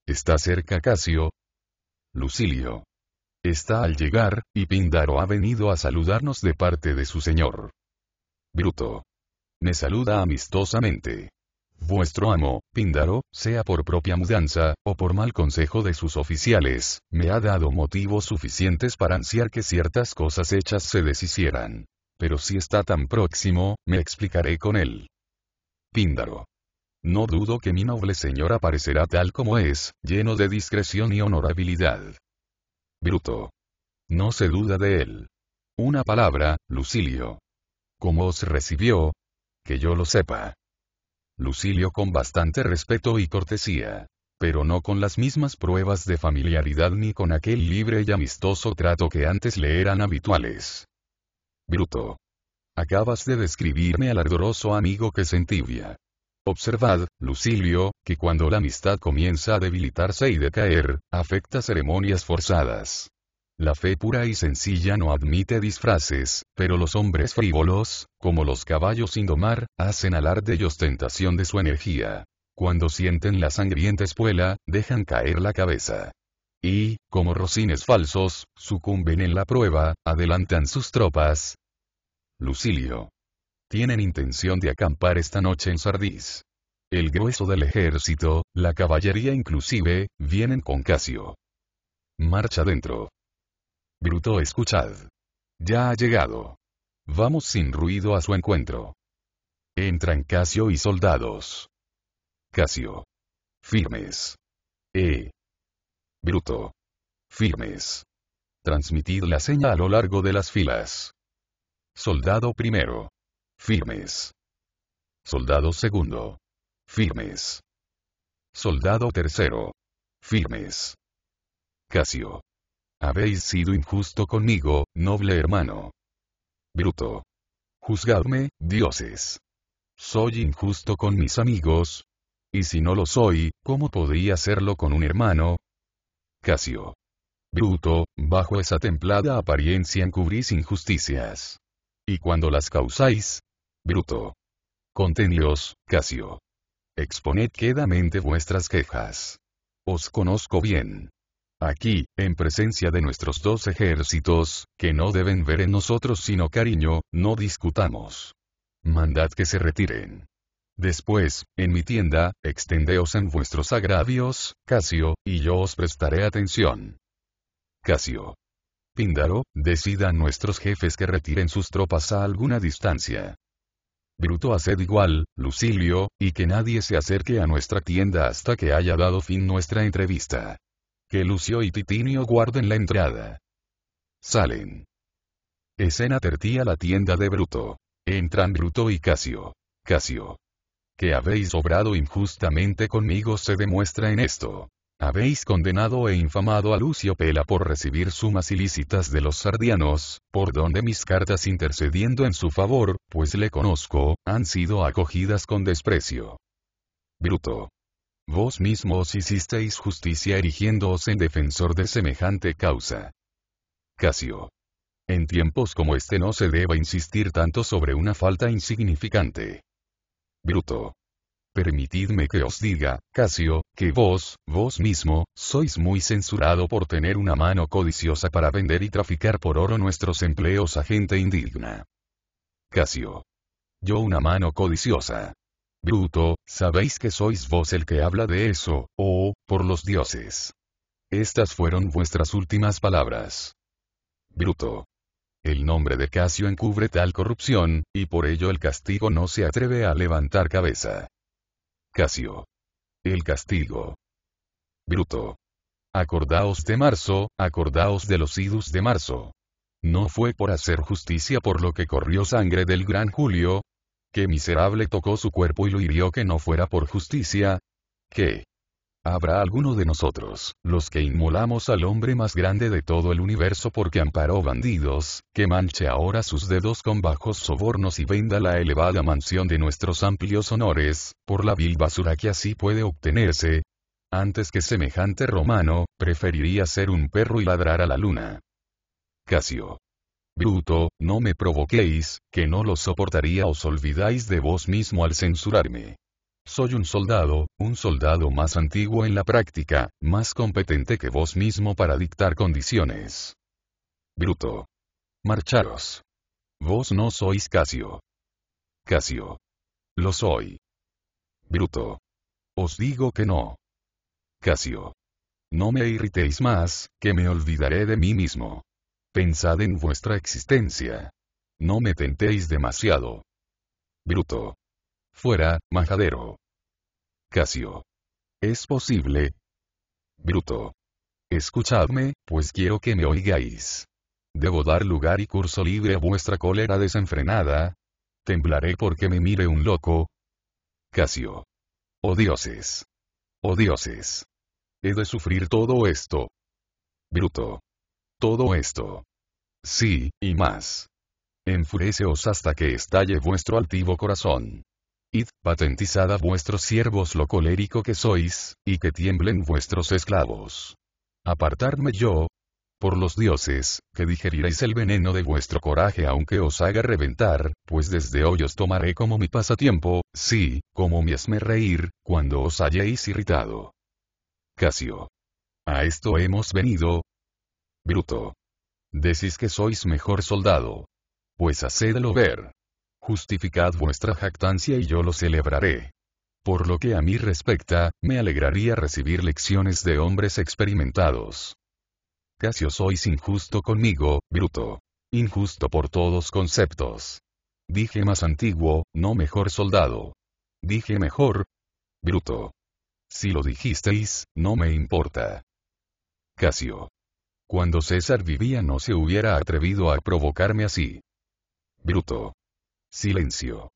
¿Está cerca Casio? Lucilio. Está al llegar, y Píndaro ha venido a saludarnos de parte de su señor. Bruto. Me saluda amistosamente. Vuestro amo, Píndaro, sea por propia mudanza, o por mal consejo de sus oficiales, me ha dado motivos suficientes para ansiar que ciertas cosas hechas se deshicieran. Pero si está tan próximo, me explicaré con él. Píndaro. No dudo que mi noble señor aparecerá tal como es, lleno de discreción y honorabilidad. Bruto. No se duda de él. Una palabra, Lucilio. ¿Cómo os recibió? Que yo lo sepa. Lucilio con bastante respeto y cortesía. Pero no con las mismas pruebas de familiaridad ni con aquel libre y amistoso trato que antes le eran habituales. Bruto. Acabas de describirme al ardoroso amigo que se Observad, Lucilio, que cuando la amistad comienza a debilitarse y decaer, afecta ceremonias forzadas. La fe pura y sencilla no admite disfraces, pero los hombres frívolos, como los caballos sin domar, hacen alarde y ostentación de su energía. Cuando sienten la sangrienta espuela, dejan caer la cabeza. Y, como rocines falsos, sucumben en la prueba, adelantan sus tropas. Lucilio. Tienen intención de acampar esta noche en Sardis. El grueso del ejército, la caballería inclusive, vienen con Casio. Marcha dentro. Bruto, escuchad. Ya ha llegado. Vamos sin ruido a su encuentro. Entran Casio y soldados. Casio. Firmes. E. Bruto. Firmes. Transmitid la seña a lo largo de las filas. Soldado primero. Firmes. Soldado segundo. Firmes. Soldado tercero. Firmes. Casio. Habéis sido injusto conmigo, noble hermano. Bruto. Juzgadme, dioses. ¿Soy injusto con mis amigos? Y si no lo soy, ¿cómo podría serlo con un hermano? Casio. Bruto, bajo esa templada apariencia encubrís injusticias. Y cuando las causáis, Bruto. Conteníos, Casio. Exponed quedamente vuestras quejas. Os conozco bien. Aquí, en presencia de nuestros dos ejércitos, que no deben ver en nosotros sino cariño, no discutamos. Mandad que se retiren. Después, en mi tienda, extendeos en vuestros agravios, Casio, y yo os prestaré atención. Casio. Píndaro, decidan nuestros jefes que retiren sus tropas a alguna distancia. Bruto haced igual, Lucilio, y que nadie se acerque a nuestra tienda hasta que haya dado fin nuestra entrevista. Que Lucio y Titinio guarden la entrada. Salen. Escena tertía la tienda de Bruto. Entran Bruto y Casio. Casio. Que habéis obrado injustamente conmigo se demuestra en esto. Habéis condenado e infamado a Lucio Pela por recibir sumas ilícitas de los sardianos, por donde mis cartas intercediendo en su favor, pues le conozco, han sido acogidas con desprecio. Bruto. Vos mismos hicisteis justicia erigiéndoos en defensor de semejante causa. Casio. En tiempos como este no se deba insistir tanto sobre una falta insignificante. Bruto. Permitidme que os diga, Casio, que vos, vos mismo, sois muy censurado por tener una mano codiciosa para vender y traficar por oro nuestros empleos a gente indigna. Casio. Yo una mano codiciosa. Bruto, sabéis que sois vos el que habla de eso, oh, por los dioses. Estas fueron vuestras últimas palabras. Bruto. El nombre de Casio encubre tal corrupción, y por ello el castigo no se atreve a levantar cabeza. Casio. El castigo. Bruto. Acordaos de marzo, acordaos de los idus de marzo. No fue por hacer justicia por lo que corrió sangre del gran Julio. Que miserable tocó su cuerpo y lo hirió que no fuera por justicia. ¿Qué? Habrá alguno de nosotros, los que inmolamos al hombre más grande de todo el universo porque amparó bandidos, que manche ahora sus dedos con bajos sobornos y venda la elevada mansión de nuestros amplios honores, por la vil basura que así puede obtenerse. Antes que semejante romano, preferiría ser un perro y ladrar a la luna. Casio. Bruto, no me provoquéis, que no lo soportaría os olvidáis de vos mismo al censurarme. Soy un soldado, un soldado más antiguo en la práctica, más competente que vos mismo para dictar condiciones. Bruto. Marcharos. Vos no sois Casio. Casio. Lo soy. Bruto. Os digo que no. Casio. No me irritéis más, que me olvidaré de mí mismo. Pensad en vuestra existencia. No me tentéis demasiado. Bruto. Fuera, majadero. Casio. ¿Es posible? Bruto. Escuchadme, pues quiero que me oigáis. ¿Debo dar lugar y curso libre a vuestra cólera desenfrenada? ¿Temblaré porque me mire un loco? Casio. Oh dioses. Oh dioses. He de sufrir todo esto. Bruto. Todo esto. Sí, y más. Enfureceos hasta que estalle vuestro altivo corazón. Id, patentizad a vuestros siervos lo colérico que sois, y que tiemblen vuestros esclavos. Apartarme yo, por los dioses, que digeriréis el veneno de vuestro coraje aunque os haga reventar, pues desde hoy os tomaré como mi pasatiempo, sí, como mi esme reír, cuando os hayáis irritado. Casio. A esto hemos venido. Bruto. Decís que sois mejor soldado. Pues hacedlo ver. Justificad vuestra jactancia y yo lo celebraré. Por lo que a mí respecta, me alegraría recibir lecciones de hombres experimentados. Casio sois injusto conmigo, bruto. Injusto por todos conceptos. Dije más antiguo, no mejor soldado. Dije mejor. Bruto. Si lo dijisteis, no me importa. Casio. Cuando César vivía no se hubiera atrevido a provocarme así. Bruto. Silencio.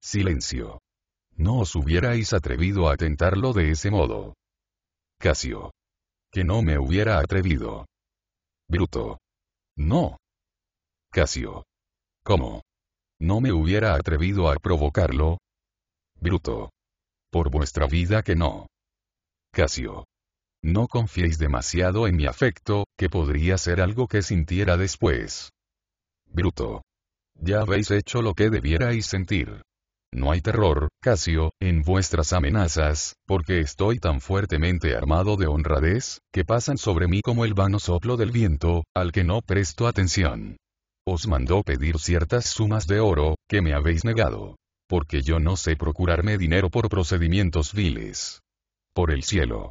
Silencio. No os hubierais atrevido a tentarlo de ese modo. Casio. Que no me hubiera atrevido. Bruto. No. Casio. ¿Cómo? ¿No me hubiera atrevido a provocarlo? Bruto. Por vuestra vida que no. Casio. No confiéis demasiado en mi afecto, que podría ser algo que sintiera después. Bruto. Ya habéis hecho lo que debierais sentir. No hay terror, Casio, en vuestras amenazas, porque estoy tan fuertemente armado de honradez, que pasan sobre mí como el vano soplo del viento, al que no presto atención. Os mandó pedir ciertas sumas de oro, que me habéis negado. Porque yo no sé procurarme dinero por procedimientos viles. Por el cielo.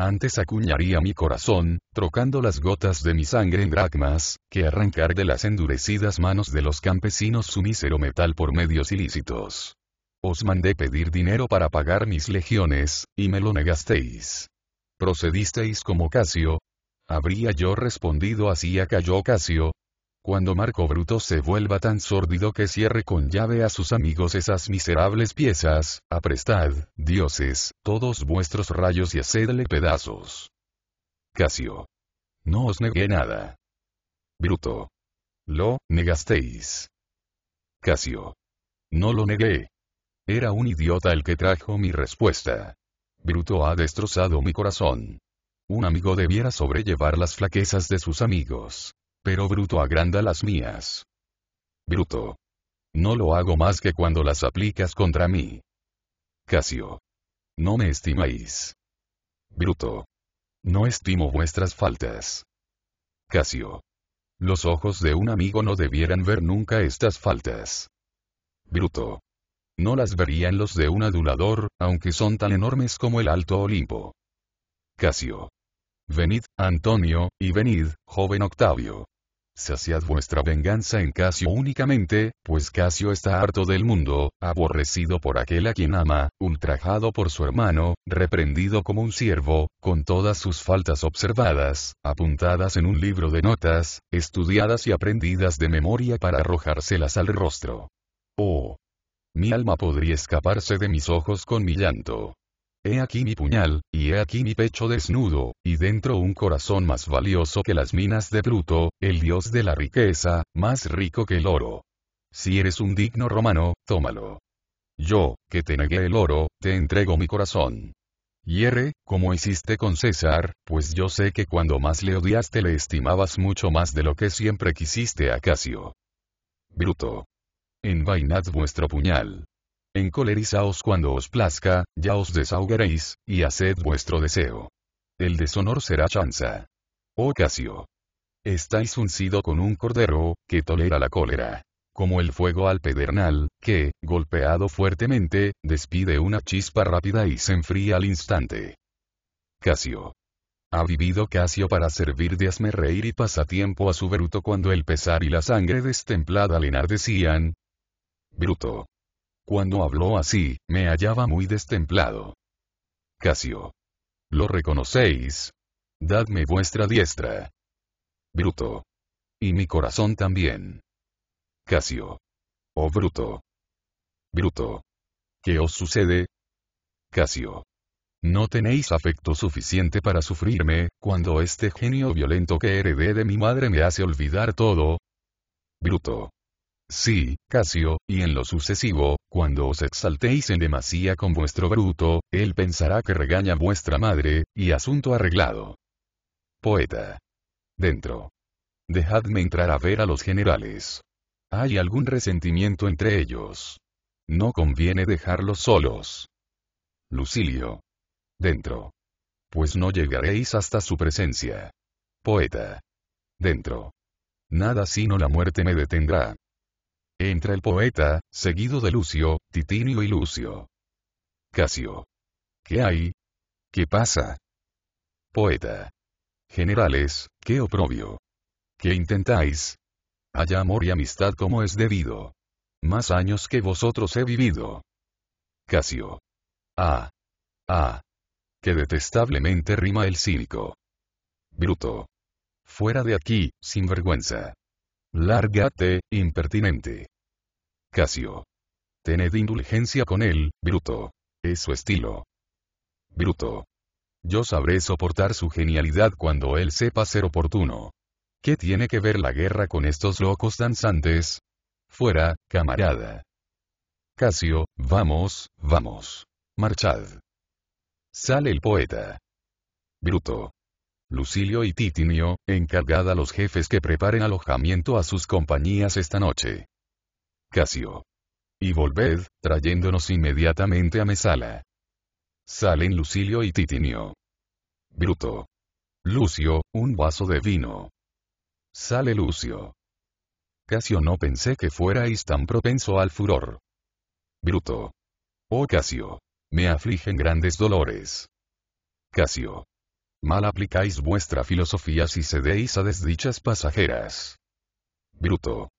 Antes acuñaría mi corazón, trocando las gotas de mi sangre en dracmas, que arrancar de las endurecidas manos de los campesinos su mísero metal por medios ilícitos. Os mandé pedir dinero para pagar mis legiones, y me lo negasteis. Procedisteis como Casio. Habría yo respondido así a Cayo Casio, cuando Marco Bruto se vuelva tan sórdido que cierre con llave a sus amigos esas miserables piezas, aprestad, dioses, todos vuestros rayos y hacedle pedazos. Casio. No os negué nada. Bruto. Lo negasteis. Casio. No lo negué. Era un idiota el que trajo mi respuesta. Bruto ha destrozado mi corazón. Un amigo debiera sobrellevar las flaquezas de sus amigos pero Bruto agranda las mías. Bruto. No lo hago más que cuando las aplicas contra mí. Casio. No me estimáis. Bruto. No estimo vuestras faltas. Casio. Los ojos de un amigo no debieran ver nunca estas faltas. Bruto. No las verían los de un adulador, aunque son tan enormes como el alto Olimpo. Casio. Venid, Antonio, y venid, joven Octavio saciad vuestra venganza en Casio únicamente, pues Casio está harto del mundo, aborrecido por aquel a quien ama, ultrajado por su hermano, reprendido como un siervo, con todas sus faltas observadas, apuntadas en un libro de notas, estudiadas y aprendidas de memoria para arrojárselas al rostro. Oh. Mi alma podría escaparse de mis ojos con mi llanto. He aquí mi puñal, y he aquí mi pecho desnudo, y dentro un corazón más valioso que las minas de Bruto, el dios de la riqueza, más rico que el oro. Si eres un digno romano, tómalo. Yo, que te negué el oro, te entrego mi corazón. Hierre, como hiciste con César, pues yo sé que cuando más le odiaste le estimabas mucho más de lo que siempre quisiste a Casio. Bruto. Envainad vuestro puñal. Encolerizaos cuando os plazca, ya os desahogaréis, y haced vuestro deseo. El deshonor será chanza. Oh Casio. Estáis uncido con un cordero, que tolera la cólera. Como el fuego al pedernal, que, golpeado fuertemente, despide una chispa rápida y se enfría al instante. Casio. Ha vivido Casio para servir de asmerreír y pasatiempo a su Bruto cuando el pesar y la sangre destemplada le enardecían. Bruto. Cuando habló así, me hallaba muy destemplado. Casio. ¿Lo reconocéis? Dadme vuestra diestra. Bruto. Y mi corazón también. Casio. Oh bruto. Bruto. ¿Qué os sucede? Casio. No tenéis afecto suficiente para sufrirme, cuando este genio violento que heredé de mi madre me hace olvidar todo. Bruto. Sí, Casio, y en lo sucesivo, cuando os exaltéis en demasía con vuestro bruto, él pensará que regaña vuestra madre, y asunto arreglado. Poeta. Dentro. Dejadme entrar a ver a los generales. Hay algún resentimiento entre ellos. No conviene dejarlos solos. Lucilio. Dentro. Pues no llegaréis hasta su presencia. Poeta. Dentro. Nada sino la muerte me detendrá. Entra el poeta, seguido de Lucio, Titinio y Lucio. Casio. ¿Qué hay? ¿Qué pasa? Poeta. Generales, qué oprobio. ¿Qué intentáis? Hay amor y amistad como es debido. Más años que vosotros he vivido. Casio. Ah. Ah. Qué detestablemente rima el cínico. Bruto. Fuera de aquí, sin vergüenza. Lárgate, impertinente. Casio. Tened indulgencia con él, bruto. Es su estilo. Bruto. Yo sabré soportar su genialidad cuando él sepa ser oportuno. ¿Qué tiene que ver la guerra con estos locos danzantes? Fuera, camarada. Casio, vamos, vamos. Marchad. Sale el poeta. Bruto. Lucilio y Titinio, encargad a los jefes que preparen alojamiento a sus compañías esta noche. Casio. Y volved, trayéndonos inmediatamente a Mesala. Salen Lucilio y Titinio. Bruto. Lucio, un vaso de vino. Sale Lucio. Casio no pensé que fuerais tan propenso al furor. Bruto. Oh Casio. Me afligen grandes dolores. Casio. Mal aplicáis vuestra filosofía si cedéis a desdichas pasajeras. Bruto.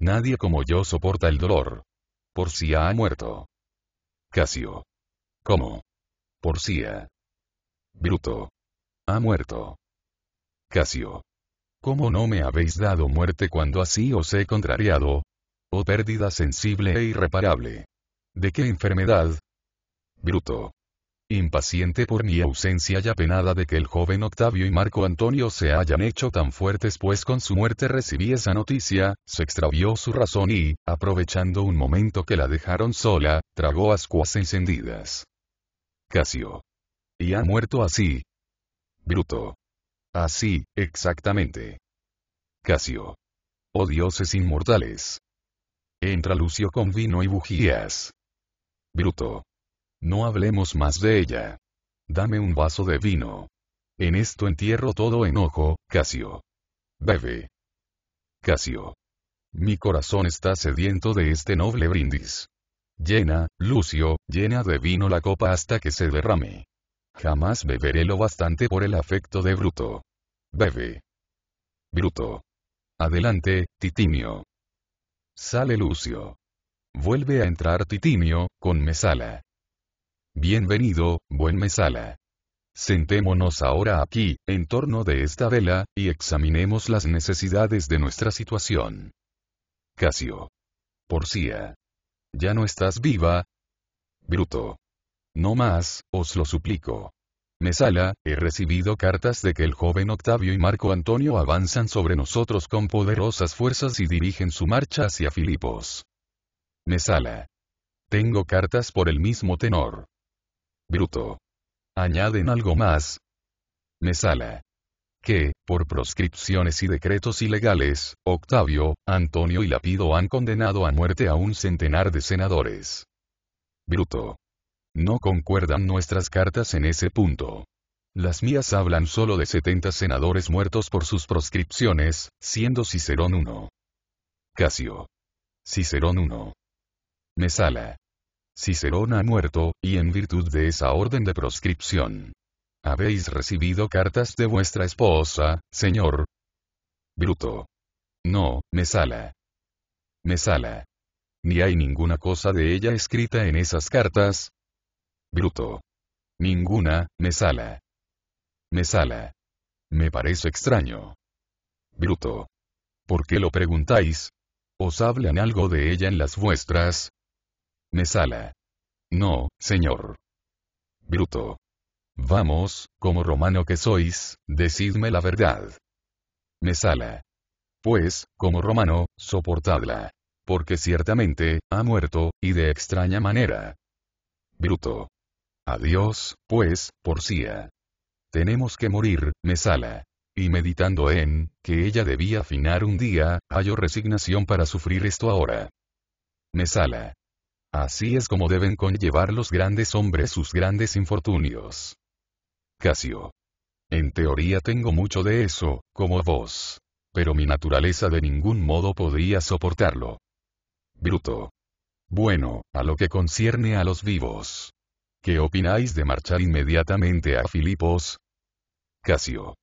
Nadie como yo soporta el dolor. Por si ha muerto. Casio. ¿Cómo? Por ha... Bruto. Ha muerto. Casio. ¿Cómo no me habéis dado muerte cuando así os he contrariado? Oh pérdida sensible e irreparable. ¿De qué enfermedad? Bruto impaciente por mi ausencia y apenada de que el joven Octavio y Marco Antonio se hayan hecho tan fuertes pues con su muerte recibí esa noticia, se extravió su razón y, aprovechando un momento que la dejaron sola, tragó ascuas encendidas. Casio. Y ha muerto así. Bruto. Así, exactamente. Casio. Oh dioses inmortales. Entra Lucio con vino y bujías. Bruto. No hablemos más de ella. Dame un vaso de vino. En esto entierro todo enojo, Casio. Bebe. Casio. Mi corazón está sediento de este noble brindis. Llena, Lucio, llena de vino la copa hasta que se derrame. Jamás beberé lo bastante por el afecto de Bruto. Bebe. Bruto. Adelante, Titinio. Sale Lucio. Vuelve a entrar Titinio, con Mesala. Bienvenido, buen Mesala. Sentémonos ahora aquí, en torno de esta vela, y examinemos las necesidades de nuestra situación. Casio. Porcía. ¿Ya no estás viva? Bruto. No más, os lo suplico. Mesala, he recibido cartas de que el joven Octavio y Marco Antonio avanzan sobre nosotros con poderosas fuerzas y dirigen su marcha hacia Filipos. Mesala. Tengo cartas por el mismo tenor bruto. Añaden algo más. Mesala. Que, por proscripciones y decretos ilegales, Octavio, Antonio y Lapido han condenado a muerte a un centenar de senadores. Bruto. No concuerdan nuestras cartas en ese punto. Las mías hablan solo de 70 senadores muertos por sus proscripciones, siendo Cicerón uno. Casio. Cicerón uno. Mesala. Cicerón ha muerto, y en virtud de esa orden de proscripción. ¿Habéis recibido cartas de vuestra esposa, señor? Bruto. No, Mesala. Mesala. Ni hay ninguna cosa de ella escrita en esas cartas. Bruto. Ninguna, Mesala. Mesala. Me parece extraño. Bruto. ¿Por qué lo preguntáis? ¿Os hablan algo de ella en las vuestras? Mesala. No, señor. Bruto. Vamos, como romano que sois, decidme la verdad. Mesala. Pues, como romano, soportadla. Porque ciertamente, ha muerto, y de extraña manera. Bruto. Adiós, pues, porcía. Tenemos que morir, Mesala. Y meditando en, que ella debía afinar un día, hallo resignación para sufrir esto ahora. Mesala. Así es como deben conllevar los grandes hombres sus grandes infortunios. Casio. En teoría tengo mucho de eso, como vos. Pero mi naturaleza de ningún modo podría soportarlo. Bruto. Bueno, a lo que concierne a los vivos. ¿Qué opináis de marchar inmediatamente a Filipos? Casio.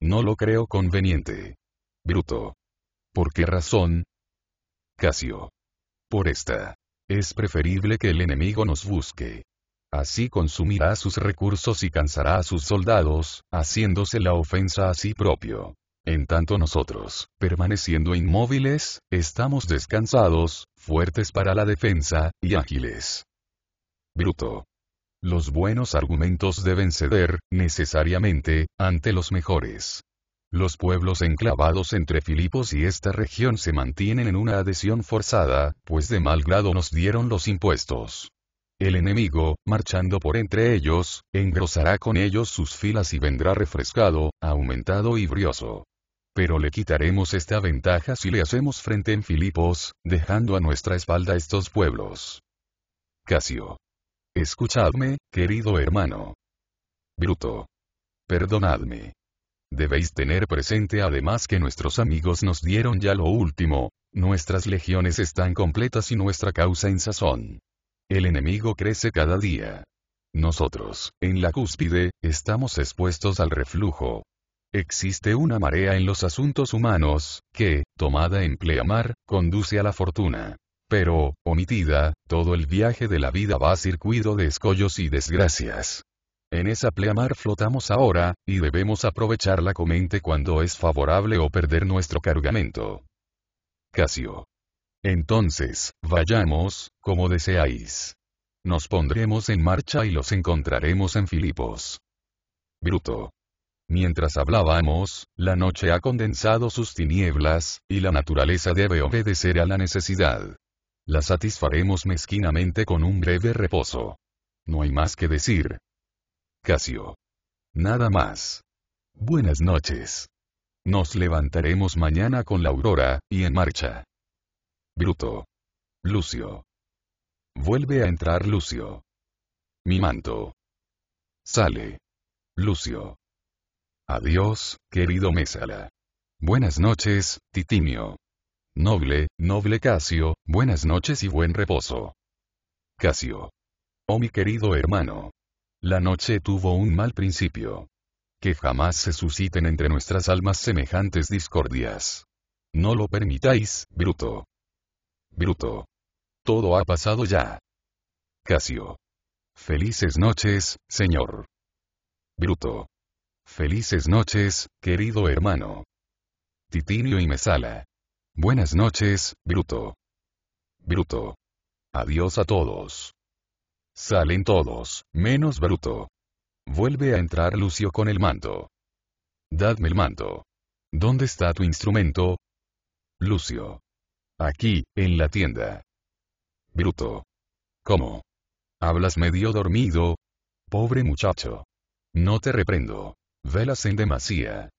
No lo creo conveniente. Bruto. ¿Por qué razón? Casio. Por esta. Es preferible que el enemigo nos busque. Así consumirá sus recursos y cansará a sus soldados, haciéndose la ofensa a sí propio. En tanto nosotros, permaneciendo inmóviles, estamos descansados, fuertes para la defensa, y ágiles. Bruto. Los buenos argumentos deben ceder, necesariamente, ante los mejores. Los pueblos enclavados entre Filipos y esta región se mantienen en una adhesión forzada, pues de mal grado nos dieron los impuestos. El enemigo, marchando por entre ellos, engrosará con ellos sus filas y vendrá refrescado, aumentado y brioso. Pero le quitaremos esta ventaja si le hacemos frente en Filipos, dejando a nuestra espalda estos pueblos. Casio. Escuchadme, querido hermano. Bruto. Perdonadme. Debéis tener presente además que nuestros amigos nos dieron ya lo último, nuestras legiones están completas y nuestra causa en sazón. El enemigo crece cada día. Nosotros, en la cúspide, estamos expuestos al reflujo. Existe una marea en los asuntos humanos, que, tomada en pleamar, conduce a la fortuna. Pero, omitida, todo el viaje de la vida va a circuito de escollos y desgracias. En esa pleamar flotamos ahora, y debemos aprovechar la comente cuando es favorable o perder nuestro cargamento. Casio. Entonces, vayamos, como deseáis. Nos pondremos en marcha y los encontraremos en Filipos. Bruto. Mientras hablábamos, la noche ha condensado sus tinieblas, y la naturaleza debe obedecer a la necesidad. La satisfaremos mezquinamente con un breve reposo. No hay más que decir, Casio. Nada más. Buenas noches. Nos levantaremos mañana con la aurora, y en marcha. Bruto. Lucio. Vuelve a entrar Lucio. Mi manto. Sale. Lucio. Adiós, querido Mesala. Buenas noches, Titimio. Noble, noble Casio, buenas noches y buen reposo. Casio. Oh mi querido hermano. La noche tuvo un mal principio. Que jamás se susciten entre nuestras almas semejantes discordias. No lo permitáis, Bruto. Bruto. Todo ha pasado ya. Casio. Felices noches, señor. Bruto. Felices noches, querido hermano. Titinio y Mesala. Buenas noches, Bruto. Bruto. Adiós a todos. Salen todos, menos Bruto. Vuelve a entrar Lucio con el manto. Dadme el manto. ¿Dónde está tu instrumento? Lucio. Aquí, en la tienda. Bruto. ¿Cómo? ¿Hablas medio dormido? Pobre muchacho. No te reprendo. Velas en demasía.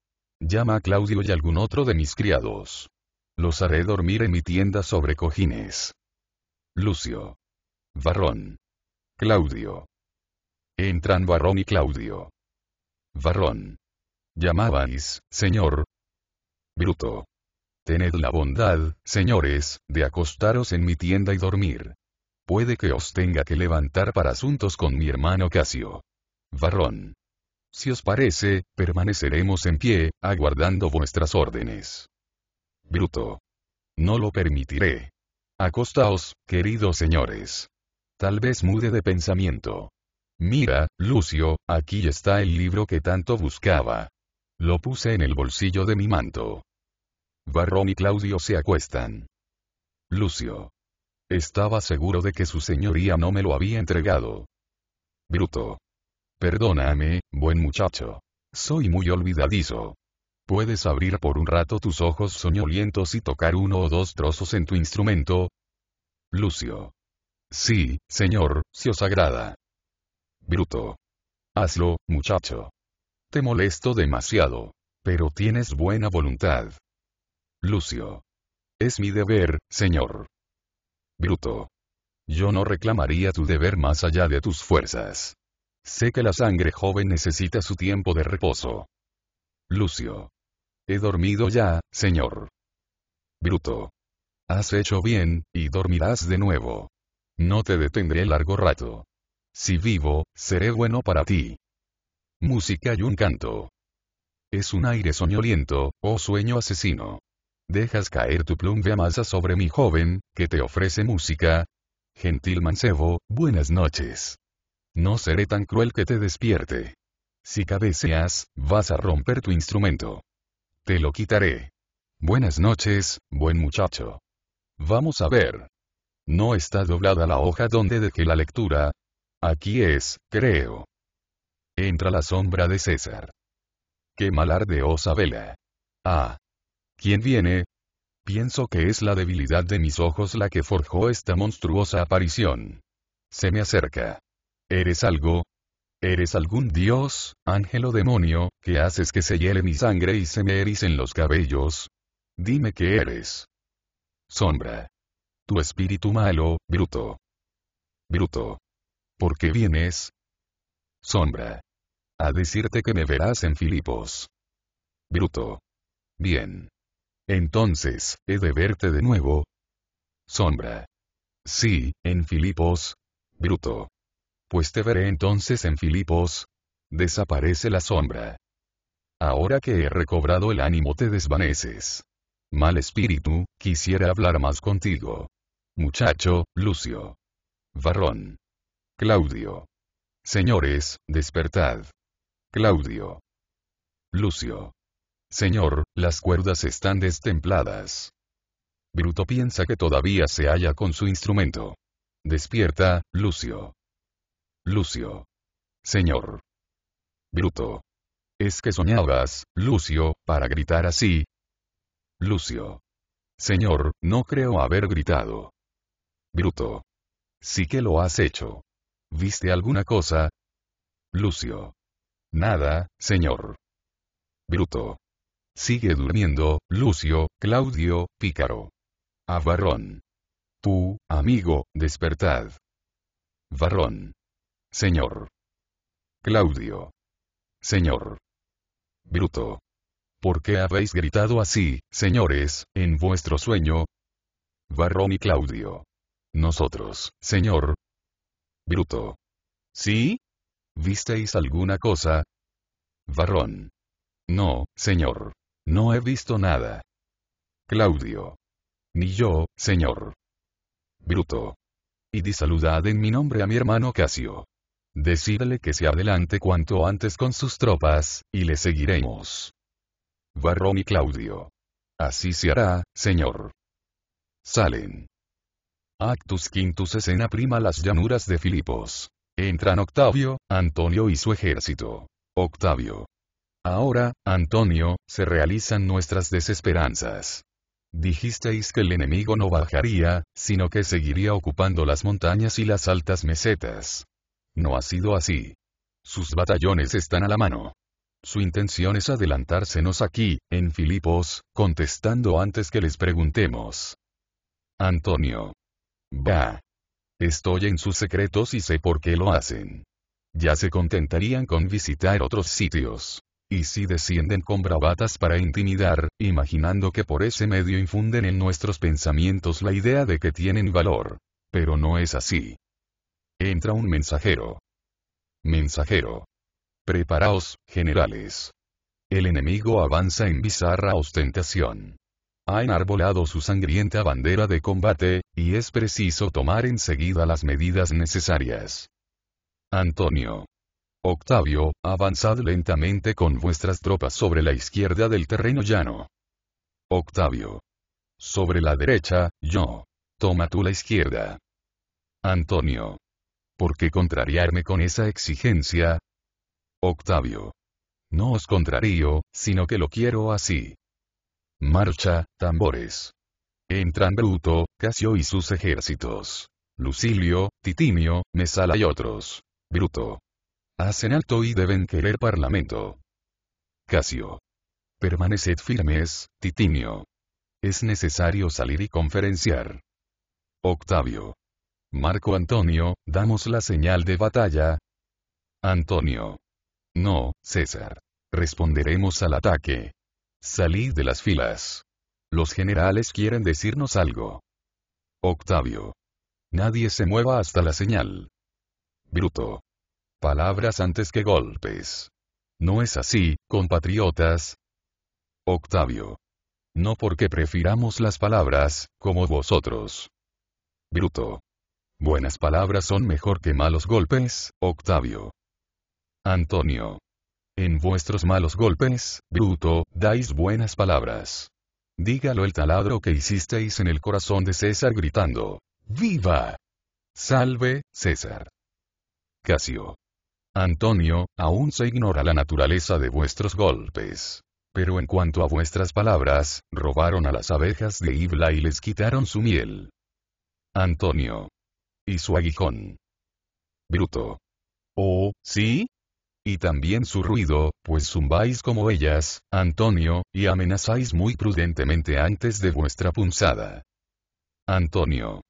Llama a Claudio y algún otro de mis criados. Los haré dormir en mi tienda sobre cojines. Lucio. Varón. Claudio. Entran Varón y Claudio. Varón. Llamabais, señor. Bruto. Tened la bondad, señores, de acostaros en mi tienda y dormir. Puede que os tenga que levantar para asuntos con mi hermano Casio. Varón, Si os parece, permaneceremos en pie, aguardando vuestras órdenes. Bruto. No lo permitiré. Acostaos, queridos señores. Tal vez mude de pensamiento. Mira, Lucio, aquí está el libro que tanto buscaba. Lo puse en el bolsillo de mi manto. Barrón y Claudio se acuestan. Lucio. Estaba seguro de que su señoría no me lo había entregado. Bruto. Perdóname, buen muchacho. Soy muy olvidadizo. ¿Puedes abrir por un rato tus ojos soñolientos y tocar uno o dos trozos en tu instrumento? Lucio. Sí, señor, si os agrada. Bruto. Hazlo, muchacho. Te molesto demasiado. Pero tienes buena voluntad. Lucio. Es mi deber, señor. Bruto. Yo no reclamaría tu deber más allá de tus fuerzas. Sé que la sangre joven necesita su tiempo de reposo. Lucio. He dormido ya, señor. Bruto. Has hecho bien, y dormirás de nuevo. No te detendré largo rato. Si vivo, seré bueno para ti. Música y un canto. Es un aire soñoliento, oh sueño asesino. Dejas caer tu plumbea masa sobre mi joven, que te ofrece música. Gentil mancebo, buenas noches. No seré tan cruel que te despierte. Si cabeceas, vas a romper tu instrumento. Te lo quitaré. Buenas noches, buen muchacho. Vamos a ver. No está doblada la hoja donde dejé la lectura. Aquí es, creo. Entra la sombra de César. Qué mal ardeosa oh vela. Ah. ¿Quién viene? Pienso que es la debilidad de mis ojos la que forjó esta monstruosa aparición. Se me acerca. ¿Eres algo? ¿Eres algún dios, ángel o demonio, que haces que se hiele mi sangre y se me ericen los cabellos? Dime qué eres. Sombra. Tu espíritu malo, bruto. Bruto. ¿Por qué vienes? Sombra. A decirte que me verás en Filipos. Bruto. Bien. Entonces, ¿he de verte de nuevo? Sombra. Sí, en Filipos. Bruto. Pues te veré entonces en Filipos. Desaparece la sombra. Ahora que he recobrado el ánimo te desvaneces. Mal espíritu, quisiera hablar más contigo. Muchacho, Lucio. varón, Claudio. Señores, despertad. Claudio. Lucio. Señor, las cuerdas están destempladas. Bruto piensa que todavía se halla con su instrumento. Despierta, Lucio. Lucio. Señor. Bruto. ¿Es que soñabas, Lucio, para gritar así? Lucio. Señor, no creo haber gritado. Bruto. Sí que lo has hecho. ¿Viste alguna cosa? Lucio. Nada, señor. Bruto. Sigue durmiendo, Lucio, Claudio, Pícaro. A varón. Tú, amigo, despertad. Varón. Señor. Claudio. Señor. Bruto. ¿Por qué habéis gritado así, señores, en vuestro sueño? Barrón y Claudio. Nosotros, señor. Bruto. ¿Sí? ¿Visteis alguna cosa? Varón. No, señor. No he visto nada. Claudio. Ni yo, señor. Bruto. Y di saludad en mi nombre a mi hermano Casio. Decídele que se adelante cuanto antes con sus tropas, y le seguiremos. Varón y Claudio. Así se hará, señor. Salen. Actus Quintus escena prima las llanuras de Filipos. Entran Octavio, Antonio y su ejército. Octavio. Ahora, Antonio, se realizan nuestras desesperanzas. Dijisteis que el enemigo no bajaría, sino que seguiría ocupando las montañas y las altas mesetas. No ha sido así. Sus batallones están a la mano. Su intención es adelantársenos aquí, en Filipos, contestando antes que les preguntemos. Antonio. Va. Estoy en sus secretos y sé por qué lo hacen. Ya se contentarían con visitar otros sitios. Y si descienden con bravatas para intimidar, imaginando que por ese medio infunden en nuestros pensamientos la idea de que tienen valor. Pero no es así. Entra un mensajero. Mensajero. Preparaos, generales. El enemigo avanza en bizarra ostentación ha enarbolado su sangrienta bandera de combate, y es preciso tomar enseguida las medidas necesarias. Antonio. Octavio, avanzad lentamente con vuestras tropas sobre la izquierda del terreno llano. Octavio. Sobre la derecha, yo. Toma tú la izquierda. Antonio. ¿Por qué contrariarme con esa exigencia? Octavio. No os contrarío, sino que lo quiero así. Marcha, tambores. Entran Bruto, Casio y sus ejércitos. Lucilio, Titimio, Mesala y otros. Bruto. Hacen alto y deben querer parlamento. Casio. Permaneced firmes, Titimio. Es necesario salir y conferenciar. Octavio. Marco Antonio, damos la señal de batalla. Antonio. No, César. Responderemos al ataque. Salid de las filas. Los generales quieren decirnos algo. Octavio. Nadie se mueva hasta la señal. Bruto. Palabras antes que golpes. No es así, compatriotas. Octavio. No porque prefiramos las palabras, como vosotros. Bruto. Buenas palabras son mejor que malos golpes, Octavio. Antonio. En vuestros malos golpes, bruto, dais buenas palabras. Dígalo el taladro que hicisteis en el corazón de César gritando. ¡Viva! Salve, César. Casio. Antonio, aún se ignora la naturaleza de vuestros golpes. Pero en cuanto a vuestras palabras, robaron a las abejas de Ibla y les quitaron su miel. Antonio. Y su aguijón. Bruto. Oh, ¿sí? y también su ruido, pues zumbáis como ellas, Antonio, y amenazáis muy prudentemente antes de vuestra punzada. Antonio.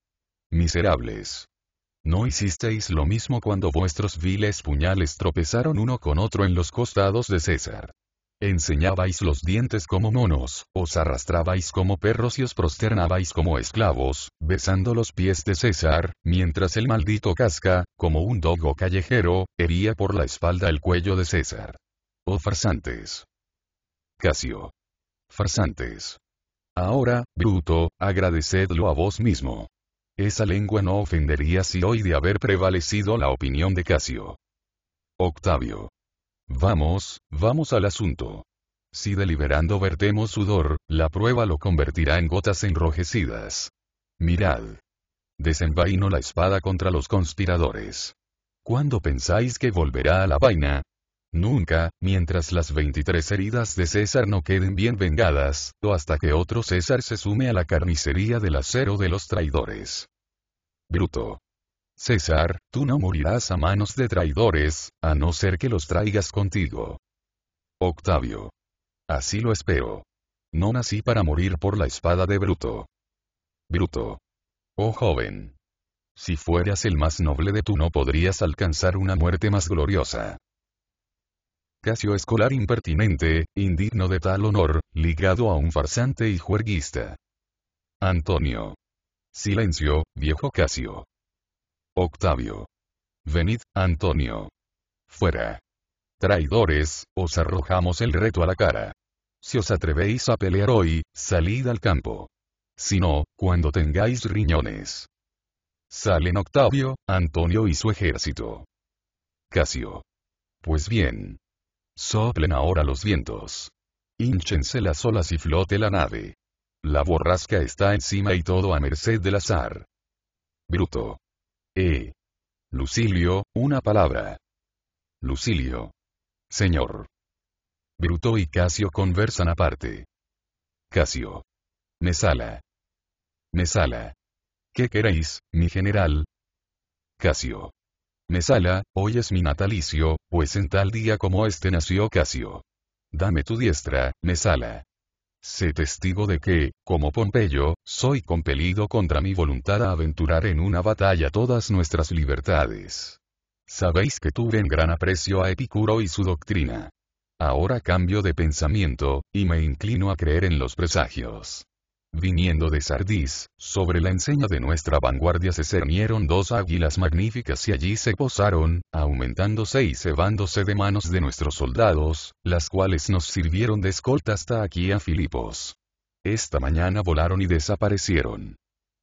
Miserables. ¿No hicisteis lo mismo cuando vuestros viles puñales tropezaron uno con otro en los costados de César? Enseñabais los dientes como monos, os arrastrabais como perros y os prosternabais como esclavos, besando los pies de César, mientras el maldito casca, como un dogo callejero, hería por la espalda el cuello de César. Oh farsantes. Casio. Farsantes. Ahora, Bruto, agradecedlo a vos mismo. Esa lengua no ofendería si hoy de haber prevalecido la opinión de Casio. Octavio. Vamos, vamos al asunto. Si deliberando vertemos sudor, la prueba lo convertirá en gotas enrojecidas. Mirad. Desenvaino la espada contra los conspiradores. ¿Cuándo pensáis que volverá a la vaina? Nunca, mientras las 23 heridas de César no queden bien vengadas, o hasta que otro César se sume a la carnicería del acero de los traidores. Bruto. César, tú no morirás a manos de traidores, a no ser que los traigas contigo. Octavio. Así lo espero. No nací para morir por la espada de Bruto. Bruto. Oh joven. Si fueras el más noble de tú no podrías alcanzar una muerte más gloriosa. Casio escolar impertinente, indigno de tal honor, ligado a un farsante y juerguista. Antonio. Silencio, viejo Casio. Octavio. Venid, Antonio. Fuera. Traidores, os arrojamos el reto a la cara. Si os atrevéis a pelear hoy, salid al campo. Si no, cuando tengáis riñones. Salen Octavio, Antonio y su ejército. Casio. Pues bien. Soplen ahora los vientos. Hinchense las olas y flote la nave. La borrasca está encima y todo a merced del azar. Bruto. E. Lucilio, una palabra. Lucilio. Señor. Bruto y Casio conversan aparte. Casio. Mesala. Mesala. ¿Qué queréis, mi general? Casio. Mesala, hoy es mi natalicio, pues en tal día como este nació Casio. Dame tu diestra, Mesala. Sé testigo de que, como Pompeyo, soy compelido contra mi voluntad a aventurar en una batalla todas nuestras libertades. Sabéis que tuve en gran aprecio a Epicuro y su doctrina. Ahora cambio de pensamiento, y me inclino a creer en los presagios. Viniendo de Sardis, sobre la enseña de nuestra vanguardia se cernieron dos águilas magníficas y allí se posaron, aumentándose y cebándose de manos de nuestros soldados, las cuales nos sirvieron de escolta hasta aquí a Filipos. Esta mañana volaron y desaparecieron.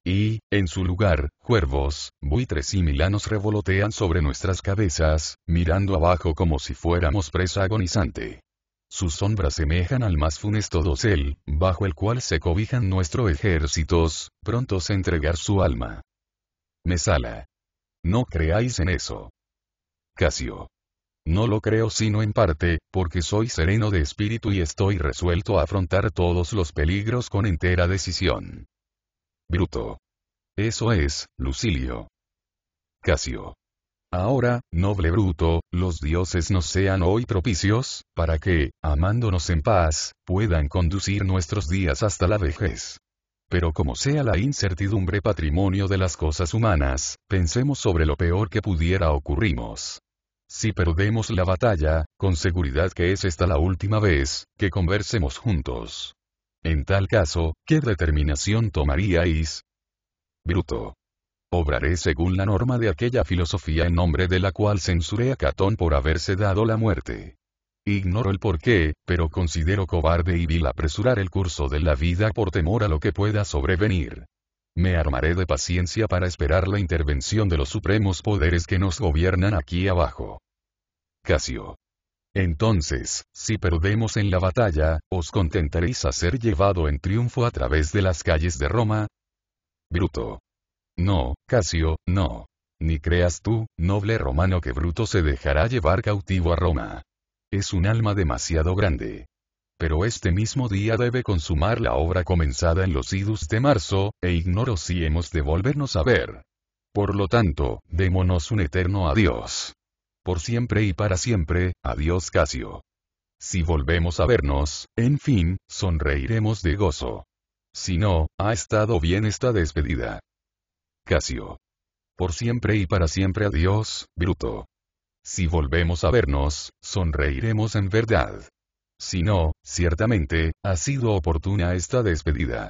Y, en su lugar, cuervos, buitres y milanos revolotean sobre nuestras cabezas, mirando abajo como si fuéramos presa agonizante. Sus sombras semejan al más funesto dosel, bajo el cual se cobijan nuestros ejércitos, prontos a entregar su alma. Mesala. No creáis en eso. Casio. No lo creo sino en parte, porque soy sereno de espíritu y estoy resuelto a afrontar todos los peligros con entera decisión. Bruto. Eso es, Lucilio. Casio. Ahora, noble Bruto, los dioses nos sean hoy propicios, para que, amándonos en paz, puedan conducir nuestros días hasta la vejez. Pero como sea la incertidumbre patrimonio de las cosas humanas, pensemos sobre lo peor que pudiera ocurrirnos. Si perdemos la batalla, con seguridad que es esta la última vez, que conversemos juntos. En tal caso, ¿qué determinación tomaríais? Bruto. Obraré según la norma de aquella filosofía en nombre de la cual censuré a Catón por haberse dado la muerte. Ignoro el porqué, pero considero cobarde y vil apresurar el curso de la vida por temor a lo que pueda sobrevenir. Me armaré de paciencia para esperar la intervención de los supremos poderes que nos gobiernan aquí abajo. Casio. Entonces, si perdemos en la batalla, ¿os contentaréis a ser llevado en triunfo a través de las calles de Roma? Bruto. No, Casio, no. Ni creas tú, noble romano, que Bruto se dejará llevar cautivo a Roma. Es un alma demasiado grande. Pero este mismo día debe consumar la obra comenzada en los idus de marzo, e ignoro si hemos de volvernos a ver. Por lo tanto, démonos un eterno adiós. Por siempre y para siempre, adiós Casio. Si volvemos a vernos, en fin, sonreiremos de gozo. Si no, ha estado bien esta despedida. Casio. Por siempre y para siempre adiós, Bruto. Si volvemos a vernos, sonreiremos en verdad. Si no, ciertamente, ha sido oportuna esta despedida.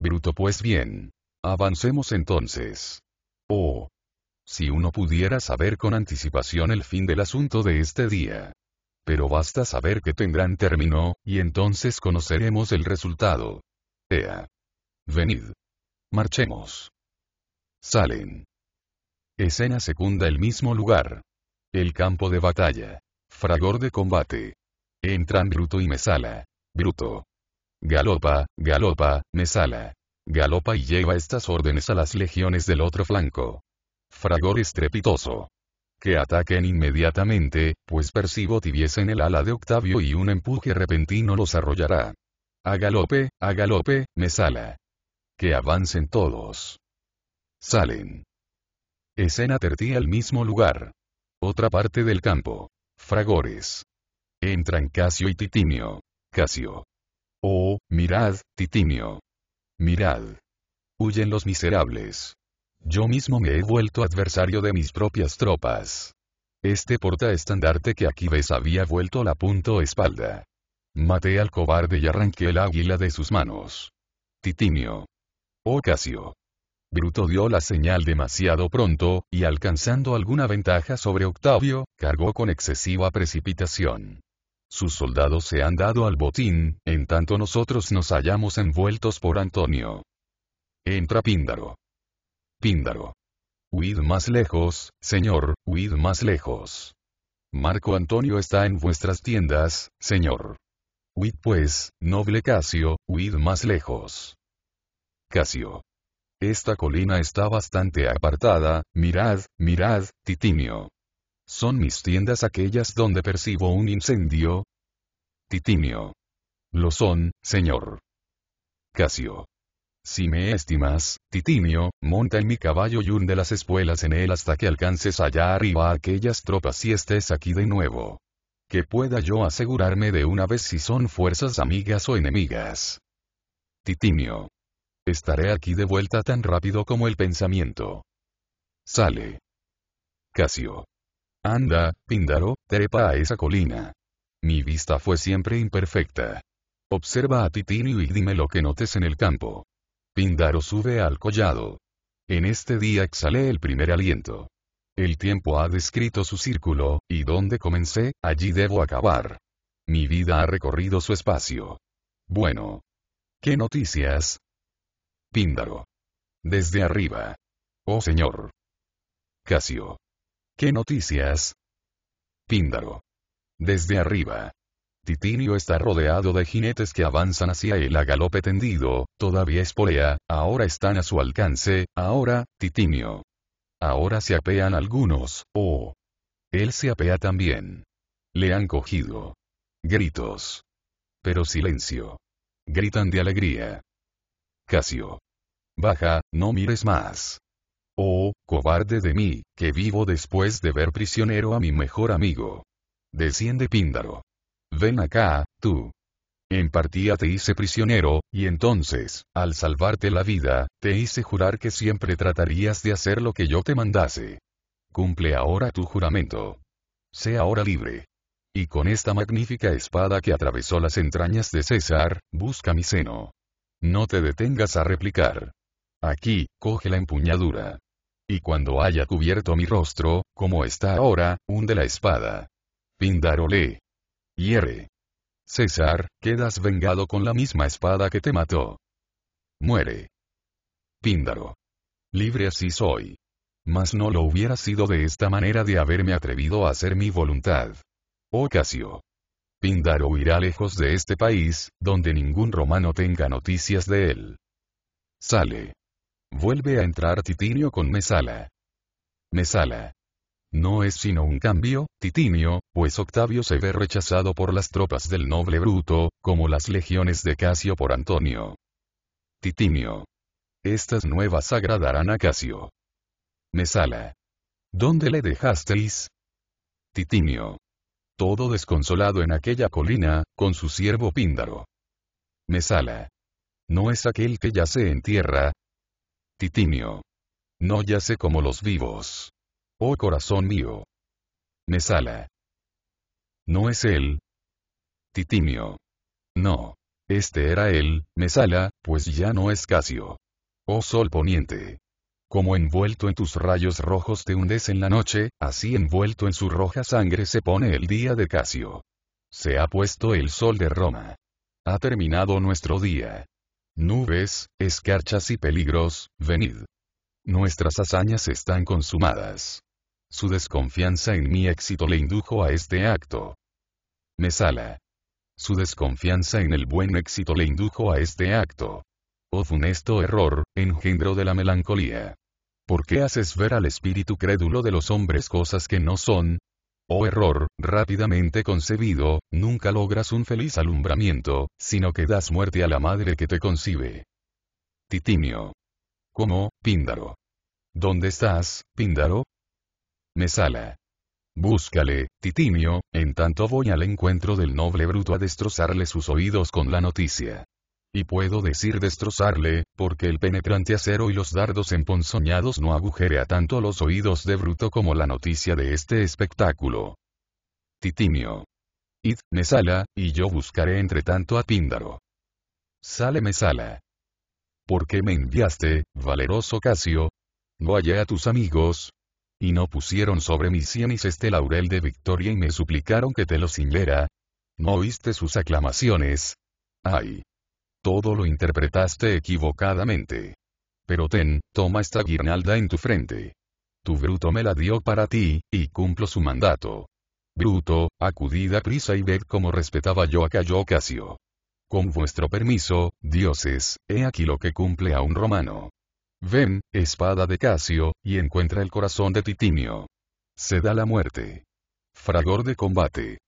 Bruto pues bien. Avancemos entonces. Oh. Si uno pudiera saber con anticipación el fin del asunto de este día. Pero basta saber que tendrán término, y entonces conoceremos el resultado. Ea. Venid. Marchemos. Salen. Escena secunda el mismo lugar. El campo de batalla. Fragor de combate. Entran Bruto y Mesala. Bruto. Galopa, galopa, Mesala. Galopa y lleva estas órdenes a las legiones del otro flanco. Fragor estrepitoso. Que ataquen inmediatamente, pues percibo tibieza en el ala de Octavio y un empuje repentino los arrollará. A galope, a galope, Mesala. Que avancen todos. Salen. Escena Tertí al mismo lugar. Otra parte del campo. Fragores. Entran Casio y Titinio. Casio. Oh, mirad, Titinio. Mirad. Huyen los miserables. Yo mismo me he vuelto adversario de mis propias tropas. Este portaestandarte que aquí ves había vuelto la punto espalda. Maté al cobarde y arranqué el águila de sus manos. Titinio. Oh Casio. Bruto dio la señal demasiado pronto, y alcanzando alguna ventaja sobre Octavio, cargó con excesiva precipitación. Sus soldados se han dado al botín, en tanto nosotros nos hallamos envueltos por Antonio. Entra Píndaro. Píndaro. Huid más lejos, señor, huid más lejos. Marco Antonio está en vuestras tiendas, señor. Huid pues, noble Casio, huid más lejos. Casio. Esta colina está bastante apartada, mirad, mirad, Titinio. ¿Son mis tiendas aquellas donde percibo un incendio? Titinio. Lo son, señor. Casio. Si me estimas, Titinio, monta en mi caballo y hunde las espuelas en él hasta que alcances allá arriba aquellas tropas y estés aquí de nuevo. Que pueda yo asegurarme de una vez si son fuerzas amigas o enemigas. Titinio. Estaré aquí de vuelta tan rápido como el pensamiento. Sale. Casio. Anda, Píndaro, trepa a esa colina. Mi vista fue siempre imperfecta. Observa a Titinio y dime lo que notes en el campo. Píndaro sube al collado. En este día exhalé el primer aliento. El tiempo ha descrito su círculo, y donde comencé, allí debo acabar. Mi vida ha recorrido su espacio. Bueno. ¿Qué noticias? Píndaro. Desde arriba. Oh señor. Casio. ¿Qué noticias? Píndaro. Desde arriba. Titinio está rodeado de jinetes que avanzan hacia él a galope tendido, todavía espolea, ahora están a su alcance, ahora, Titinio. Ahora se apean algunos, oh. Él se apea también. Le han cogido. Gritos. Pero silencio. Gritan de alegría. Casio. Baja, no mires más. Oh, cobarde de mí, que vivo después de ver prisionero a mi mejor amigo. Desciende Píndaro. Ven acá, tú. En partida te hice prisionero, y entonces, al salvarte la vida, te hice jurar que siempre tratarías de hacer lo que yo te mandase. Cumple ahora tu juramento. Sé ahora libre. Y con esta magnífica espada que atravesó las entrañas de César, busca mi seno. No te detengas a replicar. Aquí, coge la empuñadura. Y cuando haya cubierto mi rostro, como está ahora, hunde la espada. Píndaro le. Hierre. César, quedas vengado con la misma espada que te mató. Muere. Píndaro. Libre así soy. Mas no lo hubiera sido de esta manera de haberme atrevido a hacer mi voluntad. Ocasio. Píndaro irá lejos de este país, donde ningún romano tenga noticias de él. Sale. Vuelve a entrar Titinio con Mesala. Mesala. No es sino un cambio, Titinio, pues Octavio se ve rechazado por las tropas del noble Bruto, como las legiones de Casio por Antonio. Titinio. Estas nuevas agradarán a Casio. Mesala. ¿Dónde le dejasteis? Titinio. Todo desconsolado en aquella colina, con su siervo Píndaro. Mesala. No es aquel que yace en tierra, Titimio. No yace como los vivos. Oh corazón mío. Mesala. ¿No es él? Titimio. No. Este era él, Mesala, pues ya no es Casio. Oh sol poniente. Como envuelto en tus rayos rojos te hundes en la noche, así envuelto en su roja sangre se pone el día de Casio. Se ha puesto el sol de Roma. Ha terminado nuestro día. Nubes, escarchas y peligros, venid. Nuestras hazañas están consumadas. Su desconfianza en mi éxito le indujo a este acto. Mesala. Su desconfianza en el buen éxito le indujo a este acto. Oh funesto error, engendro de la melancolía. ¿Por qué haces ver al espíritu crédulo de los hombres cosas que no son? Oh error, rápidamente concebido, nunca logras un feliz alumbramiento, sino que das muerte a la madre que te concibe. Titimio. ¿Cómo, Píndaro? ¿Dónde estás, Píndaro? Mesala. Búscale, Titimio, en tanto voy al encuentro del noble bruto a destrozarle sus oídos con la noticia. Y puedo decir destrozarle, porque el penetrante acero y los dardos emponzoñados no agujerea tanto los oídos de Bruto como la noticia de este espectáculo. Titimio. Id, Mesala, y yo buscaré entre tanto a Píndaro. Sale Mesala. ¿Por qué me enviaste, valeroso Casio? No hallé a tus amigos. Y no pusieron sobre mis sienes este laurel de victoria y me suplicaron que te lo ciñera. ¿No oíste sus aclamaciones? ¡Ay! Todo lo interpretaste equivocadamente. Pero ten, toma esta guirnalda en tu frente. Tu bruto me la dio para ti, y cumplo su mandato. Bruto, acudida prisa y ved cómo respetaba yo a Cayo Casio. Con vuestro permiso, dioses, he aquí lo que cumple a un romano. Ven, espada de Casio, y encuentra el corazón de Titinio. Se da la muerte. Fragor de combate.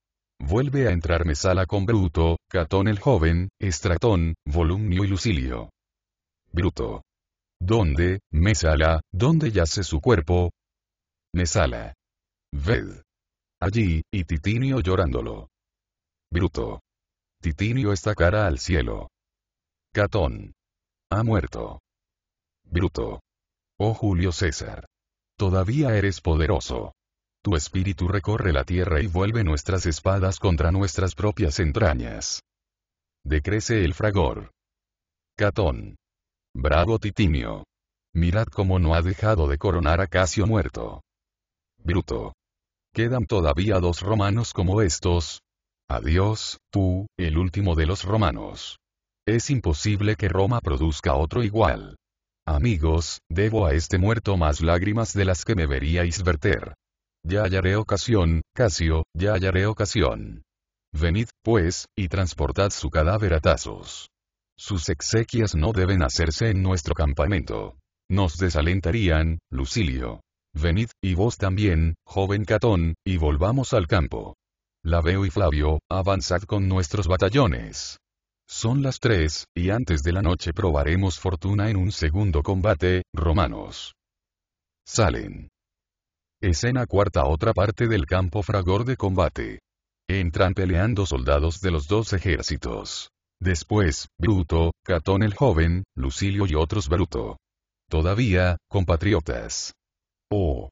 Vuelve a entrar Mesala con Bruto, Catón el joven, Estratón, Volumnio y Lucilio. Bruto. ¿Dónde, Mesala, dónde yace su cuerpo? Mesala. Ved. Allí, y Titinio llorándolo. Bruto. Titinio está cara al cielo. Catón. Ha muerto. Bruto. Oh Julio César. Todavía eres poderoso. Tu espíritu recorre la tierra y vuelve nuestras espadas contra nuestras propias entrañas. Decrece el fragor. Catón. Bravo Titimio. Mirad cómo no ha dejado de coronar a Casio muerto. Bruto. Quedan todavía dos romanos como estos. Adiós, tú, el último de los romanos. Es imposible que Roma produzca otro igual. Amigos, debo a este muerto más lágrimas de las que me veríais verter. Ya hallaré ocasión, Casio, ya hallaré ocasión. Venid, pues, y transportad su cadáver a Tazos. Sus exequias no deben hacerse en nuestro campamento. Nos desalentarían, Lucilio. Venid, y vos también, joven Catón, y volvamos al campo. veo y Flavio, avanzad con nuestros batallones. Son las tres, y antes de la noche probaremos fortuna en un segundo combate, romanos. Salen. Escena cuarta Otra parte del campo fragor de combate. Entran peleando soldados de los dos ejércitos. Después, Bruto, Catón el joven, Lucilio y otros Bruto. Todavía, compatriotas. Oh.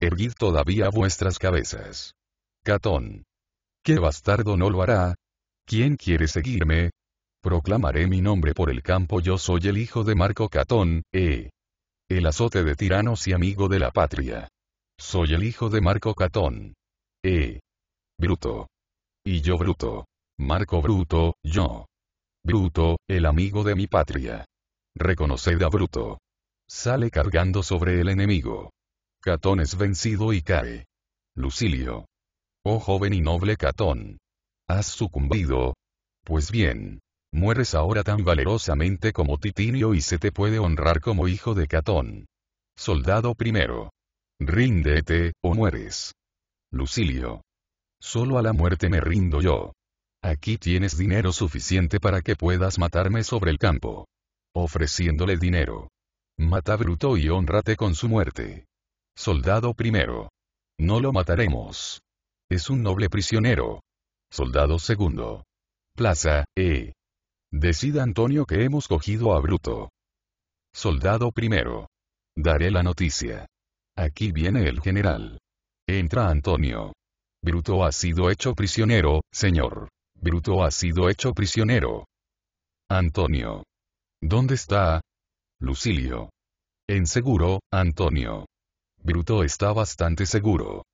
Erguid todavía vuestras cabezas. Catón. ¿Qué bastardo no lo hará? ¿Quién quiere seguirme? Proclamaré mi nombre por el campo yo soy el hijo de Marco Catón, eh. El azote de tiranos y amigo de la patria. Soy el hijo de Marco Catón. E. Bruto. Y yo Bruto. Marco Bruto, yo. Bruto, el amigo de mi patria. Reconoced a Bruto. Sale cargando sobre el enemigo. Catón es vencido y cae. Lucilio. Oh joven y noble Catón. Has sucumbido. Pues bien. Mueres ahora tan valerosamente como Titinio y se te puede honrar como hijo de Catón. Soldado primero. Ríndete, o mueres. Lucilio. Solo a la muerte me rindo yo. Aquí tienes dinero suficiente para que puedas matarme sobre el campo. Ofreciéndole dinero. Mata a Bruto y honrate con su muerte. Soldado primero. No lo mataremos. Es un noble prisionero. Soldado segundo. Plaza, E. Decida Antonio que hemos cogido a Bruto. Soldado primero. Daré la noticia. Aquí viene el general. Entra Antonio. Bruto ha sido hecho prisionero, señor. Bruto ha sido hecho prisionero. Antonio. ¿Dónde está? Lucilio. En seguro, Antonio. Bruto está bastante seguro.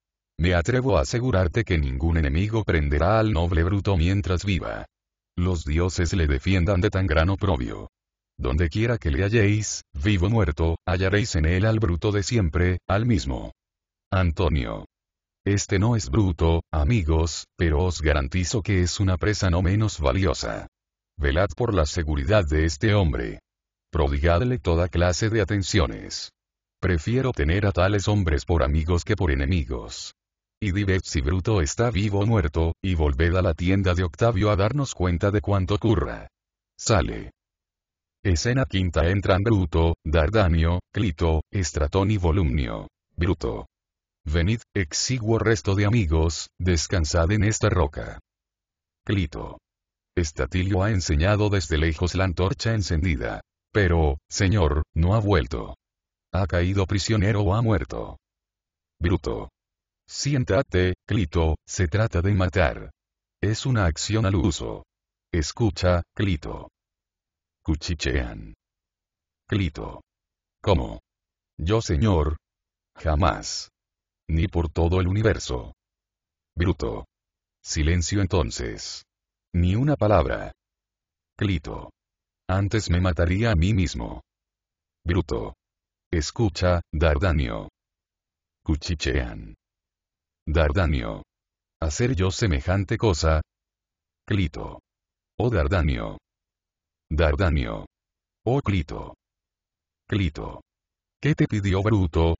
Me atrevo a asegurarte que ningún enemigo prenderá al noble Bruto mientras viva. Los dioses le defiendan de tan gran oprobio. Donde quiera que le halléis, vivo o muerto, hallaréis en él al bruto de siempre, al mismo. Antonio. Este no es bruto, amigos, pero os garantizo que es una presa no menos valiosa. Velad por la seguridad de este hombre. Prodigadle toda clase de atenciones. Prefiero tener a tales hombres por amigos que por enemigos. Y ved si Bruto está vivo o muerto, y volved a la tienda de Octavio a darnos cuenta de cuánto ocurra. Sale. Escena quinta entran Bruto, Dardanio, Clito, Estratón y Volumnio. Bruto. Venid, exiguo resto de amigos, descansad en esta roca. Clito. Estatilio ha enseñado desde lejos la antorcha encendida. Pero, señor, no ha vuelto. Ha caído prisionero o ha muerto. Bruto. Siéntate, Clito, se trata de matar. Es una acción al uso. Escucha, Clito cuchichean. Clito. ¿Cómo? Yo, señor. Jamás. Ni por todo el universo. Bruto. Silencio entonces. Ni una palabra. Clito. Antes me mataría a mí mismo. Bruto. Escucha, Dardanio. Cuchichean. Dardanio. ¿Hacer yo semejante cosa? Clito. Oh Dardanio. Dardanio. Oh Clito. Clito. ¿Qué te pidió Bruto?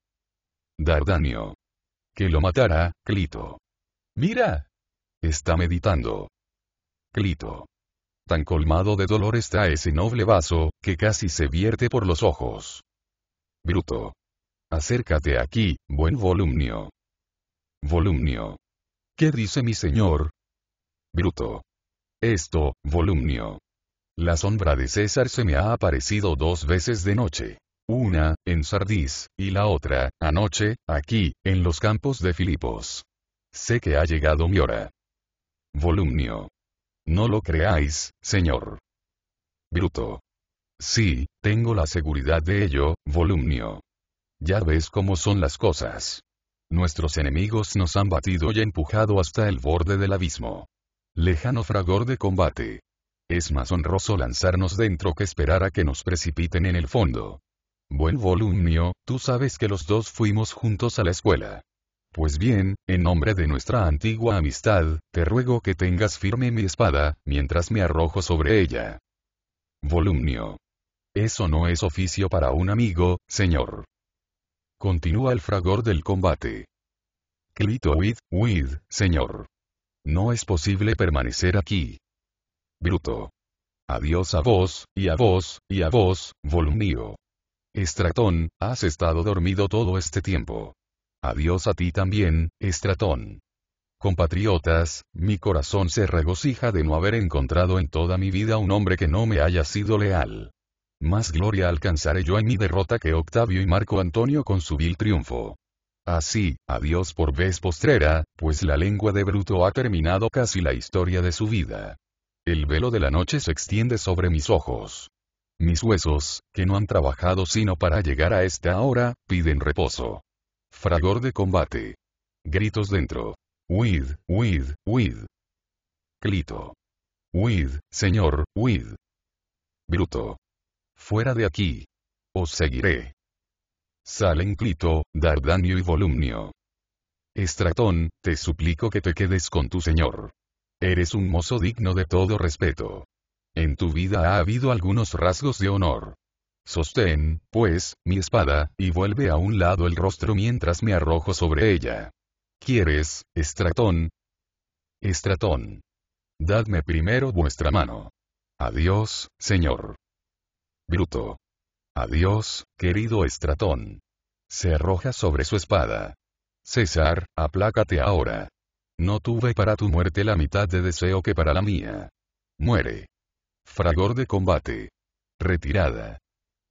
Dardanio. Que lo matara, Clito. Mira. Está meditando. Clito. Tan colmado de dolor está ese noble vaso, que casi se vierte por los ojos. Bruto. Acércate aquí, buen Volumnio. Volumnio. ¿Qué dice mi señor? Bruto. Esto, Volumnio. La sombra de César se me ha aparecido dos veces de noche. Una, en Sardis, y la otra, anoche, aquí, en los campos de Filipos. Sé que ha llegado mi hora. Volumnio. No lo creáis, señor. Bruto. Sí, tengo la seguridad de ello, Volumnio. Ya ves cómo son las cosas. Nuestros enemigos nos han batido y empujado hasta el borde del abismo. Lejano fragor de combate. Es más honroso lanzarnos dentro que esperar a que nos precipiten en el fondo. Buen Volumnio, tú sabes que los dos fuimos juntos a la escuela. Pues bien, en nombre de nuestra antigua amistad, te ruego que tengas firme mi espada, mientras me arrojo sobre ella. Volumnio. Eso no es oficio para un amigo, señor. Continúa el fragor del combate. Clito with, with, señor. No es posible permanecer aquí bruto. Adiós a vos, y a vos, y a vos, volumío. Estratón, has estado dormido todo este tiempo. Adiós a ti también, Estratón. Compatriotas, mi corazón se regocija de no haber encontrado en toda mi vida un hombre que no me haya sido leal. Más gloria alcanzaré yo en mi derrota que Octavio y Marco Antonio con su vil triunfo. Así, adiós por vez postrera, pues la lengua de Bruto ha terminado casi la historia de su vida. El velo de la noche se extiende sobre mis ojos. Mis huesos, que no han trabajado sino para llegar a esta hora, piden reposo. Fragor de combate. Gritos dentro. Huid, huid, huid. Clito. Huid, señor, huid. Bruto. Fuera de aquí. Os seguiré. Salen Clito, Dardanio y Volumnio. Estratón, te suplico que te quedes con tu señor. Eres un mozo digno de todo respeto. En tu vida ha habido algunos rasgos de honor. Sostén, pues, mi espada, y vuelve a un lado el rostro mientras me arrojo sobre ella. ¿Quieres, Estratón? Estratón. Dadme primero vuestra mano. Adiós, señor. Bruto. Adiós, querido Estratón. Se arroja sobre su espada. César, aplácate ahora. No tuve para tu muerte la mitad de deseo que para la mía. Muere. Fragor de combate. Retirada.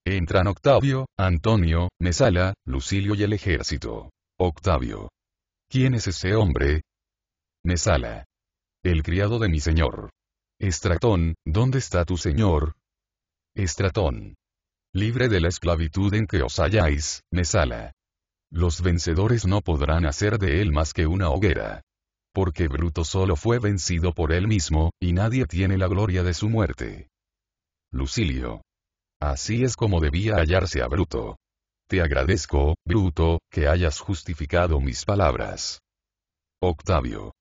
Entran Octavio, Antonio, Mesala, Lucilio y el ejército. Octavio. ¿Quién es ese hombre? Mesala. El criado de mi señor. Estratón, ¿dónde está tu señor? Estratón. Libre de la esclavitud en que os halláis, Mesala. Los vencedores no podrán hacer de él más que una hoguera porque Bruto solo fue vencido por él mismo, y nadie tiene la gloria de su muerte. Lucilio. Así es como debía hallarse a Bruto. Te agradezco, Bruto, que hayas justificado mis palabras. Octavio.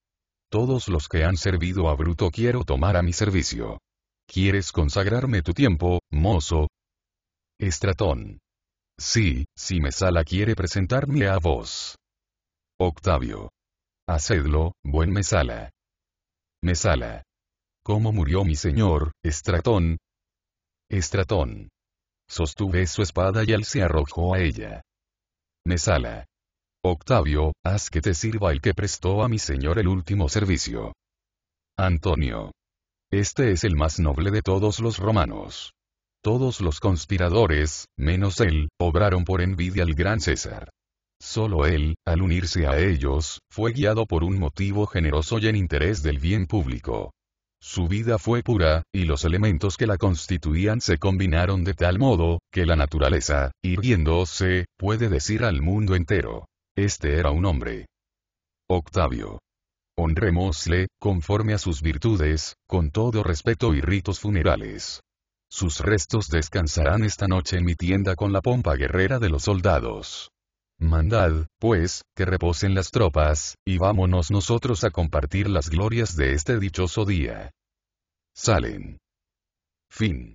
Todos los que han servido a Bruto quiero tomar a mi servicio. ¿Quieres consagrarme tu tiempo, mozo? Estratón. Sí, si Mesala quiere presentarme a vos. Octavio. Hacedlo, buen Mesala. Mesala. ¿Cómo murió mi señor, Estratón? Estratón. Sostuve su espada y él se arrojó a ella. Mesala. Octavio, haz que te sirva el que prestó a mi señor el último servicio. Antonio. Este es el más noble de todos los romanos. Todos los conspiradores, menos él, obraron por envidia al gran César. Solo él, al unirse a ellos, fue guiado por un motivo generoso y en interés del bien público. Su vida fue pura, y los elementos que la constituían se combinaron de tal modo, que la naturaleza, hirviéndose, puede decir al mundo entero. Este era un hombre. Octavio. honremosle conforme a sus virtudes, con todo respeto y ritos funerales. Sus restos descansarán esta noche en mi tienda con la pompa guerrera de los soldados. Mandad, pues, que reposen las tropas, y vámonos nosotros a compartir las glorias de este dichoso día. Salen. Fin.